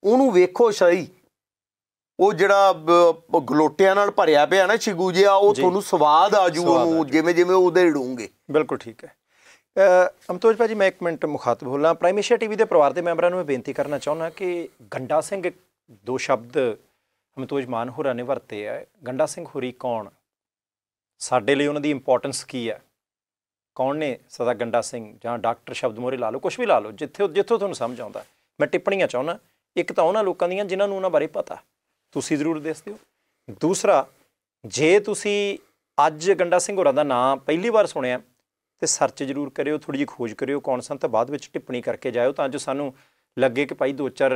S2: ਉਹਨੂੰ ਵੇਖੋ ਸਹੀ ਉਹ ਜਿਹੜਾ ਗਲੋਟਿਆਂ ਨਾਲ ਭਰਿਆ ਪਿਆ ਨਾ ਛਿਗੂ ਜਿਹਾ ਉਹ ਤੁਹਾਨੂੰ ਸਵਾਦ ਆ ਜੂ ਉਹਨੂੰ ਜਿਵੇਂ ਜਿਵੇਂ ਉਹਦੇ ਢੂੰਗੇ ਬਿਲਕੁਲ ਠੀਕ ਹੈ
S1: ਅਮਤੋਜ ਭਾਜੀ ਮੈਂ ਇੱਕ ਮਿੰਟ ਮੁਖਾਤਬ ਹੋਲਾਂ ਪ੍ਰਾਈਮੇਸ਼ੀਆ ਟੀਵੀ ਦੇ ਪਰਿਵਾਰ ਦੇ ਮੈਂਬਰਾਂ ਨੂੰ ਮੈਂ ਬੇਨਤੀ ਕਰਨਾ ਚਾਹੁੰਦਾ ਕਿ ਗੰਡਾ ਸਿੰਘ ਦੋ ਸ਼ਬਦ ਅਮਤੋਜ ਮਾਨ ਹੋਰਾਂ ਨੇ ਵਰਤੇ ਆ ਗੰਡਾ ਸਿੰਘ ਹੋਰੀ ਕੌਣ ਸਾਡੇ ਲਈ ਉਹਨਾਂ ਦੀ ਇੰਪੋਰਟੈਂਸ ਕੀ ਹੈ ਕੌਣ ਨੇ ਸਦਾ ਗੰਡਾ ਸਿੰਘ ਜਾਂ ਡਾਕਟਰ ਸ਼ਬਦ ਮੋਰੇ ਲਾ ਲਓ ਕੁਝ ਵੀ ਲਾ ਲਓ ਜਿੱਥੇ ਜਿੱਥੋਂ ਤੁਹਾਨੂੰ ਸਮਝ ਆਉਂਦਾ ਮੈਂ ਟਿੱਪਣੀਆਂ ਚਾਹੁੰਦਾ ਇੱਕ ਤਾਂ ਉਹਨਾਂ ਲੋਕਾਂ ਦੀਆਂ ਜਿਨ੍ਹਾਂ ਨੂੰ ਉਹਨਾਂ ਬਾਰੇ ਪਤਾ ਤੁਸੀਂ ਜ਼ਰੂਰ ਦੱਸ ਦਿਓ ਦੂਸਰਾ ਜੇ ਤੁਸੀਂ ਅੱਜ ਗੰਡਾ ਸਿੰਘ ਹੋਰਾਂ ਦਾ ਨਾਮ ਪਹਿਲੀ ਵਾਰ ਸੁਣਿਆ ਤੇ ਸਰਚ ਜ਼ਰੂਰ ਕਰਿਓ ਥੋੜੀ ਜਿਹੀ ਖੋਜ ਕਰਿਓ ਕੌਣ ਸਨ ਤਾਂ ਬਾਅਦ ਵਿੱਚ ਟਿੱਪਣੀ ਕਰਕੇ ਜਾਇਓ ਤਾਂ ਜੋ ਸਾਨੂੰ ਲੱਗੇ ਕਿ ਭਾਈ ਦੋ ਚਾਰ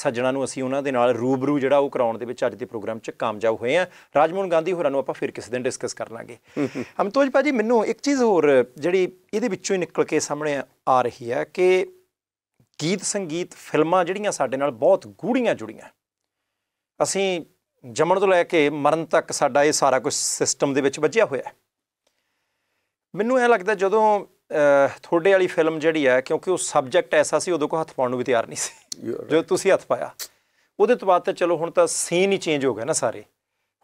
S1: ਸੱਜਣਾ ਨੂੰ ਅਸੀਂ ਉਹਨਾਂ ਦੇ ਨਾਲ ਰੂਬਰੂ ਜਿਹੜਾ ਉਹ ਕਰਾਉਣ ਦੇ ਵਿੱਚ ਅੱਜ ਦੇ ਪ੍ਰੋਗਰਾਮ 'ਚ ਕਾਮਯਾਬ ਹੋਏ ਆ ਰਾਜਮੋਹਨ ਗਾਂਧੀ ਹੋਰਾਂ ਨੂੰ ਆਪਾਂ ਫਿਰ ਕਿਸੇ ਦਿਨ ਡਿਸਕਸ ਕਰ ਲਾਂਗੇ ਅਮਤੋਜ ਭਾਜੀ ਮੈਨੂੰ ਇੱਕ ਚੀਜ਼ ਹੋਰ ਜਿਹੜੀ ਇਹਦੇ ਵਿੱਚੋਂ ਹੀ ਨਿਕਲ ਕੇ ਸਾਹਮਣੇ ਆ ਰਹੀ ਹੈ ਕਿ ਗੀਤ ਸੰਗੀਤ ਫਿਲਮਾਂ ਜਿਹੜੀਆਂ ਸਾਡੇ ਨਾਲ ਬਹੁਤ ਗੂੜੀਆਂ ਜੁੜੀਆਂ ਅਸੀਂ ਜੰਮਣ ਤੋਂ ਲੈ ਕੇ ਮਰਨ ਤੱਕ ਸਾਡਾ ਇਹ ਸਾਰਾ ਕੁਝ ਸਿਸਟਮ ਦੇ ਵਿੱਚ ਵੱਜਿਆ ਹੋਇਆ ਹੈ ਮੈਨੂੰ ਇਹ ਲੱਗਦਾ ਜਦੋਂ ਤੁਹਾਡੇ ਵਾਲੀ ਫਿਲਮ ਜਿਹੜੀ ਹੈ ਕਿਉਂਕਿ ਉਹ ਸਬਜੈਕਟ ਐਸਾ ਸੀ ਉਦੋਂ ਕੋ ਹੱਥ ਪਾਉਣ ਨੂੰ ਵੀ ਤਿਆਰ ਨਹੀਂ ਸੀ ਜੋ ਤੁਸੀਂ ਹੱਥ ਪਾਇਆ ਉਹਦੇ ਤੋਂ ਬਾਅਦ ਤਾਂ ਚਲੋ ਹੁਣ ਤਾਂ ਸੀਨ ਹੀ ਚੇਂਜ ਹੋ ਗਿਆ ਨਾ ਸਾਰੇ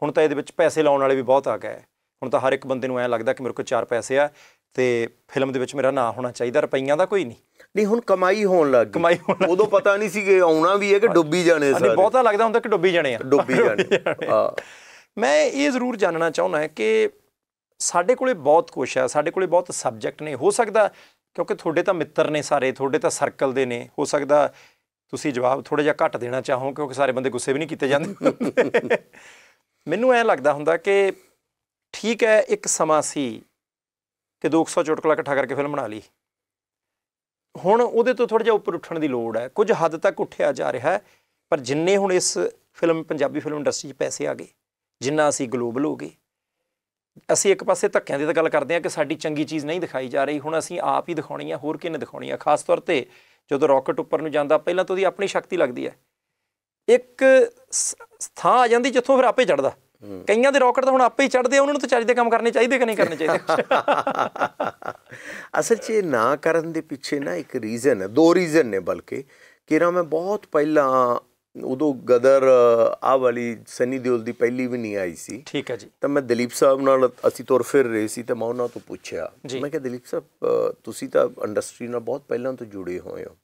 S1: ਹੁਣ ਤਾਂ ਇਹਦੇ ਵਿੱਚ ਪੈਸੇ ਲਾਉਣ ਵਾਲੇ ਵੀ ਬਹੁਤ ਆ ਗਏ ਹੁਣ ਤਾਂ ਹਰ ਇੱਕ ਬੰਦੇ ਨੂੰ ਐ ਲੱਗਦਾ ਕਿ ਮੇਰੇ ਕੋਲ 4 ਪੈਸੇ ਆ ਤੇ ਫਿਲਮ ਦੇ ਵਿੱਚ ਮੇਰਾ ਨਾਂ ਹੋਣਾ ਚਾਹੀਦਾ ਰੁਪਈਆਂ ਦਾ ਕੋਈ ਨਹੀਂ ਨਹੀਂ ਹੁਣ ਕਮਾਈ
S2: ਹੋਣ ਲੱਗ ਗਈ ਉਦੋਂ ਪਤਾ ਨਹੀਂ ਸੀ ਕਿ ਆਉਣਾ ਵੀ ਹੈ ਕਿ ਡੁੱਬੀ ਜਾਣੇ ਸਾਰੇ ਬਹੁਤਾ ਲੱਗਦਾ ਹੁੰਦਾ ਕਿ ਡੁੱਬੀ ਜਾਣੇ ਆ ਡੁੱਬੀ ਜਾਣੇ ਮੈਂ ਇਹ ਜ਼ਰੂਰ ਜਾਣਨਾ ਚਾਹੁੰਦਾ ਕਿ ਸਾਡੇ ਕੋਲੇ
S1: ਬਹੁਤ ਕੁਝ ਹੈ ਸਾਡੇ ਕੋਲੇ ਬਹੁਤ ਸਬਜੈਕਟ ਨੇ ਹੋ ਸਕਦਾ ਕਿਉਂਕਿ ਤੁਹਾਡੇ ਤਾਂ ਮਿੱਤਰ ਨੇ ਸਾਰੇ ਤੁਹਾਡੇ ਤਾਂ ਸਰਕਲ ਦੇ ਨੇ ਹੋ ਸਕਦਾ ਤੁਸੀਂ ਜਵਾਬ ਥੋੜਾ ਜਿਹਾ ਘੱਟ ਦੇਣਾ ਚਾਹੋ ਕਿਉਂਕਿ ਸਾਰੇ ਬੰਦੇ ਗੁੱਸੇ ਵੀ ਨਹੀਂ ਕੀਤੇ ਜਾਂਦੇ ਮੈਨੂੰ ਐ ਲੱਗਦਾ ਹੁੰਦਾ ਕਿ ਠੀਕ ਹੈ ਇੱਕ ਸਮਾਂ ਸੀ ਕਿ 200 ਚੁਟਕਲਾ ਇਕੱਠਾ ਕਰਕੇ ਫਿਲਮ ਬਣਾ ਲਈ ਹੁਣ ਉਹਦੇ ਤੋਂ ਥੋੜਾ ਜਿਹਾ ਉੱਪਰ ਉੱਠਣ ਦੀ ਲੋੜ ਹੈ ਕੁਝ ਹੱਦ ਤੱਕ ਉੱਠਿਆ ਜਾ ਰਿਹਾ ਹੈ ਪਰ ਜਿੰਨੇ ਹੁਣ ਇਸ ਫਿਲਮ ਪੰਜਾਬੀ ਫਿਲਮ ਇੰਡਸਟਰੀ 'ਚ ਪੈਸੇ ਆ ਗਏ ਜਿੰਨਾ ਅਸੀਂ ਗਲੋਬਲ ਹੋ ਗਏ ਅਸੀਂ ਇੱਕ ਪਾਸੇ ਧੱਕਿਆਂ ਦੀ ਤਾਂ ਗੱਲ ਕਰਦੇ ਹਾਂ ਕਿ ਸਾਡੀ ਚੰਗੀ ਚੀਜ਼ ਨਹੀਂ ਦਿਖਾਈ ਜਾ ਰਹੀ ਹੁਣ ਅਸੀਂ ਆਪ ਹੀ ਦਿਖਾਉਣੀ ਆ ਹੋਰ ਕਿਹਨੇ ਦਿਖਾਉਣੀ ਆ ਖਾਸ ਤੌਰ ਤੇ ਜਦੋਂ ਰਾਕਟ ਉੱਪਰ ਨੂੰ ਜਾਂਦਾ ਪਹਿਲਾਂ ਤਾਂ ਉਹਦੀ ਆਪਣੀ ਸ਼ਕਤੀ ਲੱਗਦੀ ਹੈ ਇੱਕ ਥਾਂ ਆ ਜਾਂਦੀ ਜਿੱਥੋਂ ਫਿਰ ਆਪੇ ਚੜਦਾ ਕਈਆਂ ਦੇ ਰੌਕਟ ਤਾਂ ਹੁਣ ਆਪੇ ਹੀ ਚੜਦੇ ਆ ਉਹਨਾਂ ਨੂੰ ਤਾਂ ਚੱਜ ਦੇ ਕੰਮ ਕਰਨੇ ਚਾਹੀਦੇ ਕਿ ਨਹੀਂ ਕਰਨੇ
S2: ਚਾਹੀਦੇ ਅਸਲ 'ਚ ਇਹ ਨਾ ਕਰਨ ਦੇ ਪਿੱਛੇ ਨਾ ਇੱਕ ਰੀਜ਼ਨ ਹੈ ਦੋ ਰੀਜ਼ਨ ਨੇ ਬਲਕਿ ਕਿ ਨਾ ਮੈਂ ਬਹੁਤ ਪਹਿਲਾਂ ਉਦੋਂ ਗਦਰ ਆ ਵਾਲੀ ਸਨੀ ਦਿਓਲ ਦੀ ਪਹਿਲੀ ਵੀ ਨਹੀਂ ਆਈ ਸੀ ਠੀਕ ਹੈ ਜੀ ਤਾਂ ਮੈਂ ਦਲੀਪ ਸਾਹਿਬ ਨਾਲ ਅਸੀਂ ਤੁਰ ਫਿਰ ਰਹੇ ਸੀ ਤਾਂ ਮੈਂ ਉਹਨਾਂ ਤੋਂ ਪੁੱਛਿਆ ਮੈਂ ਕਿਹਾ ਦਲੀਪ ਸਾਹਿਬ ਤੁਸੀਂ ਤਾਂ ਇੰਡਸਟਰੀ ਨਾਲ ਬਹੁਤ ਪਹਿਲਾਂ ਤੋਂ ਜੁੜੇ ਹੋਏ ਹੋ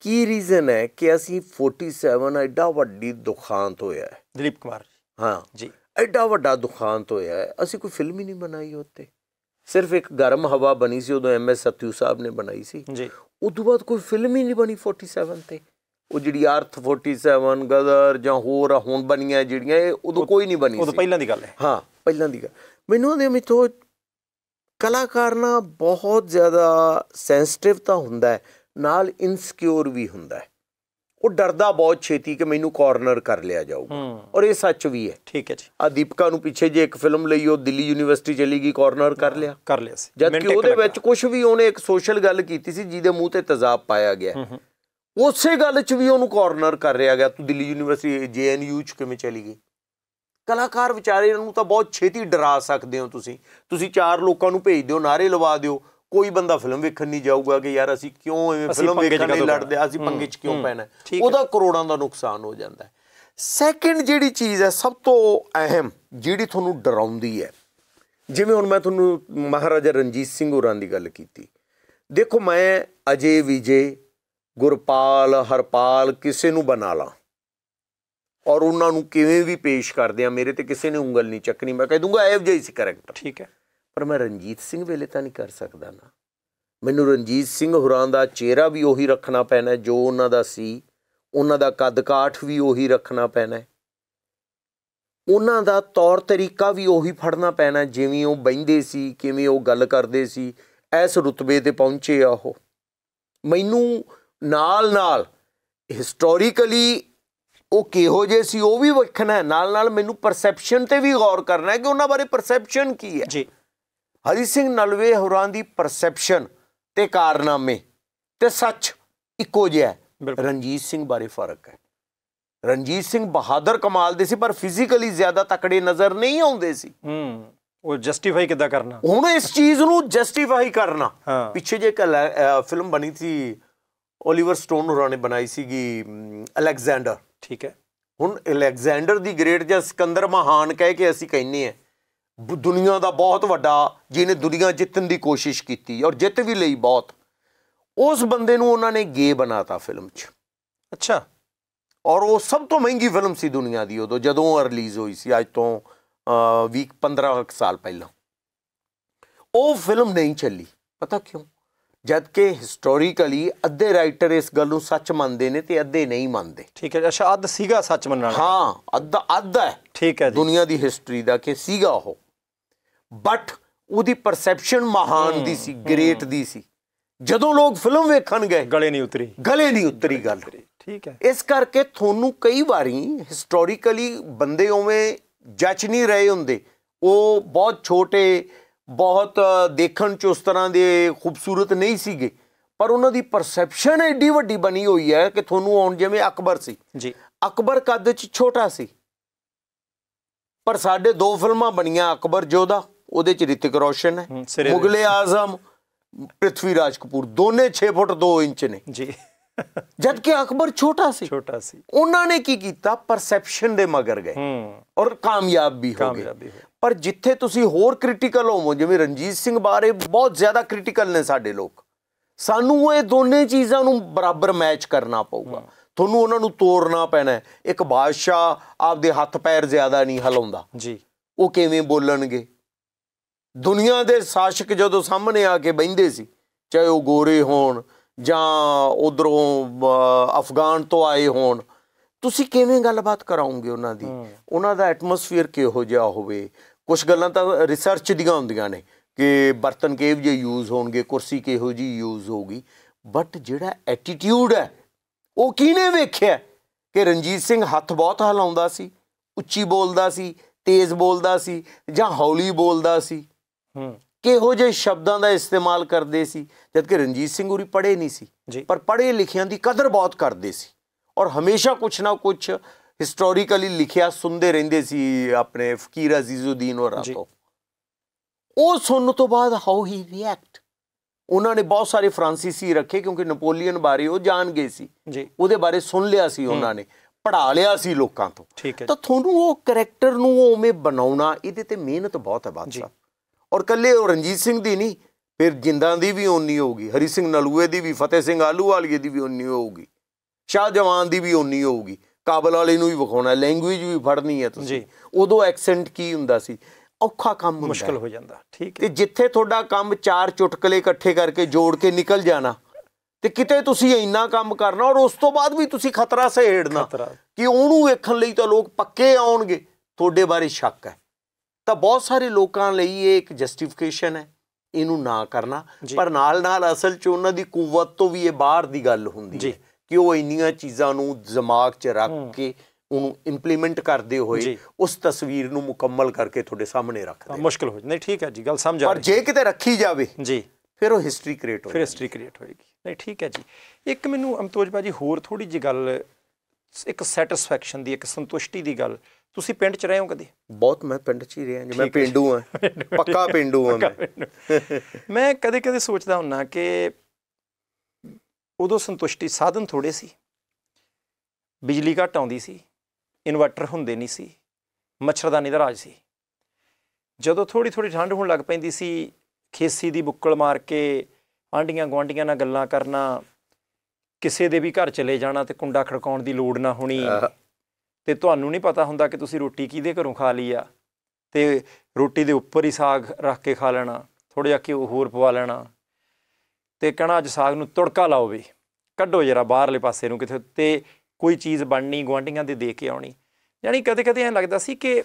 S2: ਕੀ ਰੀਜ਼ਨ ਹੈ ਕਿ ਅਸੀਂ 47 ਐਡਾ ਵੱਡੀ ਦੁਖਾਂਤ ਹੋਇਆ ਹੈ ਦਲੀਪ ਕੁਮਾਰ ਹਾਂ ਜੀ ਐਡਾ ਵੱਡਾ ਦੁਖਾਂਤ ਹੋਇਆ ਅਸੀਂ ਕੋਈ ਫਿਲਮ ਹੀ ਨਹੀਂ ਬਣਾਈ ਉੱਤੇ ਸਿਰਫ ਇੱਕ ਗਰਮ ਹਵਾ ਬਣੀ ਸੀ ਉਦੋਂ ਐਮ ਐਸ ਸਤਿਉ ਸਾਹਿਬ ਨੇ ਬਣਾਈ ਸੀ ਜੀ ਉਸ ਤੋਂ ਬਾਅਦ ਕੋਈ ਫਿਲਮ ਹੀ ਨਹੀਂ ਬਣੀ 47 ਤੇ ਉਹ ਜਿਹੜੀ ਅਰਥ 47 ਗਦਰ ਜਾਂ ਹੋਰ ਹੁਣ ਬਣੀਆਂ ਜਿਹੜੀਆਂ ਇਹ ਉਦੋਂ ਕੋਈ ਨਹੀਂ ਬਣੀ ਸੀ ਉਦੋਂ ਪਹਿਲਾਂ ਦੀ ਗੱਲ ਹੈ ਹਾਂ ਪਹਿਲਾਂ ਦੀ ਗੱਲ ਮੈਨੂੰ ਉਹਦੇ ਵਿੱਚ ਤੋਂ ਕਲਾਕਾਰ ਨਾ ਬਹੁਤ ਜ਼ਿਆਦਾ ਸੈਂਸਿਟਿਵ ਤਾਂ ਹੁੰਦਾ ਹੈ ਨਾਲ ਇਨਸਿਕਿਉਰ ਵੀ ਹੁੰਦਾ ਹੈ ਉਹ ਡਰਦਾ ਬਹੁਤ ਛੇਤੀ ਕਿ ਮੈਨੂੰ ਕਾਰਨਰ ਕਰ ਲਿਆ ਜਾਊਗਾ ਔਰ ਇਹ ਸੱਚ ਵੀ ਹੈ ਠੀਕ ਹੈ ਜੀ ਆ ਦੀਪਕਾ ਨੂੰ ਪਿੱਛੇ ਜੇ ਇੱਕ ਫਿਲਮ ਲਈ ਉਹ ਦਿੱਲੀ ਯੂਨੀਵਰਸਿਟੀ ਚਲੀ ਗਈ ਕਾਰਨਰ ਕਰ ਲਿਆ ਕਰ ਲਿਆ ਸੀ ਜਦ ਕਿ ਉਹਦੇ ਵਿੱਚ ਕੁਝ ਵੀ ਉਹਨੇ ਇੱਕ ਸੋਸ਼ਲ ਗੱਲ ਕੀਤੀ ਸੀ ਜਿਹਦੇ ਮੂੰਹ ਤੇ ਤਜ਼ਾਬ ਪਾਇਆ ਗਿਆ ਉਸੇ ਗੱਲ 'ਚ ਵੀ ਉਹਨੂੰ ਕਾਰਨਰ ਕਰ ਰਿਹਾ ਗਿਆ ਤੂੰ ਦਿੱਲੀ ਯੂਨੀਵਰਸਿਟੀ ਜੇਐਨਯੂ 'ਚ ਕਿਵੇਂ ਚਲੀ ਗਈ ਕਲਾਕਾਰ ਵਿਚਾਰੇ ਨੂੰ ਤਾਂ ਬਹੁਤ ਛੇਤੀ ਡਰਾ ਸਕਦੇ ਹੋ ਤੁਸੀਂ ਤੁਸੀਂ ਚਾਰ ਲੋਕਾਂ ਨੂੰ ਭੇਜ ਦਿਓ ਨਾਰੇ ਲਵਾ ਦਿਓ ਕੋਈ ਬੰਦਾ ਫਿਲਮ ਵੇਖਣ ਨਹੀਂ ਜਾਊਗਾ ਕਿ ਯਾਰ ਅਸੀਂ ਕਿਉਂ ਐਵੇਂ ਫਿਲਮ ਵੇਖਣ ਲਈ ਲੜਦੇ ਅਸੀਂ ਪੰਗੇ 'ਚ ਕਿਉਂ ਪੈਣਾ ਉਹਦਾ ਕਰੋੜਾਂ ਦਾ ਨੁਕਸਾਨ ਹੋ ਜਾਂਦਾ ਹੈ ਸੈਕਿੰਡ ਜਿਹੜੀ ਚੀਜ਼ ਹੈ ਸਭ ਤੋਂ ਅਹਿਮ ਜਿਹੜੀ ਤੁਹਾਨੂੰ ਡਰਾਉਂਦੀ ਹੈ ਜਿਵੇਂ ਹੁਣ ਮੈਂ ਤੁਹਾਨੂੰ ਮਹਾਰਾਜਾ ਰਣਜੀਤ ਸਿੰਘ ਹੋਰਾਂ ਦੀ ਗੱਲ ਕੀਤੀ ਦੇਖੋ ਮੈਂ ਅਜੇ ਵਿਜੇ ਗੁਰਪਾਲ ਹਰਪਾਲ ਕਿਸੇ ਨੂੰ ਬਣਾ ਲਾਂ ਔਰ ਉਹਨਾਂ ਨੂੰ ਕਿਵੇਂ ਵੀ ਪੇਸ਼ ਕਰਦੇ ਆ ਮੇਰੇ ਤੇ ਕਿਸੇ ਨੇ ਉਂਗਲ ਨਹੀਂ ਚੱਕਣੀ ਮੈਂ ਕਹਿ ਦੂੰਗਾ ਐਵੇਂ ਜਿਹਾ ਹੀ ਸੀ ਕਰੈਕਟਰ ਠੀਕ ਹੈ ਪਰ ਮੈਂ ਰਣਜੀਤ ਸਿੰਘ ਵੇਲੇ ਤਾਂ ਨਹੀਂ ਕਰ ਸਕਦਾ ਨਾ ਮੈਨੂੰ ਰਣਜੀਤ ਸਿੰਘ ਹੁਰਾਂ ਦਾ ਚਿਹਰਾ ਵੀ ਉਹੀ ਰੱਖਣਾ ਪੈਣਾ ਜੋ ਉਹਨਾਂ ਦਾ ਸੀ ਉਹਨਾਂ ਦਾ ਕੱਦ ਕਾਠ ਵੀ ਉਹੀ ਰੱਖਣਾ ਪੈਣਾ ਉਹਨਾਂ ਦਾ ਤੌਰ ਤਰੀਕਾ ਵੀ ਉਹੀ ਫੜਨਾ ਪੈਣਾ ਜਿਵੇਂ ਉਹ ਬੈਂਦੇ ਸੀ ਕਿਵੇਂ ਉਹ ਗੱਲ ਕਰਦੇ ਸੀ ਐਸ ਰੁਤਬੇ ਤੇ ਪਹੁੰਚੇ ਆ ਉਹ ਮੈਨੂੰ ਨਾਲ ਨਾਲ ਹਿਸਟੋਰੀਕਲੀ ਉਹ ਕਿਹੋ ਜੇ ਸੀ ਉਹ ਵੀ ਵੇਖਣਾ ਹੈ ਨਾਲ ਨਾਲ ਮੈਨੂੰ ਪਰਸੈਪਸ਼ਨ ਤੇ ਵੀ ਗੌਰ ਕਰਨਾ ਹੈ ਕਿ ਉਹਨਾਂ ਬਾਰੇ ਪਰਸੈਪਸ਼ਨ ਕੀ ਹੈ ਜੀ ਹਰੀ ਸਿੰਘ ਨਲਵੇ ਹੋਰਾਂ ਦੀ ਪਰਸੈਪਸ਼ਨ ਤੇ ਕਾਰਨਾਮੇ ਤੇ ਸੱਚ ਇੱਕੋ ਜਿਹਾ ਰਣਜੀਤ ਸਿੰਘ ਬਾਰੇ ਫਰਕ ਹੈ ਰਣਜੀਤ ਸਿੰਘ ਬਹਾਦਰ ਕਮਾਲ ਦੇ ਸੀ ਪਰ ਫਿਜ਼ੀਕਲੀ ਜ਼ਿਆਦਾ ਤਕੜੇ ਨਜ਼ਰ ਨਹੀਂ ਆਉਂਦੇ ਸੀ ਹੂੰ ਉਹ ਜਸਟੀਫਾਈ ਕਿੱਦਾਂ ਕਰਨਾ ਹੁਣ ਇਸ ਚੀਜ਼ ਨੂੰ ਜਸਟੀਫਾਈ ਕਰਨਾ ਪਿੱਛੇ ਜੇ ਇੱਕ ਫਿਲਮ ਬਣੀ ਸੀ ਓਲੀਵਰ ਸਟੋਨ ਹੋਰਾਂ ਨੇ ਬਣਾਈ ਸੀਗੀ ਅਲੈਗਜ਼ੈਂਡਰ ਠੀਕ ਹੈ ਹੁਣ ਅਲੈਗਜ਼ੈਂਡਰ ਦੀ ਗ੍ਰੇਟ ਜਾਂ ਸਿਕੰਦਰ ਮਹਾਨ ਕਹਿ ਕੇ ਅਸੀਂ ਕਹਿੰਨੇ ਆ ਦੁਨੀਆ ਦਾ ਬਹੁਤ ਵੱਡਾ ਜਿਹਨੇ ਦੁਨੀਆ ਜਿੱਤਣ ਦੀ ਕੋਸ਼ਿਸ਼ ਕੀਤੀ ਔਰ ਜਿੱਤ ਵੀ ਲਈ ਬਹੁਤ ਉਸ ਬੰਦੇ ਨੂੰ ਉਹਨਾਂ ਨੇ ਗੇ ਬਣਾਤਾ ਫਿਲਮ 'ਚ ਅੱਛਾ ਔਰ ਉਹ ਸਭ ਤੋਂ ਮਹਿੰਗੀ ਫਿਲਮ ਸੀ ਦੁਨੀਆ ਦੀ ਉਦੋਂ ਜਦੋਂ ਰਿਲੀਜ਼ ਹੋਈ ਸੀ ਅੱਜ ਤੋਂ ਵੀਕ 15 ਸਾਲ ਪਹਿਲਾਂ ਉਹ ਫਿਲਮ ਨਹੀਂ ਚੱਲੀ ਪਤਾ ਕਿਉਂ ਜਦ ਕਿ ਹਿਸਟੋਰੀਕਲੀ ਅੱਧੇ ਰਾਈਟਰ ਇਸ ਗੱਲ ਨੂੰ ਸੱਚ ਮੰਨਦੇ ਨੇ ਤੇ ਅੱਧੇ ਨਹੀਂ ਮੰਨਦੇ ਠੀਕ ਹੈ ਅੱਛਾ ਅੱਧ ਸੀਗਾ ਸੱਚ ਮੰਨਣਾ ਹਾਂ ਅੱਧਾ ਅੱਧਾ ਹੈ ਠੀਕ ਹੈ ਜੀ ਦੁਨੀਆ ਦੀ ਹਿਸਟਰੀ ਦਾ ਕਿ ਸੀਗਾ ਉਹ ਬਟ ਉਹਦੀ ਪਰਸੈਪਸ਼ਨ ਮਹਾਨ ਦੀ ਸੀ ਗ੍ਰੇਟ ਦੀ ਸੀ ਜਦੋਂ ਲੋਕ ਫਿਲਮ ਵੇਖਣ ਗਏ ਗਲੇ ਨਹੀਂ ਉਤਰੀ ਗਲੇ ਨਹੀਂ ਉਤਰੀ ਗੱਲ ਠੀਕ ਹੈ ਇਸ ਕਰਕੇ ਤੁਹਾਨੂੰ ਕਈ ਵਾਰੀ ਹਿਸਟੋਰੀਕਲੀ ਬੰਦੇ ਉਵੇਂ ਜੱਜ ਨਹੀਂ ਰਹੇ ਹੁੰਦੇ ਉਹ ਬਹੁਤ ਛੋਟੇ ਬਹੁਤ ਦੇਖਣ ਚ ਉਸ ਤਰ੍ਹਾਂ ਦੇ ਖੂਬਸੂਰਤ ਨਹੀਂ ਸੀਗੇ ਪਰ ਉਹਨਾਂ ਦੀ ਪਰਸੈਪਸ਼ਨ ਐਡੀ ਵੱਡੀ ਬਣੀ ਹੋਈ ਹੈ ਕਿ ਤੁਹਾਨੂੰ ਆਉਣ ਜਿਵੇਂ ਅਕਬਰ ਸੀ ਜੀ ਅਕਬਰ ਕੱਦ ਚ ਛੋਟਾ ਸੀ ਪਰ ਸਾਡੇ ਦੋ ਫਿਲਮਾਂ ਬਣੀਆਂ ਅਕਬਰ ਜੋਧਾ ਉਹਦੇ ਚ ਰਿਤਿਕ ਰੋਸ਼ਨ ਹੈ ਮੁਗਲੇ ਆਜ਼ਮ ਪ੍ਰਿਥਵੀ ਰਾਜ ਕਪੂਰ ਦੋਨੇ 6 ਫੁੱਟ 2 ਇੰਚ ਨੇ ਜੀ ਜਦ ਕਿ ਅਕਬਰ ਛੋਟਾ ਸੀ ਛੋਟਾ ਸੀ ਉਹਨਾਂ ਨੇ ਕੀ ਕੀਤਾ ਪਰਸੈਪਸ਼ਨ ਦੇ ਮਗਰ ਗਏ ਹੂੰ ਔਰ ਕਾਮਯਾਬ ਵੀ ਹੋ ਗਏ ਪਰ ਜਿੱਥੇ ਤੁਸੀਂ ਹੋਰ ਕ੍ਰਿਟੀਕਲ ਹੋਵੋ ਜਿਵੇਂ ਰਣਜੀਤ ਸਿੰਘ ਬਾਰੇ ਬਹੁਤ ਜ਼ਿਆਦਾ ਕ੍ਰਿਟੀਕਲ ਨੇ ਸਾਡੇ ਲੋਕ ਸਾਨੂੰ ਇਹ ਦੋਨੇ ਚੀਜ਼ਾਂ ਨੂੰ ਬਰਾਬਰ ਮੈਚ ਕਰਨਾ ਪਊਗਾ ਤੁਹਾਨੂੰ ਉਹਨਾਂ ਨੂੰ ਤੋੜਨਾ ਪੈਣਾ ਇੱਕ ਬਾਦਸ਼ਾਹ ਆਪਦੇ ਹੱਥ ਪੈਰ ਜ਼ਿਆਦਾ ਨਹੀਂ ਹਲਾਉਂਦਾ ਜੀ ਉਹ ਕਿਵੇਂ ਬੋਲਣਗੇ ਦੁਨੀਆ ਦੇ ਸ਼ਾਸਕ ਜਦੋਂ ਸਾਹਮਣੇ ਆ ਕੇ ਬੈੰਦੇ ਸੀ ਚਾਹੇ ਉਹ ਗੋਰੇ ਹੋਣ ਜਾਂ ਉਧਰੋਂ ਅਫਗਾਨ ਤੋਂ ਆਏ ਹੋਣ ਤੁਸੀਂ ਕਿਵੇਂ ਗੱਲਬਾਤ ਕਰਾਉਂਗੇ ਉਹਨਾਂ ਦੀ ਉਹਨਾਂ ਦਾ ਐਟਮੋਸਫੀਅਰ ਕਿਹੋ ਜਿਹਾ ਹੋਵੇ ਕੁਝ ਗੱਲਾਂ ਤਾਂ ਰਿਸਰਚ ਦੀਆਂ ਹੁੰਦੀਆਂ ਨੇ ਕਿ ਬਰਤਨ ਕਿਹੋ ਜਿਹੇ ਯੂਜ਼ ਹੋਣਗੇ ਕੁਰਸੀ ਕਿਹੋ ਜੀ ਯੂਜ਼ ਹੋਗੀ ਬਟ ਜਿਹੜਾ ਐਟੀਟਿਊਡ ਹੈ ਉਹ ਕਿਹਨੇ ਵੇਖਿਆ ਕਿ ਰਣਜੀਤ ਸਿੰਘ ਹੱਥ ਬਹੁਤ ਹਲਾਉਂਦਾ ਸੀ ਉੱਚੀ ਬੋਲਦਾ ਸੀ ਤੇਜ਼ ਬੋਲਦਾ ਸੀ ਜਾਂ ਹੌਲੀ ਬੋਲਦਾ ਸੀ ਕਿਹੋ ਜਿਹੇ ਸ਼ਬਦਾਂ ਦਾ ਇਸਤੇਮਾਲ ਕਰਦੇ ਸੀ ਜਦ ਕਿ ਰਣਜੀਤ ਸਿੰਘ ਉਰੀ ਪੜ੍ਹੇ ਨਹੀਂ ਸੀ ਪਰ ਪੜ੍ਹੇ ਲਿਖਿਆਂ ਦੀ ਕਦਰ ਬਹੁਤ ਕਰਦੇ ਸੀ ਔਰ ਹਮੇਸ਼ਾ ਕੁਛ ਨਾ ਕੁਛ ਹਿਸਟੋਰੀਕਲੀ ਲਿਖਿਆ ਸੁਣਦੇ ਰਹਿੰਦੇ ਸੀ ਆਪਣੇ ਫਕੀਰ ਅਜ਼ੀਜ਼ੁਦੀਨ ਔਰ ਆਤੋ ਉਹ ਸੁਣਨ ਤੋਂ ਬਾਅਦ ਹਾਊ ਹੀ ਰਿਐਕਟ ਉਹਨਾਂ ਨੇ ਬਹੁਤ ਸਾਰੇ ਫ੍ਰਾਂਸੀਸੀ ਰੱਖੇ ਕਿਉਂਕਿ ਨਪੋਲੀਅਨ ਬਾਰੇ ਉਹ ਜਾਣ ਗਏ ਸੀ ਉਹਦੇ ਬਾਰੇ ਸੁਣ ਲਿਆ ਸੀ ਉਹਨਾਂ ਨੇ ਪੜਾ ਲਿਆ ਸੀ ਲੋਕਾਂ ਤੋਂ ਤਾਂ ਤੁਹਾਨੂੰ ਉਹ ਕੈਰੈਕਟਰ ਨੂੰ ਉਵੇਂ ਬਣਾਉਣਾ ਇਹਦੇ ਤੇ ਮਿਹਨਤ ਬਹੁਤ ਹੈ ਬਾਦਸ਼ਾਹ ਔਰ ਕੱਲੇ ਉਹ ਰਣਜੀਤ ਸਿੰਘ ਦੀ ਨਹੀਂ ਫਿਰ ਜਿੰਦਾਂ ਦੀ ਵੀ ਓਨੀ ਹੋਊਗੀ ਹਰੀ ਸਿੰਘ ਨਲੂਏ ਦੀ ਵੀ ਫਤਿਹ ਸਿੰਘ ਆਲੂ ਵਾਲੀਏ ਦੀ ਵੀ ਓਨੀ ਹੋਊਗੀ ਸ਼ਾਹ ਜਵਾਨ ਦੀ ਵੀ ਓਨੀ ਹੋਊਗੀ ਕਾਬਲ ਵਾਲੇ ਨੂੰ ਵੀ ਵਿਖਾਉਣਾ ਲੈਂਗੁਏਜ ਵੀ ਫੜਨੀ ਹੈ ਤੁਸੀਂ ਉਦੋਂ ਐਕਸੈਂਟ ਕੀ ਹੁੰਦਾ ਸੀ ਔਖਾ ਕੰਮ ਮੁਸ਼ਕਲ ਹੋ ਜਾਂਦਾ ਠੀਕ ਹੈ ਤੇ ਜਿੱਥੇ ਤੁਹਾਡਾ ਕੰਮ ਚਾਰ ਚੁਟਕਲੇ ਇਕੱਠੇ ਕਰਕੇ ਜੋੜ ਕੇ ਨਿਕਲ ਜਾਣਾ ਤੇ ਕਿਤੇ ਤੁਸੀਂ ਇੰਨਾ ਕੰਮ ਕਰਨਾ ਔਰ ਉਸ ਤੋਂ ਬਾਅਦ ਵੀ ਤੁਸੀਂ ਖਤਰਾ ਸਹਿੜਨਾ ਕਿ ਉਹਨੂੰ ਵੇਖਣ ਲਈ ਤਾਂ ਲੋਕ ਪੱਕੇ ਆਉਣਗੇ ਤੁਹਾਡੇ ਬਾਰੇ ਸ਼ੱਕ ਹੈ ਤਾਂ ਬਹੁਤ ਸਾਰੇ ਲੋਕਾਂ ਲਈ ਇਹ ਇੱਕ ਜਸਟੀਫਿਕੇਸ਼ਨ ਹੈ ਇਹਨੂੰ ਨਾ ਕਰਨਾ ਪਰ ਨਾਲ ਨਾਲ ਅਸਲ 'ਚ ਉਹਨਾਂ ਦੀ ਕੂਵਤ ਤੋਂ ਵੀ ਇਹ ਬਾਹਰ ਦੀ ਗੱਲ ਹੁੰਦੀ ਹੈ ਕਿ ਉਹ ਇੰਨੀਆਂ ਚੀਜ਼ਾਂ ਨੂੰ ਦਿਮਾਗ 'ਚ ਰੱਖ ਕੇ ਉਹਨੂੰ ਇੰਪਲੀਮੈਂਟ ਕਰਦੇ ਹੋਏ ਉਸ ਤਸਵੀਰ ਨੂੰ ਮੁਕੰਮਲ ਕਰਕੇ ਤੁਹਾਡੇ ਸਾਹਮਣੇ ਰੱਖਦੇ ਮੁਸ਼ਕਲ ਹੋ ਜਾਂਦੀ ਨਹੀਂ ਠੀਕ ਹੈ ਜੀ ਗੱਲ ਸਮਝ ਆ ਪਰ ਜੇ ਕਿਤੇ ਰੱਖੀ ਜਾਵੇ ਜੀ ਫਿਰ ਉਹ ਹਿਸਟਰੀ ਕ੍ਰੀਏਟ ਹੋਏਗੀ ਫਿਰ
S1: ਹਿਸਟਰੀ ਕ੍ਰੀਏਟ ਹੋਏਗੀ ਨਹੀਂ ਠੀਕ ਹੈ ਜੀ ਇੱਕ ਮੈਨੂੰ ਅਮਤੋਜ ਬਾਜੀ ਹੋਰ ਥੋੜੀ ਜੀ ਗੱਲ ਇੱਕ ਸੈਟੀਸਫੈਕਸ਼ਨ ਦੀ ਇੱਕ ਸੰਤੁਸ਼ਟੀ ਦੀ ਗੱਲ ਤੁਸੀਂ ਪਿੰਡ 'ਚ ਰਹੇ ਹੋ ਕਦੇ ਬਹੁਤ ਮੈਂ ਪਿੰਡ 'ਚ ਹੀ ਰਿਹਾ ਜੀ ਮੈਂ ਪਿੰਡੂ ਆ ਪੱਕਾ ਪਿੰਡੂ ਆ ਮੈਂ ਮੈਂ ਕਦੇ ਕਦੇ ਸੋਚਦਾ ਹੁੰਨਾ ਕਿ ਉਦੋਂ ਸੰਤੁਸ਼ਟੀ ਸਾਧਨ ਥੋੜੇ ਸੀ ਬਿਜਲੀ ਘਟ ਆਉਂਦੀ ਸੀ ਇਨਵਰਟਰ ਹੁੰਦੇ ਨਹੀਂ ਸੀ ਮੱਛਰਦਾਨੀ ਦਾ ਰਾਜ ਸੀ ਜਦੋਂ ਥੋੜੀ ਥੋੜੀ ਠੰਡ ਹੋਣ ਲੱਗ ਪੈਂਦੀ ਸੀ ਖੇਸੀ ਦੀ ਬੁੱਕਲ ਮਾਰ ਕੇ ਆਂਡੀਆਂ ਗਵਾਂਡੀਆਂ ਨਾਲ ਗੱਲਾਂ ਕਰਨਾ ਕਿਸੇ ਦੇ ਵੀ ਘਰ ਚਲੇ ਜਾਣਾ ਤੇ ਕੁੰਡਾ ਖੜਕਾਉਣ ਦੀ ਲੋੜ ਨਾ ਹੋਣੀ ਤੇ ਤੁਹਾਨੂੰ ਨਹੀਂ ਪਤਾ ਹੁੰਦਾ ਕਿ ਤੁਸੀਂ ਰੋਟੀ ਕਿਹਦੇ ਘਰੋਂ ਖਾ ਲਈ ਆ ਤੇ ਰੋਟੀ ਦੇ ਉੱਪਰ ਹੀ ਸਾਗ ਰੱਖ ਕੇ ਖਾ ਲੈਣਾ ਥੋੜਾ ਜਿਹਾ ਕਿ ਹੋਰ ਪਵਾ ਲੈਣਾ ਤੇ ਕਹਣਾ ਅੱਜ ਸਾਗ ਨੂੰ ਤੜਕਾ ਲਾਓ ਵੀ ਕੱਢੋ ਜਰਾ ਬਾਹਰਲੇ ਪਾਸੇ ਨੂੰ ਕਿਥੇ ਤੇ ਕੋਈ ਚੀਜ਼ ਬਣਨੀ ਗਵਾਂਡੀਆਂ ਦੇ ਦੇ ਕੇ ਆਉਣੀ ਯਾਨੀ ਕਦੇ-ਕਦੇ ਐਂ ਲੱਗਦਾ ਸੀ ਕਿ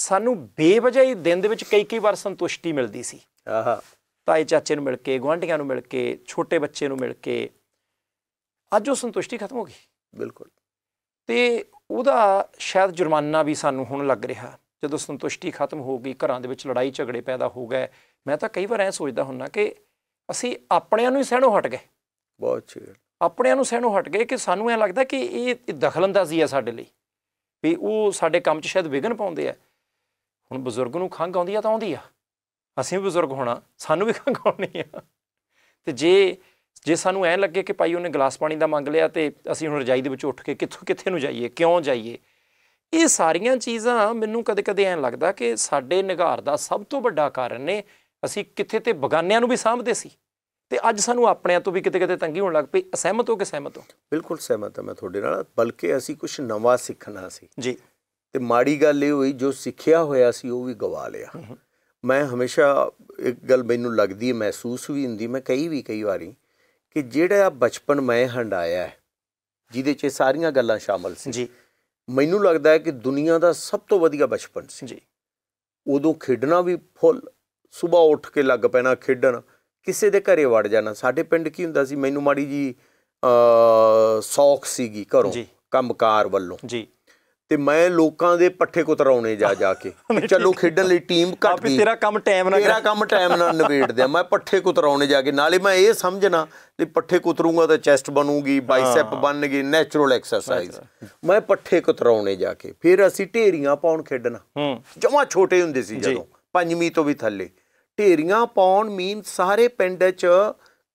S1: ਸਾਨੂੰ ਬੇਵਜਾ ਹੀ ਦਿਨ ਦੇ ਵਿੱਚ ਕਈ-ਕਈ ਵਾਰ ਸੰਤੁਸ਼ਟੀ ਮਿਲਦੀ ਸੀ ਆਹਾ ਤਾਏ ਚਾਚੇ ਨੂੰ ਮਿਲ ਕੇ ਗਵਾਂਡੀਆਂ ਨੂੰ ਮਿਲ ਕੇ ਛੋਟੇ ਬੱਚੇ ਨੂੰ ਮਿਲ ਕੇ ਅੱਜ ਉਹ ਸੰਤੁਸ਼ਟੀ ਖਤਮ ਹੋ ਗਈ ਬਿਲਕੁਲ ਤੇ ਉਹਦਾ ਸ਼ਾਇਦ ਜੁਰਮਾਨਾ ਵੀ ਸਾਨੂੰ ਹੁਣ ਲੱਗ ਰਿਹਾ ਜਦੋਂ ਸੰਤੁਸ਼ਟੀ ਖਤਮ ਹੋ ਗਈ ਘਰਾਂ ਦੇ ਵਿੱਚ ਲੜਾਈ ਝਗੜੇ ਪੈਦਾ ਹੋ ਗਏ ਮੈਂ ਤਾਂ ਕਈ ਵਾਰ ਐ ਸੋਚਦਾ ਹੁੰਨਾ ਕਿ ਅਸੀਂ ਆਪਣਿਆਂ ਨੂੰ ਹੀ ਸਹਿਣੋਂ ਹਟ ਗਏ ਬਹੁਤ ਚੀਜ਼ ਆਪਣਿਆਂ ਨੂੰ ਸਹਿਣੋਂ ਹਟ ਗਏ ਕਿ ਸਾਨੂੰ ਐ ਲੱਗਦਾ ਕਿ ਇਹ ਦਖਲਅੰਦਾਜ਼ੀ ਆ ਸਾਡੇ ਲਈ ਵੀ ਉਹ ਸਾਡੇ ਕੰਮ 'ਚ ਸ਼ਾਇਦ ਵਿਗਨ ਪਾਉਂਦੇ ਆ ਹੁਣ ਬਜ਼ੁਰਗ ਨੂੰ ਖੰਗ ਆਉਂਦੀ ਆ ਤਾਂ ਆਉਂਦੀ ਆ ਅਸੀਂ ਵੀ ਬਜ਼ੁਰਗ ਹੋਣਾ ਸਾਨੂੰ ਵੀ ਖੰਗ ਆਉਣੀ ਆ ਤੇ ਜੇ ਜੇ ਸਾਨੂੰ ਐ ਲੱਗੇ ਕਿ ਭਾਈ ਉਹਨੇ ਗਲਾਸ ਪਾਣੀ ਦਾ ਮੰਗ ਲਿਆ ਤੇ ਅਸੀਂ ਹੁਣ ਰਜਾਈ ਦੇ ਵਿੱਚ ਉੱਠ ਕੇ ਕਿੱਥੋਂ ਕਿੱਥੇ ਨੂੰ ਜਾਈਏ ਕਿਉਂ ਜਾਈਏ ਇਹ ਸਾਰੀਆਂ ਚੀਜ਼ਾਂ ਮੈਨੂੰ ਕਦੇ-ਕਦੇ ਐਂ ਲੱਗਦਾ ਕਿ ਸਾਡੇ ਨਿਗਾਰ ਦਾ ਸਭ ਤੋਂ ਵੱਡਾ ਕਾਰਨ ਨੇ ਅਸੀਂ ਕਿੱਥੇ ਤੇ ਬਗਾਨਿਆਂ ਨੂੰ ਵੀ ਸਾਂਭਦੇ ਸੀ ਤੇ ਅੱਜ ਸਾਨੂੰ ਆਪਣਿਆਂ ਤੋਂ ਵੀ ਕਿਤੇ-ਕਿਤੇ ਤੰਗੀ ਹੋਣ ਲੱਗ ਪਈ ਅਸਹਿਮਤ ਹੋ ਕੇ ਸਹਿਮਤ ਹੋ
S2: ਬਿਲਕੁਲ ਸਹਿਮਤ ਹਾਂ ਮੈਂ ਤੁਹਾਡੇ ਨਾਲ ਬਲਕਿ ਅਸੀਂ ਕੁਝ ਨਵਾਂ ਸਿੱਖਣਾ ਸੀ ਜੀ ਤੇ ਮਾੜੀ ਗੱਲ ਇਹ ਹੋਈ ਜੋ ਸਿੱਖਿਆ ਹੋਇਆ ਸੀ ਉਹ ਵੀ ਗਵਾ ਲਿਆ ਮੈਂ ਹਮੇਸ਼ਾ ਇੱਕ ਗੱਲ ਮੈਨੂੰ ਲੱਗਦੀ ਹੈ ਮਹਿਸੂਸ ਵੀ ਹੁੰਦੀ ਮੈਂ ਕਈ ਵੀ ਕਈ ਵਾਰੀ ਕਿ ਜਿਹੜਾ ਬਚਪਨ ਮੈਂ ਹੰਡਾਇਆ ਹੈ ਜਿਹਦੇ 'ਚ ਸਾਰੀਆਂ ਗੱਲਾਂ ਸ਼ਾਮਲ ਸੀ ਜੀ ਮੈਨੂੰ ਲੱਗਦਾ ਹੈ ਕਿ ਦੁਨੀਆ ਦਾ ਸਭ ਤੋਂ ਵਧੀਆ ਬਚਪਨ ਸੀ ਜੀ ਉਦੋਂ ਖੇਡਣਾ ਵੀ ਫੁੱਲ ਸਵੇਰ ਉੱਠ ਕੇ ਲੱਗ ਪੈਣਾ ਖੇਡਣ ਕਿਸੇ ਦੇ ਘਰੇ ਵੜ ਜਾਣਾ ਸਾਡੇ ਪਿੰਡ ਕੀ ਹੁੰਦਾ ਸੀ ਮੈਨੂੰ ਮਾੜੀ ਜੀ ਸੌਖ ਸੀਗੀ ਘਰੋਂ ਕੰਮਕਾਰ ਵੱਲੋਂ ਜੀ ਤੇ ਮੈਂ ਲੋਕਾਂ ਦੇ ਪੱਠੇ ਕੁਤਰਾਉਣੇ ਜਾ ਜਾ ਕੇ ਚਲੋ ਖੇਡਣ ਲਈ ਟੀਮ ਘੱਟ ਗਈ ਤੇਰਾ ਕੰਮ ਟਾਈਮ ਨਾਲ ਤੇਰਾ ਕੰਮ ਟਾਈਮ ਨਾਲ ਨਿਬੇੜ ਦਿਆ ਮੈਂ ਪੱਠੇ ਕੁਤਰਾਉਣੇ ਜਾ ਕੇ ਨਾਲੇ ਮੈਂ ਇਹ ਸਮਝਣਾ ਤੇ ਪੱਠੇ ਕੁਤਰੂੰਗਾ ਤਾਂ ਚੈਸਟ ਬਣੂਗੀ ਬਾਈਸੈਪ ਬਣਨਗੇ ਨੈਚੁਰਲ ਐਕਸਰਸਾਈਜ਼ ਮੈਂ ਪੱਠੇ ਕੁਤਰਾਉਣੇ ਜਾ ਕੇ ਫਿਰ ਅਸੀਂ ਢੇਰੀਆਂ ਪਾਉਣ ਖੇਡਣਾ ਜਮਾ ਛੋਟੇ ਹੁੰਦੇ ਸੀ ਜਦੋਂ ਪੰਜਵੀਂ ਤੋਂ ਵੀ ਥੱਲੇ ਢੇਰੀਆਂ ਪਾਉਣ ਮੀਨ ਸਾਰੇ ਪਿੰਡ 'ਚ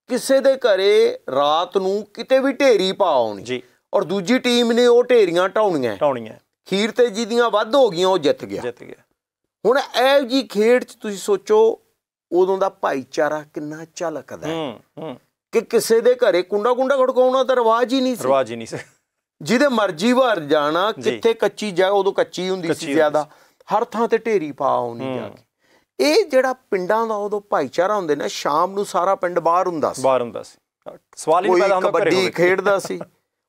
S2: ਕਿਸੇ ਦੇ ਘਰੇ ਰਾਤ ਨੂੰ ਕਿਤੇ ਵੀ ਢੇਰੀ ਪਾਉਣੀ ਜੀ ਔਰ ਦੂਜੀ ਟੀਮ ਨੇ ਉਹ ਢੇਰੀਆਂ ਢਾਉਣੀਆਂ ਢਾਉਣੀਆਂ ਖੀਰ ਤੇ ਜਿਹਦੀਆਂ ਵੱਧ ਹੋ ਗਈਆਂ ਉਹ ਜਿੱਤ ਗਿਆ ਜਿੱਤ ਗਿਆ ਹੁਣ ਇਹ ਜੀ ਖੇਡ 'ਚ ਤੁਸੀਂ ਸੋਚੋ ਉਦੋਂ ਦਾ ਭਾਈਚਾਰਾ ਕਿੰਨਾ ਚਲਕਦਾ ਹੈ ਕਿ ਕਿਸੇ ਦੇ ਘਰੇ ਕੁੰਡਾ ਕੁੰਡਾ ਘੜਕਾਉਣਾ ਤਾਂ ਰਵਾਜ ਹੀ ਨਹੀਂ ਸੀ ਰਵਾਜ ਹੀ ਨਹੀਂ ਸੀ ਜਿਹਦੇ ਮਰਜ਼ੀ ਵਾਰ ਜਾਣਾ ਕਿੱਥੇ ਕੱਚੀ ਜਗ੍ਹਾ ਉਦੋਂ ਕੱਚੀ ਹੁੰਦੀ ਸੀ ਜ਼ਿਆਦਾ ਹਰ ਥਾਂ ਤੇ ਢੇਰੀ ਪਾ ਆਉਣੀ ਜਾ ਕੇ ਇਹ ਜਿਹੜਾ ਪਿੰਡਾਂ ਦਾ ਉਦੋਂ ਭਾਈਚਾਰਾ ਹੁੰਦੇ ਨੇ ਸ਼ਾਮ ਨੂੰ ਸਾਰਾ ਪਿੰਡ ਬਾਹਰ ਹੁੰਦਾ ਸੀ ਬਾਹਰ ਹੁੰਦਾ ਸੀ
S1: ਸਵਾਲ ਹੀ ਨਹੀਂ ਪੈਦਾ ਹੁੰਦਾ ਕਬੱਡੀ ਖੇਡਦਾ ਸੀ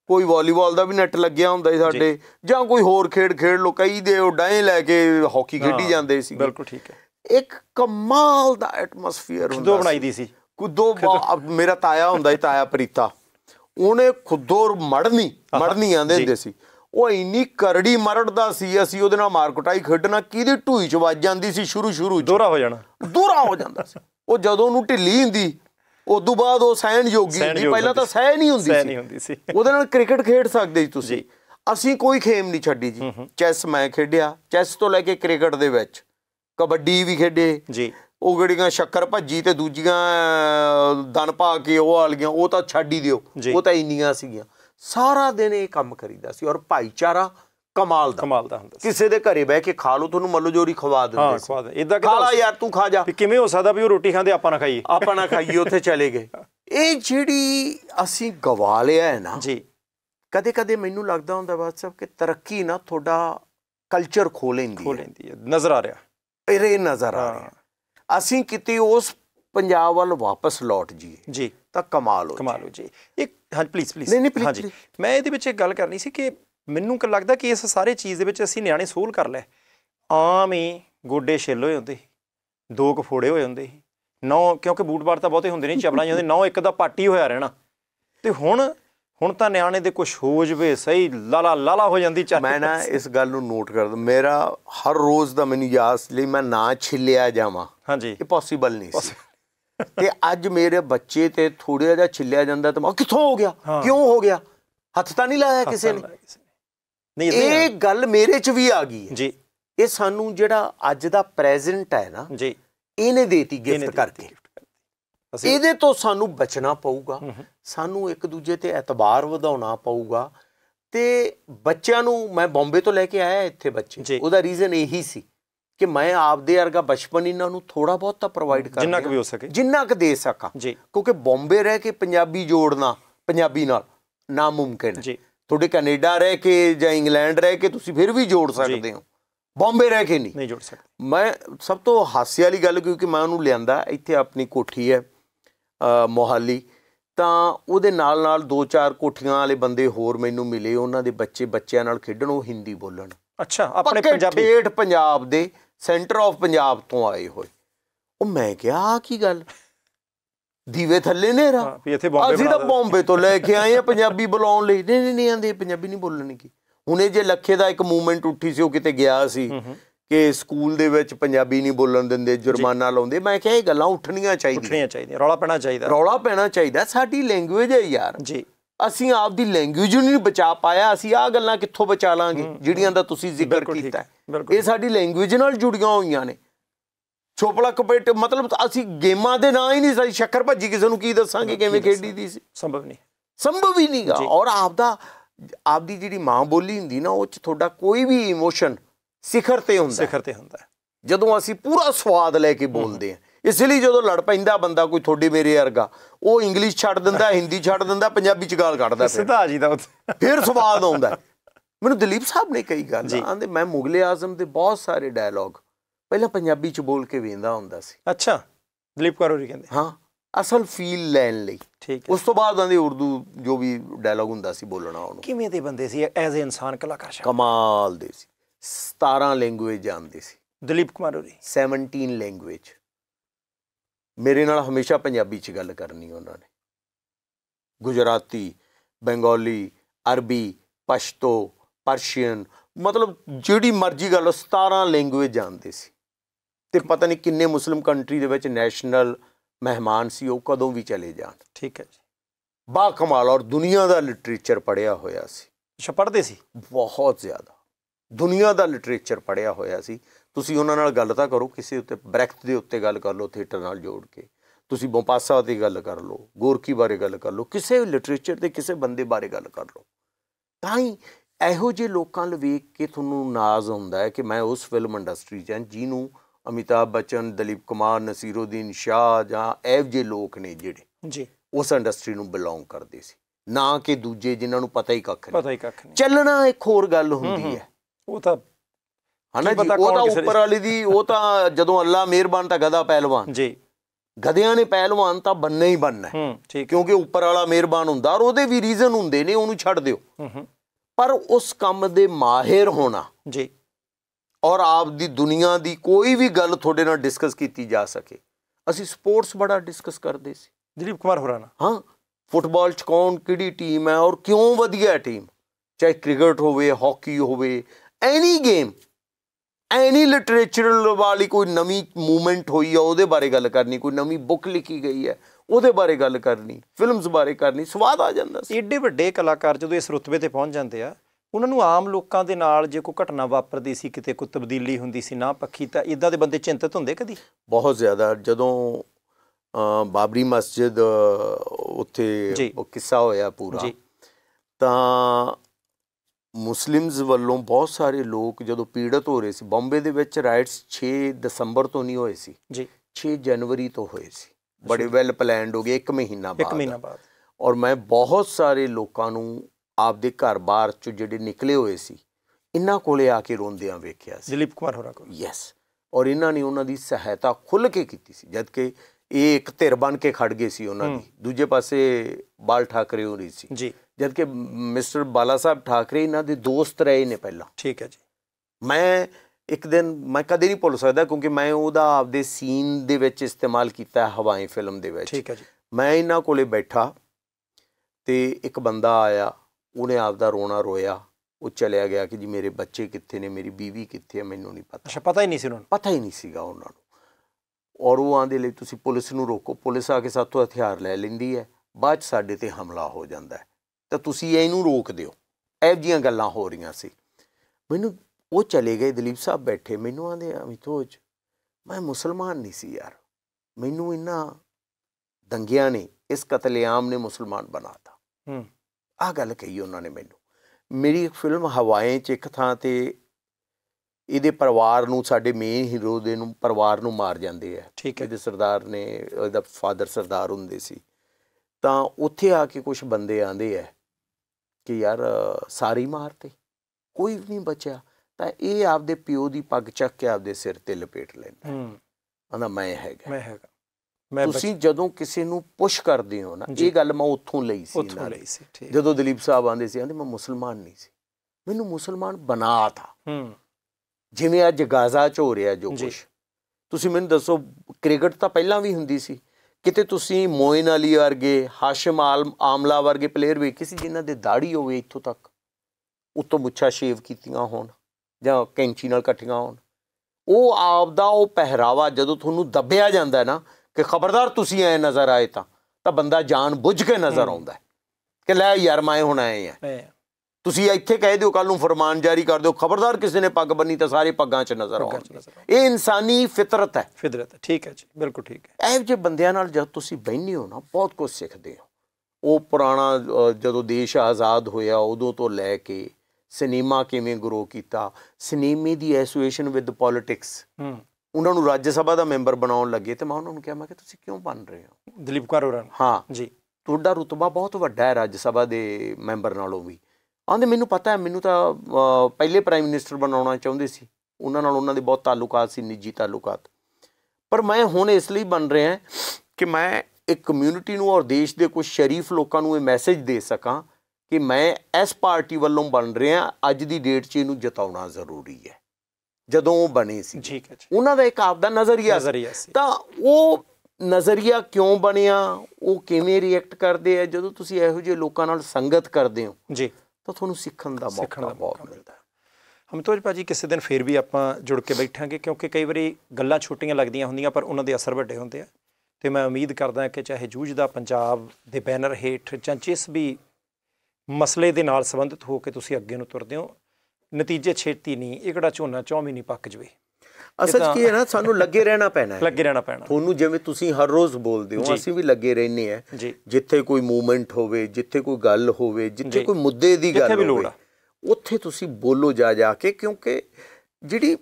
S2: ਕੋਈ ਵਾਲੀਬਾਲ ਦਾ ਵੀ ਨੈਟ ਲੱਗਿਆ ਹੁੰਦਾ ਸੀ ਸਾਡੇ ਜਾਂ ਕੋਈ ਹੋਰ ਖੇਡ ਖੇਡ ਲੋ ਕਈ ਦੇ ਉਹ ਡਾਏ ਲੈ ਕੇ ਹਾਕੀ ਖੇਡੀ ਜਾਂਦੇ ਸੀ ਬਿਲਕੁਲ ਠੀਕ ਹੈ ਇੱਕ ਕਮਾਲ ਦਾ ਐਟਮੋਸਫੀਅਰ ਹੁੰਦਾ ਖੁਦੋਂ ਬਣਾਈ ਦੀ ਸੀ ਕੁਦੋ ਮੇਰਾ ਤਾਇਆ ਹੁੰਦਾ ਸੀ ਤਾਇਆ ਪ੍ਰੀਤਾ ਉਹਨੇ ਖੁਦੋਂ ਮੜਨੀ ਮੜਨੀ ਆਂਦੇ ਹੁੰਦੇ ਸੀ ਉਹ ਇੰਨੀ ਕਰੜੀ ਮਰੜਦਾ ਸੀ ਅਸੀਂ ਉਹਦੇ ਨਾਲ ਮਾਰ ਕੁਟਾਈ ਖੇਡਣਾ ਕਿਹਦੀ ਢੂਈ ਚ ਵੱਜ ਜਾਂਦੀ ਸੀ ਸ਼ੁਰੂ ਸ਼ੁਰੂ ਚ ਦੂਰਾ ਹੋ ਜਾਣਾ ਦੂਰਾ ਹੋ ਜਾਂਦਾ ਸੀ ਉਹ ਜਦੋਂ ਉਹਨੂੰ ਢਿੱਲੀ ਹੁੰਦੀ ਉਦੋਂ ਬਾਅਦ ਉਹ ਸਹਿਣ ਯੋਗੀ ਹੁੰਦੀ ਪਹਿਲਾਂ ਤਾਂ ਸਹਿ ਨਹੀਂ ਹੁੰਦੀ ਸੀ ਨਹੀਂ ਹੁੰਦੀ ਸੀ ਉਹਦੇ ਨਾਲ ਕ੍ਰਿਕਟ ਖੇਡ ਸਕਦੇ ਸੀ ਤੁਸੀਂ ਅਸੀਂ ਕੋਈ ਖੇਮ ਨਹੀਂ ਛੱਡੀ ਜੀ ਚੈਸ ਮੈਂ ਖੇਡਿਆ ਚੈਸ ਤੋਂ ਲੈ ਕੇ ਕ੍ਰਿਕਟ ਦੇ ਵਿੱਚ ਕਬੱਡੀ ਵੀ ਖੇਡੇ ਜੀ ਉਹ ਗੜੀਆਂ ਸ਼ੱਕਰ ਭੱਜੀ ਤੇ ਦੂਜੀਆਂ ਦਨ ਪਾ ਕੇ ਉਹ ਵਾਲੀਆਂ ਉਹ ਤਾਂ ਛੱਡ ਹੀ ਦਿਓ ਉਹ ਤਾਂ ਇੰਨੀਆਂ ਸੀਗੀਆਂ ਸਾਰਾ ਦਿਨ ਇਹ ਕੰਮ ਕਰੀਦਾ ਸੀ ਔਰ ਭਾਈਚਾਰਾ ਕਮਾਲ ਦਾ ਕਮਾਲ ਦਾ ਹੁੰਦਾ ਕਿਸੇ ਦੇ ਘਰੇ ਬਹਿ ਕੇ ਖਾ ਲੋ ਤੁਹਾਨੂੰ ਮੱਲੋ ਜੋਰੀ ਖਵਾ ਦਿੰਦੇ ਹਾਂ ਖਵਾ ਦੇ ਇਦਾਂ ਕਿ ਖਾ ਯਾਰ ਤੂੰ ਖਾ ਜਾ ਵੀ ਕਿਵੇਂ ਹੋ ਸਕਦਾ ਵੀ ਉਹ ਰੋਟੀ ਖਾਂਦੇ ਆਪਾਂ ਨਾ ਖਾਈਏ ਆਪਾਂ ਨਾ ਖਾਈਏ ਉੱਥੇ ਚਲੇ ਗਏ ਇਹ ਜਿਹੜੀ ਅਸੀਂ ਗਵਾ ਲਿਆ ਹੈ ਨਾ ਜੀ ਕਦੇ ਕਦੇ ਮੈਨੂੰ ਲੱਗਦਾ ਹੁੰਦਾ ਬਾਦ ਕਿ ਤਰੱਕੀ ਨਾ ਤੁਹਾਡਾ ਕਲਚਰ ਖੋ ਲੈਂਦੀ ਖੋ ਲੈਂਦੀ ਹੈ ਨਜ਼ਰ ਆ ਰਿਹਾ ਇਹਰੇ ਨਜ਼ਰ ਆ ਰਿਹਾ ਅਸੀਂ ਕਿਤੇ ਉਸ ਪੰਜਾਬ ਵੱਲ ਵਾਪਸ ਲੌਟ ਜੀ ਜੀ ਤਾਂ ਕਮਾਲ ਹੋ ਕਮਾਲ ਹੋ ਜੀ ਇੱਕ ਹਾਂ
S1: ਪਲੀਜ਼ ਪਲੀਜ਼ ਨਹੀਂ ਨਹੀਂ ਪਲੀਜ਼ ਮੈਂ ਇਹਦੇ ਵਿੱਚ ਇੱਕ ਗੱਲ ਕਰਨੀ ਸੀ ਕਿ ਮੈਨੂੰ ਕਿ ਲੱਗਦਾ ਕਿ ਇਸ ਸਾਰੇ ਚੀਜ਼ ਦੇ ਵਿੱਚ ਅਸੀਂ ਨਿਆਣੇ ਸੋਲ ਕਰ ਲੈ ਆਮ ਹੀ ਗੋਡੇ ਛਿੱਲ ਹੋਏ ਹੁੰਦੇ ਦੋ ਕੁ ਫੋੜੇ ਹੋਏ ਹੁੰਦੇ ਨੌ ਕਿਉਂਕਿ ਬੂਟ ਤਾਂ ਬਹੁਤੇ ਹੁੰਦੇ ਨਹੀਂ ਚਪਲਾਂ ਜਾਂਦੇ ਨੌ ਇੱਕ ਦਾ ਪਾਟੀ ਹੋਇਆ ਰਹਿਣਾ ਤੇ ਹੁਣ
S2: ਹੁਣ ਤਾਂ ਨਿਆਣੇ ਦੇ ਕੁਝ ਹੋ ਜਵੇ ਸਹੀ ਲਾਲਾ ਲਾਲਾ ਹੋ ਜਾਂਦੀ ਚਾਹ ਮੈਂ ਨਾ ਇਸ ਗੱਲ ਨੂੰ ਨੋਟ ਕਰਦਾ ਮੇਰਾ ਹਰ ਰੋਜ਼ ਦਾ ਮੈਨੂੰ ਯਾਸ ਲਈ ਮੈਂ ਨਾ ਛਿੱਲਿਆ ਜਾਵਾਂ ਹਾਂਜੀ ਇਹ ਪੋਸੀਬਲ ਨਹੀਂ ਸੀ ਤੇ ਅੱਜ ਮੇਰੇ ਬੱਚੇ ਤੇ ਥੋੜਾ ਜਿਹਾ ਛਿੱਲਿਆ ਜਾਂਦਾ ਤਾਂ ਕਿੱਥੋਂ ਹੋ ਗਿਆ ਕਿਉਂ ਹੋ ਗਿਆ ਹੱਥ ਤਾਂ ਨਹੀਂ ਲਾਇਆ ਕਿਸੇ ਨੇ ਨਹੀਂ ਇਹ ਗੱਲ ਮੇਰੇ 'ਚ ਵੀ ਆ ਗਈ ਹੈ ਜੀ ਇਹ ਸਾਨੂੰ ਜਿਹੜਾ ਅੱਜ ਦਾ ਪ੍ਰੈਜ਼ੈਂਟ ਹੈ ਨਾ ਜੀ ਇਹਨੇ ਦੇਤੀ ਗਿਫਟ ਕਰਕੇ ਇਹਦੇ ਤੋਂ ਸਾਨੂੰ ਬਚਣਾ ਪਊਗਾ ਸਾਨੂੰ ਇੱਕ ਦੂਜੇ ਤੇ ਇਤਬਾਰ ਵਧਾਉਣਾ ਪਊਗਾ ਤੇ ਬੱਚਿਆਂ ਨੂੰ ਮੈਂ ਬੰਬੇ ਤੋਂ ਲੈ ਕੇ ਆਇਆ ਇੱਥੇ ਬੱਚੇ ਉਹਦਾ ਰੀਜ਼ਨ ਇਹੀ ਸੀ ਕਿ ਮੈਂ ਆਪਦੇ ਵਰਗਾ ਬਚਪਨ ਇਹਨਾਂ ਨੂੰ ਥੋੜਾ ਬਹੁਤ ਤਾਂ ਪ੍ਰੋਵਾਈਡ ਕਰ ਜਿੰਨਾ ਕੁ ਵੀ ਹੋ ਸਕੇ ਜਿੰਨਾ ਕੁ ਦੇ ਸਕਾਂ ਕਿਉਂਕਿ ਬੰਬੇ ਰਹਿ ਕੇ ਪੰਜਾਬੀ ਜੋੜਨਾ ਪੰਜਾਬੀ ਨਾਲ ਨਾ ਮੁਮਕਿਨ ਹੈ ਤੁਹਾਡੇ ਕੈਨੇਡਾ ਰਹਿ ਕੇ ਜਾਂ ਇੰਗਲੈਂਡ ਰਹਿ ਕੇ ਤੁਸੀਂ ਫਿਰ ਵੀ ਜੋੜ ਸਕਦੇ ਹੋ ਬੰਬੇ ਰਹਿ ਕੇ ਨਹੀਂ ਨਹੀਂ ਜੋੜ ਸਕਦੇ ਮੈਂ ਸਭ ਤੋਂ ਹਾਸੇ ਵਾਲੀ ਗੱਲ ਕਿਉਂਕਿ ਮੈਂ ਉਹਨੂੰ ਲਿਆਂਦਾ ਇੱਥੇ ਆਪਣੀ ਕੋਠੀ ਹੈ ਮੋਹਾਲੀ ਤਾਂ ਉਹਦੇ ਨਾਲ ਨਾਲ ਦੋ ਚਾਰ ਕੋਠੀਆਂ ਵਾਲੇ ਬੰਦੇ ਹੋਰ ਮੈਨੂੰ ਮਿਲੇ ਉਹਨਾਂ ਦੇ ਬੱਚੇ ਬੱਚਿਆਂ ਨਾਲ ਖੇਡਣ ਉਹ ਹਿੰਦੀ ਬੋਲਣ
S1: ਅੱਛਾ ਆਪਣੇ ਪੰਜਾਬੀ ਠੇਠ
S2: ਪੰਜਾਬ ਦੇ ਸੈਂਟਰ ਆਫ ਪੰਜਾਬ ਤੋਂ ਆਏ ਹੋਏ ਉਹ ਮੈਂ ਕਿਹਾ ਕੀ ਗੱਲ ਦੀਵੇ ਥੱਲੇ ਨੇਰਾ ਅਸੀਂ ਤਾਂ ਬੰਬੇ ਤੋਂ ਲੈ ਕੇ ਆਏ ਆ ਪੰਜਾਬੀ ਬੁਲਾਉਣ ਲਈ ਨਹੀਂ ਨਹੀਂ ਆਂਦੇ ਪੰਜਾਬੀ ਨਹੀਂ ਬੋਲਣੀ ਕੀ ਹੁਣੇ ਜੇ ਲੱਖੇ ਦਾ ਇੱਕ ਮੂਵਮੈਂਟ ਉੱਠੀ ਸੀ ਉਹ ਕਿਤੇ ਗਿਆ ਸੀ ਕਿ ਸਕੂਲ ਦੇ ਵਿੱਚ ਪੰਜਾਬੀ ਨਹੀਂ ਬੋਲਣ ਦਿੰਦੇ ਜੁਰਮਾਨਾ ਲਾਉਂਦੇ ਮੈਂ ਕਿਹਾ ਇਹ ਗੱਲਾਂ ਉੱਠਣੀਆਂ ਚਾਹੀਦੀਆਂ ਉੱਠਣੀਆਂ ਚਾਹੀਦੀਆਂ ਰੌਲਾ ਪੈਣਾ ਚਾਹੀਦਾ ਰੌਲਾ ਪੈਣਾ ਚਾਹੀਦਾ ਸਾਡੀ ਲੈਂਗੁਏਜ ਹੈ ਯਾਰ ਜੀ ਅਸੀਂ ਆਪ ਦੀ ਲੈਂਗੁਏਜ ਨੂੰ ਨਹੀਂ ਬਚਾ ਪਾਇਆ ਅਸੀਂ ਆਹ ਗੱਲਾਂ ਕਿੱਥੋਂ ਬਚਾ ਲਾਂਗੇ ਜਿਹੜੀਆਂ ਦਾ ਤੁਸੀਂ ਜ਼ਿਕਰ ਕੀਤਾ ਇਹ ਸਾਡੀ ਲੈਂਗੁਏਜ ਨਾਲ ਜੁੜੀਆਂ ਹੋਈਆਂ ਨੇ ਛੋਪਲਾ ਕਪੇਟ ਮਤਲਬ ਅਸੀਂ ਗੇਮਾਂ ਦੇ ਨਾਂ ਹੀ ਨਹੀਂ ਸਾਈ ਸ਼ੱਕਰ ਭੱਜੀ ਕਿਸੇ ਨੂੰ ਕੀ ਦੱਸਾਂਗੇ ਕਿਵੇਂ ਖੇਡੀ ਦੀ ਸੀ ਸੰਭਵ ਨਹੀਂ ਸੰਭਵ ਹੀ ਨਹੀਂਗਾ ਔਰ ਆਪਦਾ ਆਪਦੀ ਜਿਹੜੀ ਮਾਂ ਬੋਲੀ ਹੁੰਦੀ ਨਾ ਉਹ ਚ ਤੁਹਾਡਾ ਕੋਈ ਵੀ ਇਮੋਸ਼ਨ ਸਿਖਰ ਤੇ ਹੁੰਦਾ ਸਿਖਰ ਤੇ ਹੁੰਦਾ ਜਦੋਂ ਅਸੀਂ ਪੂਰਾ ਸਵਾਦ ਲੈ ਕੇ ਬੋਲਦੇ ਆ ਇਸ ਲਈ ਜਦੋਂ ਲੜ ਪੈਂਦਾ ਬੰਦਾ ਕੋਈ ਥੋੜੀ ਮੇਰੇ ਵਰਗਾ ਉਹ ਇੰਗਲਿਸ਼ ਛੱਡ ਦਿੰਦਾ ਹਿੰਦੀ ਛੱਡ ਦਿੰਦਾ ਪੰਜਾਬੀ ਚ ਗਾਲ ਕੱਢਦਾ ਸਿੱਧਾ ਜੀ ਦਾ ਫਿਰ ਸਵਾਦ ਆਉਂਦਾ ਮੈਨੂੰ ਦਲੀਪ ਸਾਹਿਬ ਨੇ ਕਈ ਗੱਲ ਆਂਦੇ ਮੈਂ ਮੁਗਲੇ ਆਜ਼ਮ ਦੇ ਬਹੁਤ ਸਾਰੇ ਡਾਇਲੌਗ ਪਹਿਲਾਂ ਪੰਜਾਬੀ ਚ ਬੋਲ ਕੇ ਵੇਂਦਾ ਹੁੰਦਾ ਸੀ ਅੱਛਾ ਦਲੀਪ ਕੌਰ ਜੀ ਕਹਿੰਦੇ ਹਾਂ ਅਸਲ ਫੀਲ ਲੈਣ ਲਈ ਠੀਕ ਉਸ ਤੋਂ ਬਾਅਦ ਉਹਦੀ ਉਰਦੂ ਜੋ ਵੀ ਡਾਇਲੌਗ ਹੁੰਦਾ ਸੀ ਬੋਲਣਾ ਉਹਨੂੰ ਕਿਵੇਂ ਦੇ ਬੰਦੇ ਸੀ ਐਜ਼ ਅ ਇਨਸਾਨ ਕਲਾਕਾਰ ਕਮਾਲ ਦੇ ਸੀ 17 ਲੈਂਗੁਏਜ ਜਾਣਦੇ ਸੀ ਦਲੀਪ ਕੁਮਾਰ ਜੀ 17 ਲੈਂਗੁਏਜ ਮੇਰੇ ਨਾਲ ਹਮੇਸ਼ਾ ਪੰਜਾਬੀ ਚ ਗੱਲ ਕਰਨੀ ਉਹਨਾਂ ਨੇ ਗੁਜਰਾਤੀ ਬੰਗਾਲੀ ਅਰਬੀ ਪਸ਼ਤੋ ਪਰਸ਼ੀਅਨ ਮਤਲਬ ਜਿਹੜੀ ਮਰਜ਼ੀ ਗੱਲ 17 ਲੈਂਗੁਏਜ ਜਾਣਦੇ ਸੀ ਤੇ ਪਤਾ ਨਹੀਂ ਕਿੰਨੇ ਮੁਸਲਮ ਕੰਟਰੀ ਦੇ ਵਿੱਚ ਨੈਸ਼ਨਲ ਮਹਿਮਾਨ ਸੀ ਉਹ ਕਦੋਂ ਵੀ ਚਲੇ ਜਾਣ ਠੀਕ ਹੈ ਜੀ ਬਾ ਕਮਾਲ ਔਰ ਦੁਨੀਆ ਦਾ ਲਿਟਰੇਚਰ ਪੜਿਆ ਹੋਇਆ ਸੀ ਅੱਛਾ ਪੜਦੇ ਸੀ ਬਹੁਤ ਜ਼ਿਆਦਾ ਦੁਨੀਆ ਦਾ ਲਿਟਰੇਚਰ ਪੜਿਆ ਹੋਇਆ ਸੀ ਤੁਸੀਂ ਉਹਨਾਂ ਨਾਲ ਗੱਲ ਤਾਂ ਕਰੋ ਕਿਸੇ ਉੱਤੇ ਬ੍ਰੈਕਟ ਦੇ ਉੱਤੇ ਗੱਲ ਕਰ ਲਓ ਥੀਏਟਰ ਨਾਲ ਜੋੜ ਕੇ ਤੁਸੀਂ ਬੋਪਾਸਾ ਦੀ ਗੱਲ ਕਰ ਲਓ ਗੋਰਕੀ ਬਾਰੇ ਗੱਲ ਕਰ ਲਓ ਕਿਸੇ ਲਿਟਰੇਚਰ ਦੇ ਕਿਸੇ ਬੰਦੇ ਬਾਰੇ ਗੱਲ ਕਰ ਲਓ ਤਾਂ ਹੀ ਇਹੋ ਜਿਹੇ ਲੋਕਾਂ ਨੂੰ ਵੇਖ ਕੇ ਤੁਹਾਨੂੰ ਨਾਜ਼ ਹੁੰਦਾ ਹੈ ਕਿ ਮੈਂ ਉਸ ਫਿਲਮ ਇੰਡਸਟਰੀ 'ਚ ਜਿਹਨੂੰ ਅਮਿਤਾਭ ਬਚਨ ਦਲੀਪ ਕੁਮਾਰ ਨਸੀਰਉਦੀਨ ਸ਼ਾਹ ਜਾਂ ਐਵ ਜੇ ਲੋਕ ਨੇ ਜਿਹੜੇ ਜੀ ਉਸ ਇੰਡਸਟਰੀ ਨੂੰ ਬਿਲੋਂਗ ਕਰਦੇ ਸੀ ਨਾ ਕਿ ਦੂਜੇ ਜਿਨ੍ਹਾਂ ਨੂੰ ਪਤਾ ਹੀ ਕੱਖ ਨਹੀਂ ਪਤਾ ਹੀ ਕੱਖ ਨਹੀਂ ਚੱਲਣਾ ਇੱਕ ਹੋਰ ਗੱਲ ਹੁੰਦੀ ਹੈ ਉਹ ਤਾਂ ਹਨਾ ਜੀ ਉਹ ਤਾਂ ਉੱਪਰ ਵਾਲੀ ਦੀ ਉਹ ਤਾਂ ਜਦੋਂ ਅੱਲਾ ਮਿਹਰਬਾਨ ਤਾਂ ਗਦਾ ਪਹਿਲਵਾਨ ਜੀ ਗਧਿਆਂ ਨੇ ਪਹਿਲਵਾਨ ਤਾਂ ਬੰਨੇ ਹੀ ਬੰਨਣਾ ਹੈ ਕਿਉਂਕਿ ਉੱਪਰ ਵਾਲਾ ਮਿਹਰਬਾਨ ਹੁੰਦਾ ਔਰ ਉਹਦੇ ਵੀ ਰੀਜ਼ਨ ਹੁੰਦੇ ਨੇ ਉਹਨੂੰ ਛੱਡ ਦਿਓ ਪਰ ਉਸ ਕੰਮ ਦੇ ਮਾਹਿਰ ਹੋਣਾ ਜੀ ਔਰ ਆਪ ਦੀ ਦੁਨੀਆ ਦੀ ਕੋਈ ਵੀ ਗੱਲ ਤੁਹਾਡੇ ਨਾਲ ਡਿਸਕਸ ਕੀਤੀ ਜਾ ਸਕੇ ਅਸੀਂ ਸਪੋਰਟਸ ਬੜਾ ਡਿਸਕਸ ਕਰਦੇ ਸੀ ਦਿਲੀਪ ਕੁਮਾਰ ਹੋਰਾਨਾ ਹਾਂ ਫੁੱਟਬਾਲ ਚ ਕੌਣ ਕਿਹੜੀ ਟੀਮ ਹੈ ਔਰ ਕਿਉਂ ਵਧੀਆ ਹੈ ਟੀਮ ਚਾਹੇ ਕ੍ਰਿਕਟ ਹੋਵੇ ਹਾਕੀ ਹੋਵੇ ਐਨੀ ਗੇਮ ਐਨੀ ਲਿਟਰੇਚਰਲ ਵਾਲੀ ਕੋਈ ਨਵੀਂ ਮੂਵਮੈਂਟ ਹੋਈ ਆ ਉਹਦੇ ਬਾਰੇ ਗੱਲ ਕਰਨੀ ਕੋਈ ਨਵੀਂ ਬੁੱਕ ਲਿਖੀ ਗਈ ਹੈ ਉਹਦੇ ਬਾਰੇ ਗੱਲ ਕਰਨੀ ਫਿਲਮਸ ਬਾਰੇ ਕਰਨੀ ਸਵਾਦ ਆ ਜਾਂਦਾ ਸੀ ਏਡੇ
S1: ਵੱਡੇ ਕਲਾਕਾਰ ਜਦੋਂ ਇਸ ਰੁਤਬੇ ਤੇ ਪਹੁੰਚ ਜਾਂਦੇ ਆ ਉਹਨਾਂ ਨੂੰ ਆਮ ਲੋਕਾਂ ਦੇ ਨਾਲ ਜੇ ਕੋਈ ਘਟਨਾ ਵਾਪਰਦੀ ਸੀ ਕਿਤੇ ਕੋਈ ਤਬਦੀਲੀ ਹੁੰਦੀ ਸੀ ਨਾ ਪੱਖੀ ਤਾਂ ਇਦਾਂ ਦੇ ਬੰਦੇ ਚਿੰਤਤ ਹੁੰਦੇ ਕਦੀ
S2: ਬਹੁਤ ਜ਼ਿਆਦਾ ਜਦੋਂ ਬਾਬਰੀ ਮਸਜਿਦ ਉੱਥੇ ਉਹ ਕਿੱਸਾ ਹੋਇਆ ਪੂਰਾ ਤਾਂ ਮੁਸਲਿਮਸ ਵੱਲੋਂ ਬਹੁਤ ਸਾਰੇ ਲੋਕ ਜਦੋਂ ਪੀੜਤ ਹੋ ਰਹੇ ਸੀ ਬੰਬੇ ਦੇ ਵਿੱਚ ਰਾਈਟਸ 6 ਦਸੰਬਰ ਤੋਂ ਨਹੀਂ ਹੋਏ ਸੀ ਜੀ 6 ਜਨਵਰੀ ਤੋਂ ਹੋਏ ਸੀ ਬੜੇ ਵੈਲ ਪਲਾਨਡ ਹੋ ਗਏ 1 ਮਹੀਨਾ ਬਾਅਦ 1 ਮਹੀਨਾ ਬਾਅਦ ਔਰ ਮੈਂ ਬਹੁਤ ਸਾਰੇ ਲੋਕਾਂ ਨੂੰ ਆਪਦੇ ਘਰ-ਬਾਰ ਚ ਜਿਹੜੇ ਨਿਕਲੇ ਹੋਏ ਸੀ ਇਹਨਾਂ ਕੋਲੇ ਆ ਕੇ ਰੋਂਦਿਆਂ ਵੇਖਿਆ ਸੀ ਦਿਲੀਪ ਕੁਮਾਰ ਹੋਰਾਂ ਕੋਲ ਯੈਸ ਔਰ ਇਹਨਾਂ ਨੇ ਉਹਨਾਂ ਦੀ ਸਹਾਇਤਾ ਖੁੱਲ ਕੇ ਕੀਤੀ ਸੀ ਜਦ ਕਿ ਇਹ ਇੱਕ ਧਿਰ ਬਣ ਕੇ ਖੜ ਗਏ ਸੀ ਉਹਨਾਂ ਦੀ ਦੂਜੇ ਪਾਸੇ ਬਾਲ ਠਾਕਰੇ ਹੋ ਰਹੀ ਸੀ ਜੀ ਜਦ ਕਿ ਮਿਸਟਰ ਬਾਲਾ ਸਾਹਿਬ ਠਾਕਰੇ ਇਹਨਾਂ ਦੇ ਦੋਸਤ ਰਹੇ ਨੇ ਪਹਿਲਾਂ ਠੀਕ ਹੈ ਜੀ ਮੈਂ ਇੱਕ ਦਿਨ ਮੈਂ ਕਦੇ ਨਹੀਂ ਭੁੱਲ ਸਕਦਾ ਕਿਉਂਕਿ ਮੈਂ ਉਹਦਾ ਆਪਦੇ ਸੀਨ ਦੇ ਵਿੱਚ ਇਸਤੇਮਾਲ ਕੀਤਾ ਹਵਾਈ ਫਿਲਮ ਦੇ ਵਿੱਚ ਠੀਕ ਹੈ ਜੀ ਮੈਂ ਇਹਨਾਂ ਕੋਲੇ ਬੈਠਾ ਤੇ ਇੱਕ ਬੰਦਾ ਆਇਆ ਉਹਨੇ ਆਪਦਾ ਰੋਣਾ ਰੋਇਆ ਉਹ ਚਲਿਆ ਗਿਆ ਕਿ ਜੀ ਮੇਰੇ ਬੱਚੇ ਕਿੱਥੇ ਨੇ ਮੇਰੀ ਬੀਵੀ ਕਿੱਥੇ ਹੈ ਮੈਨੂੰ ਨਹੀਂ ਪਤਾ ਅੱਛਾ ਪਤਾ ਹੀ ਨਹੀਂ ਸੀ ਉਹਨਾਂ ਨੂੰ ਪਤਾ ਹੀ ਨਹੀਂ ਸੀਗਾ ਉਹਨਾਂ ਨੂੰ ਔਰ ਉਹ ਆਂਦੇ ਲਈ ਤੁਸੀਂ ਪੁਲਿਸ ਨੂੰ ਰੋਕੋ ਪੁਲਿਸ ਆ ਕੇ ਸਾਥੋਂ ਹਥਿਆਰ ਲੈ ਲੈਂਦੀ ਹੈ ਬਾਅਦ ਸਾਡੇ ਤੇ ਹਮਲਾ ਹੋ ਜਾਂਦਾ ਹੈ ਤਾਂ ਤੁਸੀਂ ਇਹਨੂੰ ਰੋਕ ਦਿਓ ਇਹ ਜੀਆਂ ਗੱਲਾਂ ਹੋ ਰਹੀਆਂ ਸੀ ਮੈਨੂੰ ਉਹ ਚਲੇ ਗਏ ਦਲੀਪ ਸਾਹਿਬ ਬੈਠੇ ਮੈਨੂੰ ਆਂਦੇ ਅਮਿਤੋਜ ਮੈਂ ਮੁਸਲਮਾਨ ਨਹੀਂ ਸੀ ਯਾਰ ਮੈਨੂੰ ਇਨਾ ਦੰਗਿਆਂ ਨੇ ਇਸ ਕਤਲੇਆਮ ਨੇ ਮੁਸਲਮਾਨ ਬਣਾਤਾ ਹੂੰ ਆ ਗੱਲ ਕਹੀ ਉਹਨਾਂ ਨੇ ਮੈਨੂੰ ਮੇਰੀ ਇੱਕ ਫਿਲਮ ਹਵਾਏ 'ਚ ਇੱਕ ਥਾਂ ਤੇ ਇਹਦੇ ਪਰਿਵਾਰ ਨੂੰ ਸਾਡੇ ਮੇਨ ਹੀਰੋ ਦੇ ਨੂੰ ਪਰਿਵਾਰ ਨੂੰ ਮਾਰ ਜਾਂਦੇ ਆ ਇਹਦੇ ਸਰਦਾਰ ਨੇ ਇਹਦਾ ਫਾਦਰ ਸਰਦਾਰ ਹੁੰਦੇ ਸੀ ਤਾਂ ਉੱਥੇ ਆ ਕੇ ਕੁਝ ਬੰਦੇ ਆਂਦੇ ਆ ਕਿ ਯਾਰ ਸਾਰੀ ਮਾਰਤੇ ਕੋਈ ਵੀ ਨਹੀਂ ਬਚਿਆ ਤਾਂ ਇਹ ਆਪਦੇ ਪਿਓ ਦੀ ਪੱਗ ਚੱਕ ਕੇ ਆਪਦੇ ਸਿਰ ਤੇ ਲਪੇਟ ਲੈਂਦਾ ਆਂਦਾ ਮੈਂ ਹੈਗਾ ਮੈਂ ਹੈਗਾ ਤੁਸੀਂ ਜਦੋਂ ਕਿਸੇ ਨੂੰ ਪੁਸ਼ ਕਰਦੇ ਹੋ ਨਾ ਇਹ ਗੱਲ ਮੈਂ ਉੱਥੋਂ ਲਈ ਸੀ ਉੱਥੋਂ ਲਈ ਸੀ ਠੀਕ ਜਦੋਂ ਦਲੀਪ ਸਾਹਿਬ ਆਂਦੇ ਸੀ ਆਂਦੇ ਮੈਂ ਮੁਸਲਮਾਨ ਨਹੀਂ ਸੀ ਮੈਨੂੰ ਮੁਸਲਮਾਨ ਬਣਾਤਾ ਹੂੰ ਜਿਵੇਂ ਅੱਜ ਗਾਜ਼ਾ ਚ ਹੋ ਰਿਹਾ ਜੋ ਕੁਝ ਤੁਸੀਂ ਮੈਨੂੰ ਦੱਸੋ ਕ੍ਰਿਕਟ ਤਾਂ ਪਹਿਲਾਂ ਵੀ ਹੁੰਦੀ ਸੀ ਕਿਤੇ ਤੁਸੀਂ ਮੋਇਨ ਅਲੀ ਵਰਗੇ ਹਾਸ਼ਮ ਆਲਮ ਆਮਲਾ ਵਰਗੇ ਪਲੇਅਰ ਵੀ ਕਿਸੇ ਜਿਨ੍ਹਾਂ ਦੇ ਦਾੜੀ ਹੋਵੇ ਇੱਥੋਂ ਤੱਕ ਉੱਤੋਂ ਮੁੱਛਾਂ ਸ਼ੇਵ ਕੀਤੀਆਂ ਹੋਣ ਜਾਂ ਕੈਂਚੀ ਨਾਲ ਕੱਟੀਆਂ ਹੋਣ ਉਹ ਆਪ ਦਾ ਉਹ ਪਹਿਰਾਵਾ ਜਦੋਂ ਤੁਹਾਨੂੰ ਦੱਬਿਆ ਜਾਂਦਾ ਨਾ ਕਿ ਖਬਰਦਾਰ ਤੁਸੀਂ ਐ ਨਜ਼ਰ ਆਏ ਤਾਂ ਤਾਂ ਬੰਦਾ ਜਾਣ ਬੁੱਝ ਕੇ ਨਜ਼ਰ ਆਉਂਦਾ ਕਿ ਲੈ ਯਾਰ ਮੈਂ ਹੁਣ ਆਏ ਆ ਤੁਸੀਂ ਇੱਥੇ ਕਹਿ ਦਿਓ ਕੱਲ ਨੂੰ ਫਰਮਾਨ ਜਾਰੀ ਕਰ ਦਿਓ ਖਬਰਦਾਰ ਕਿਸੇ ਨੇ ਪੱਗ ਬੰਨੀ ਤਾਂ ਸਾਰੇ ਪੱਗਾਂ 'ਚ ਨਜ਼ਰ ਆਉਂਦੇ ਇਹ ਇਨਸਾਨੀ ਫਿਤਰਤ ਹੈ ਫਿਤਰਤ ਹੈ ਠੀਕ ਹੈ ਜੀ ਬਿਲਕੁਲ ਠੀਕ ਹੈ ਐਵੇਂ ਜੇ ਬੰਦਿਆਂ ਨਾਲ ਜਦ ਤੁਸੀਂ ਬੈਠਨੇ ਹੋ ਨਾ ਬਹੁਤ ਕੁਝ ਸਿੱਖਦੇ ਹੋ ਉਹ ਪੁਰਾਣਾ ਜਦੋਂ ਦੇਸ਼ ਆਜ਼ਾਦ ਹੋਇਆ ਉਦੋਂ ਤੋਂ ਲੈ ਕੇ ਸਿਨੇਮਾ ਕਿਵੇਂ ਗਰੋ ਕੀਤਾ ਸਿਨੇਮੇ ਦੀ ਐਸੋਸੀਏਸ਼ਨ ਵਿਦ ਪੋਲਿਟਿਕਸ ਉਹਨਾਂ ਨੂੰ ਰਾਜ ਸਭਾ ਦਾ ਮੈਂਬਰ ਬਣਾਉਣ ਲੱਗੇ ਤੇ ਮੈਂ ਉਹਨਾਂ ਨੂੰ ਕਿਹਾ ਮੈਂ ਕਿ ਤੁਸੀਂ ਕਿਉਂ ਬਣ ਰਹੇ ਹੋ ਦਲੀਪ ਕੌਰ ਹਾਂ ਜੀ ਤੁਹਾਡਾ ਰੁਤਬਾ ਬਹੁਤ ਵੱਡਾ ਹੈ ਰਾਜ ਸਭਾ ਦੇ ਮੈਂਬਰ ਨਾਲੋਂ ਵੀ ਆਂਦੇ ਮੈਨੂੰ ਪਤਾ ਹੈ ਮੈਨੂੰ ਤਾਂ ਪਹਿਲੇ ਪ੍ਰਾਈਮ ਮਿਨਿਸਟਰ ਬਣਾਉਣਾ ਚਾਹੁੰਦੇ ਸੀ ਉਹਨਾਂ ਨਾਲ ਉਹਨਾਂ ਦੇ ਬਹੁਤ ਤਾਲੁਕਾਤ ਸੀ ਨਿੱਜੀ ਤਾਲੁਕਾਤ ਪਰ ਮੈਂ ਹੁਣ ਇਸ ਲਈ ਬਣ ਰਿਹਾ ਕਿ ਮੈਂ ਇੱਕ ਕਮਿਊਨਿਟੀ ਨੂੰ ਔਰ ਦੇਸ਼ ਦੇ ਕੁਝ ਸ਼ਰੀਫ ਲੋਕਾਂ ਨੂੰ ਇਹ ਮੈਸੇਜ ਦੇ ਸਕਾਂ ਕਿ ਮੈਂ ਇਸ ਪਾਰਟੀ ਵੱਲੋਂ ਬਣ ਰਿਹਾ ਅੱਜ ਦੀ ਡੇਟ 'ਚ ਇਹਨੂੰ ਜਤਾਉਣਾ ਜ਼ਰੂਰੀ ਹੈ ਜਦੋਂ ਉਹ ਬਣੇ ਸੀ ਠੀਕ ਹੈ ਜੀ ਉਹਨਾਂ ਦਾ ਇੱਕ ਆਪ ਦਾ ਨਜ਼ਰੀਆ ਨਜ਼ਰੀਆ ਸੀ ਤਾਂ ਉਹ ਨਜ਼ਰੀਆ ਕਿਉਂ ਬਣਿਆ ਉਹ ਕਿਵੇਂ ਰਿਐਕਟ ਕਰਦੇ ਆ ਜਦੋਂ ਤੁਸੀਂ ਇਹੋ ਜਿਹੇ ਲੋਕਾਂ ਨਾਲ ਸੰਗਤ ਕਰਦੇ ਹੋ ਜੀ ਤਾਂ ਤੁਹਾਨੂੰ ਸਿੱਖਣ ਦਾ ਮੌਕਾ ਬਹੁਤ ਮਿਲਦਾ ਹੈ ਜੀ ਭਾਜੀ ਕਿਸੇ ਦਿਨ ਫੇਰ
S1: ਵੀ ਆਪਾਂ ਜੁੜ ਕੇ ਬੈਠਾਂਗੇ ਕਿਉਂਕਿ ਕਈ ਵਾਰੀ ਗੱਲਾਂ ਛੋਟੀਆਂ ਲੱਗਦੀਆਂ ਹੁੰਦੀਆਂ ਪਰ ਉਹਨਾਂ ਦੇ ਅਸਰ ਵੱਡੇ ਹੁੰਦੇ ਆ ਤੇ ਮੈਂ ਉਮੀਦ ਕਰਦਾ ਕਿ ਚਾਹੇ ਜੂਝਦਾ ਪੰਜਾਬ ਦੇ ਬੈਨਰ ਹੇਠ ਜਾਂ ਜਿਸ ਵੀ ਮਸਲੇ ਦੇ ਨਾਲ ਸੰਬੰਧਿਤ ਹੋ ਕੇ ਤੁਸੀਂ ਅੱਗੇ ਨੂੰ ਤੁਰਦੇ ਹੋ ਨਤੀਜੇ ਛੇਤੀ ਨਹੀਂ ਇਹ ਕਿਹੜਾ ਝੋਨਾ 4 ਨਹੀਂ ਪੱਕ ਜਵੇ
S2: ਅਸਲ ਕੀ ਹੈ ਨਾ ਸਾਨੂੰ ਲੱਗੇ ਰਹਿਣਾ ਪੈਣਾ ਹੈ ਲੱਗੇ ਰਹਿਣਾ ਪੈਣਾ ਤੁਹਾਨੂੰ ਜਿਵੇਂ ਤੁਸੀਂ ਹਰ ਰੋਜ਼ ਬੋਲਦੇ ਹੋ ਅਸੀਂ ਵੀ ਲੱਗੇ ਰਹਿੰਨੇ ਆ ਜਿੱਥੇ ਕੋਈ ਮੂਵਮੈਂਟ ਹੋਵੇ ਜਿੱਥੇ ਕੋਈ ਗੱਲ ਹੋਵੇ ਜਿੱਥੇ ਕੋਈ ਮੁੱਦੇ ਦੀ ਗੱਲ ਹੋਵੇ ਉੱਥੇ ਤੁਸੀਂ ਬੋਲੋ ਜਾ ਜਾ ਕੇ ਕਿਉਂਕਿ ਜਿਹੜੀ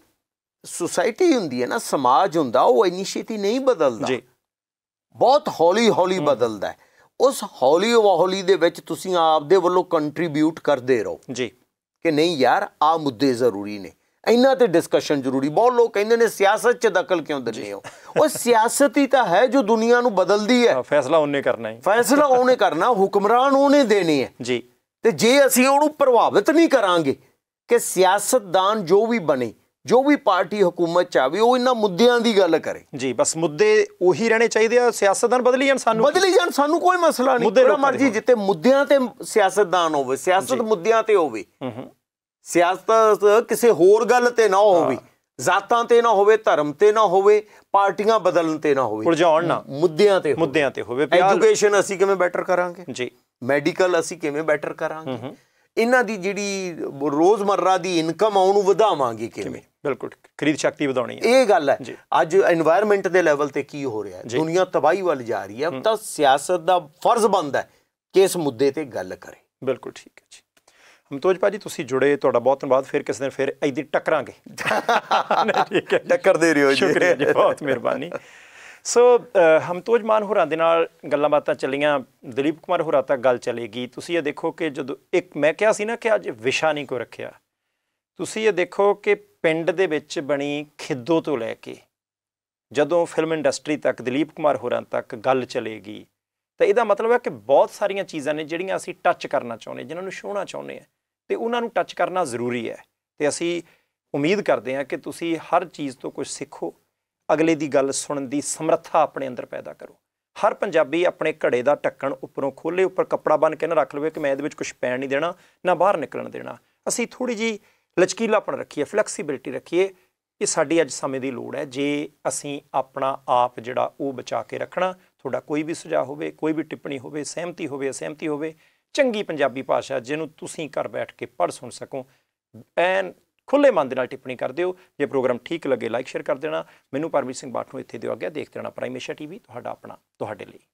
S2: ਸੁਸਾਇਟੀ ਹੁੰਦੀ ਹੈ ਨਾ ਸਮਾਜ ਹੁੰਦਾ ਉਹ ਇੰਨੀ ਛੇਤੀ ਨਹੀਂ ਬਦਲਦਾ ਜੀ ਬਹੁਤ ਹੌਲੀ ਹੌਲੀ ਬਦਲਦਾ ਉਸ ਹੌਲੀ ਹੌਲੀ ਦੇ ਵਿੱਚ ਤੁਸੀਂ ਆਪਦੇ ਵੱਲੋਂ ਕੰਟਰੀਬਿਊਟ ਕਰਦੇ ਰਹੋ ਜੀ ਕਿ ਨਹੀਂ ਯਾਰ ਆ ਮੁੱਦੇ ਜ਼ਰੂਰੀ ਨੇ ਇਹਨਾਂ ਤੇ ਡਿਸਕਸ਼ਨ ਜ਼ਰੂਰੀ ਬਹੁਤ ਲੋਕ ਕਹਿੰਦੇ ਨੇ ਸਿਆਸਤ 'ਚ ਦਖਲ ਕਿਉਂ ਦਿੰਦੇ ਹੋ ਉਹ ਸਿਆਸਤ ਹੀ ਤਾਂ ਹੈ ਜੋ ਦੁਨੀਆ ਨੂੰ ਬਦਲਦੀ ਹੈ ਫੈਸਲਾ ਉਹਨੇ ਕਰਨਾ ਹੈ ਫੈਸਲਾ ਉਹਨੇ ਕਰਨਾ ਹੁਕਮਰਾਨ ਉਹਨੇ ਦੇਣੀ ਹੈ ਜੀ ਤੇ ਜੇ ਅਸੀਂ ਉਹਨੂੰ ਪ੍ਰਭਾਵਿਤ ਨਹੀਂ ਕਰਾਂਗੇ ਕਿ ਸਿਆਸਤਦਾਨ ਜੋ ਵੀ ਬਣੇ ਜੋ ਵੀ ਪਾਰਟੀ ਹਕੂਮਤ ਚ ਆਵੇ ਉਹ ਇਹਨਾਂ ਮੁੱਦਿਆਂ ਦੀ ਗੱਲ ਕਰੇ ਜੀ ਬਸ ਮੁੱਦੇ ਉਹੀ ਰਹਿਣੇ ਚਾਹੀਦੇ ਆ ਸਿਆਸਤਦਾਨ ਬਦਲੀ ਜਾਣ ਸਾਨੂੰ ਬਦਲੀ ਜਾਣ ਸਾਨੂੰ ਕੋਈ ਮਸਲਾ ਨਹੀਂ ਜਿਹੜਾ ਮਰਜੀ ਜਿੱਤੇ ਮੁੱਦਿਆਂ ਤੇ ਸਿਆਸਤਦਾਨ ਹੋਵੇ ਸਿਆਸਤ ਮੁੱਦਿਆਂ ਤੇ ਹੋਵੇ ਸਿਆਸਤ ਕਿਸੇ ਹੋਰ ਗੱਲ ਤੇ ਨਾ ਹੋਵੇ ਜ਼ਾਤਾਂ ਤੇ ਨਾ ਹੋਵੇ ਧਰਮ ਤੇ ਨਾ ਹੋਵੇ ਪਾਰਟੀਆਂ ਬਦਲਣ ਤੇ ਨਾ ਹੋਵੇ ਉਲਝਾਉਣ ਨਾ ਮੁੱਦਿਆਂ ਤੇ ਮੁੱਦਿਆਂ ਤੇ ਹੋਵੇ ਐਜੂਕੇਸ਼ਨ ਅਸੀਂ ਕਿਵੇਂ ਬੈਟਰ ਕਰਾਂਗੇ ਜੀ ਮੈਡੀਕਲ ਅਸੀਂ ਕਿਵੇਂ ਬੈਟਰ ਕਰਾਂਗੇ ਇਹਨਾਂ ਦੀ ਜਿਹੜੀ ਰੋਜ਼ਮਰਰਾ ਦੀ ਇਨਕਮ ਆ ਉਹਨੂੰ ਵਧਾਵਾਂਗੇ ਕਿਵੇਂ ਬਿਲਕੁਲ ਖਰੀਦ ਸ਼ਕਤੀ ਵਧਾਉਣੀ ਹੈ ਇਹ ਗੱਲ ਹੈ ਅੱਜ এনवायरमेंट ਦੇ ਲੈਵਲ ਤੇ ਕੀ ਹੋ ਰਿਹਾ ਹੈ ਦੁਨੀਆ ਤਬਾਹੀ ਵੱਲ ਜਾ ਰਹੀ ਹੈ ਤਾਂ ਸਿਆਸਤ ਦਾ ਫਰਜ਼ ਬਣਦਾ ਹੈ ਕਿ ਇਸ ਮੁੱਦੇ ਤੇ ਗੱਲ ਕਰੇ
S1: ਬਿਲਕੁਲ ਠੀਕ ਹੈ ਜੀ ਹਮਤੋਜ ਭਾਜੀ ਤੁਸੀਂ ਜੁੜੇ ਤੁਹਾਡਾ ਬਹੁਤ ਧੰਨਵਾਦ ਫਿਰ ਕਿਸੇ ਦਿਨ ਫਿਰ ਐਦੀ ਟੱਕਰਾਂਗੇ ਠੀਕ
S2: ਹੈ ਟੱਕਰ ਦੇ ਰਹੇ ਹੋ ਜੀ ਸ਼ੁਕਰੀਆ ਜੀ ਬਹੁਤ
S1: ਮਿਹਰਬਾਨੀ ਸੋ ਹਮਤੋਜ ਮਾਨ ਹੋਰਾਂ ਦੇ ਨਾਲ ਗੱਲਾਂ ਬਾਤਾਂ ਚੱਲੀਆਂ ਦਲੀਪ ਕੁਮਾਰ ਹੋਰਾਂ ਤੱਕ ਗੱਲ ਚਲੇਗੀ ਤੁਸੀਂ ਇਹ ਦੇਖੋ ਕਿ ਜਦੋਂ ਇੱਕ ਮੈਂ ਕਿਹਾ ਸੀ ਨਾ ਕਿ ਅੱਜ ਵਿਸ਼ਾ ਨਹੀਂ ਕੋ ਰੱਖਿਆ ਤੁਸੀਂ ਇਹ ਦੇਖੋ ਕਿ ਪਿੰਡ ਦੇ ਵਿੱਚ ਬਣੀ ਖਿੱਦੋ ਤੋਂ ਲੈ ਕੇ ਜਦੋਂ ਫਿਲਮ ਇੰਡਸਟਰੀ ਤੱਕ ਦਲੀਪ ਕੁਮਾਰ ਹੋਰਾਂ ਤੱਕ ਗੱਲ ਚਲੇਗੀ ਤਾਂ ਇਹਦਾ ਮਤਲਬ ਹੈ ਕਿ ਬਹੁਤ ਸਾਰੀਆਂ ਚੀਜ਼ਾਂ ਨੇ ਜਿਹੜੀਆਂ ਅਸੀਂ ਟੱਚ ਕਰਨਾ ਚਾਹੁੰਦੇ ਜਿਨ੍ਹਾਂ ਨੂੰ ਛੋਣਾ ਚਾਹੁੰਦੇ ਆ ਤੇ ਉਹਨਾਂ ਨੂੰ ਟੱਚ ਕਰਨਾ ਜ਼ਰੂਰੀ ਹੈ ਤੇ ਅਸੀਂ ਉਮੀਦ ਕਰਦੇ ਹਾਂ ਕਿ ਤੁਸੀਂ ਹਰ ਚੀਜ਼ ਤੋਂ ਕੁਝ ਸਿੱਖੋ ਅਗਲੇ ਦੀ ਗੱਲ ਸੁਣਨ ਦੀ ਸਮਰੱਥਾ ਆਪਣੇ ਅੰਦਰ ਪੈਦਾ ਕਰੋ ਹਰ ਪੰਜਾਬੀ ਆਪਣੇ ਘੜੇ ਦਾ ਢੱਕਣ ਉੱਪਰੋਂ ਖੋਲੇ ਉੱਪਰ ਕੱਪੜਾ ਬੰਨ ਕੇ ਨਾ ਰੱਖ ਲਵੇ ਕਿ ਮੈਂ ਇਹਦੇ ਵਿੱਚ ਕੁਝ ਪੈਣ ਨਹੀਂ ਦੇਣਾ ਨਾ ਬਾਹਰ ਨਿਕਲਣ ਦੇਣਾ ਅਸੀਂ ਥੋੜੀ ਜੀ ਲਚਕੀਲਾਪਣ ਰੱਖੀਏ ਫਲੈਕਸੀਬਿਲਿਟੀ ਰੱਖੀਏ ਇਹ ਸਾਡੀ ਅੱਜ ਸਮੇਂ ਦੀ ਲੋੜ ਹੈ ਜੇ ਅਸੀਂ ਆਪਣਾ ਆਪ ਜਿਹੜਾ ਉਹ ਬਚਾ ਕੇ ਰੱਖਣਾ ਤੁਹਾਡਾ ਕੋਈ ਵੀ ਸੁਝਾਅ ਹੋਵੇ ਕੋਈ ਵੀ ਟਿੱਪਣੀ ਹੋਵੇ ਸਹਿਮਤੀ ਹੋਵੇ ਅਸਹਿਮਤੀ ਹੋਵੇ ਚੰਗੀ ਪੰਜਾਬੀ ਭਾਸ਼ਾ ਜਿਹਨੂੰ ਤੁਸੀਂ ਘਰ ਬੈਠ ਕੇ ਪੜ੍ਹ ਸੁਣ ਸਕੋ ਐਨ ਖੁੱਲੇ ਮਨ ਦੇ ਨਾਲ ਟਿੱਪਣੀ ਕਰ ਦਿਓ ਜੇ ਪ੍ਰੋਗਰਾਮ ਠੀਕ ਲੱਗੇ ਲਾਈਕ ਸ਼ੇਅਰ ਕਰ ਦੇਣਾ ਮੈਨੂੰ ਪਰਮੇਸ਼ਰ ਸਿੰਘ ਬਾਠ ਨੂੰ ਇੱਥੇ ਦਿਓ ਅੱਗੇ ਦੇਖਦੇ ਰਹਿਣਾ ਪ੍ਰਾਈਮੇਸ਼ਾ ਟੀਵੀ ਤੁਹਾਡਾ ਆਪਣਾ ਤੁਹਾਡੇ ਲਈ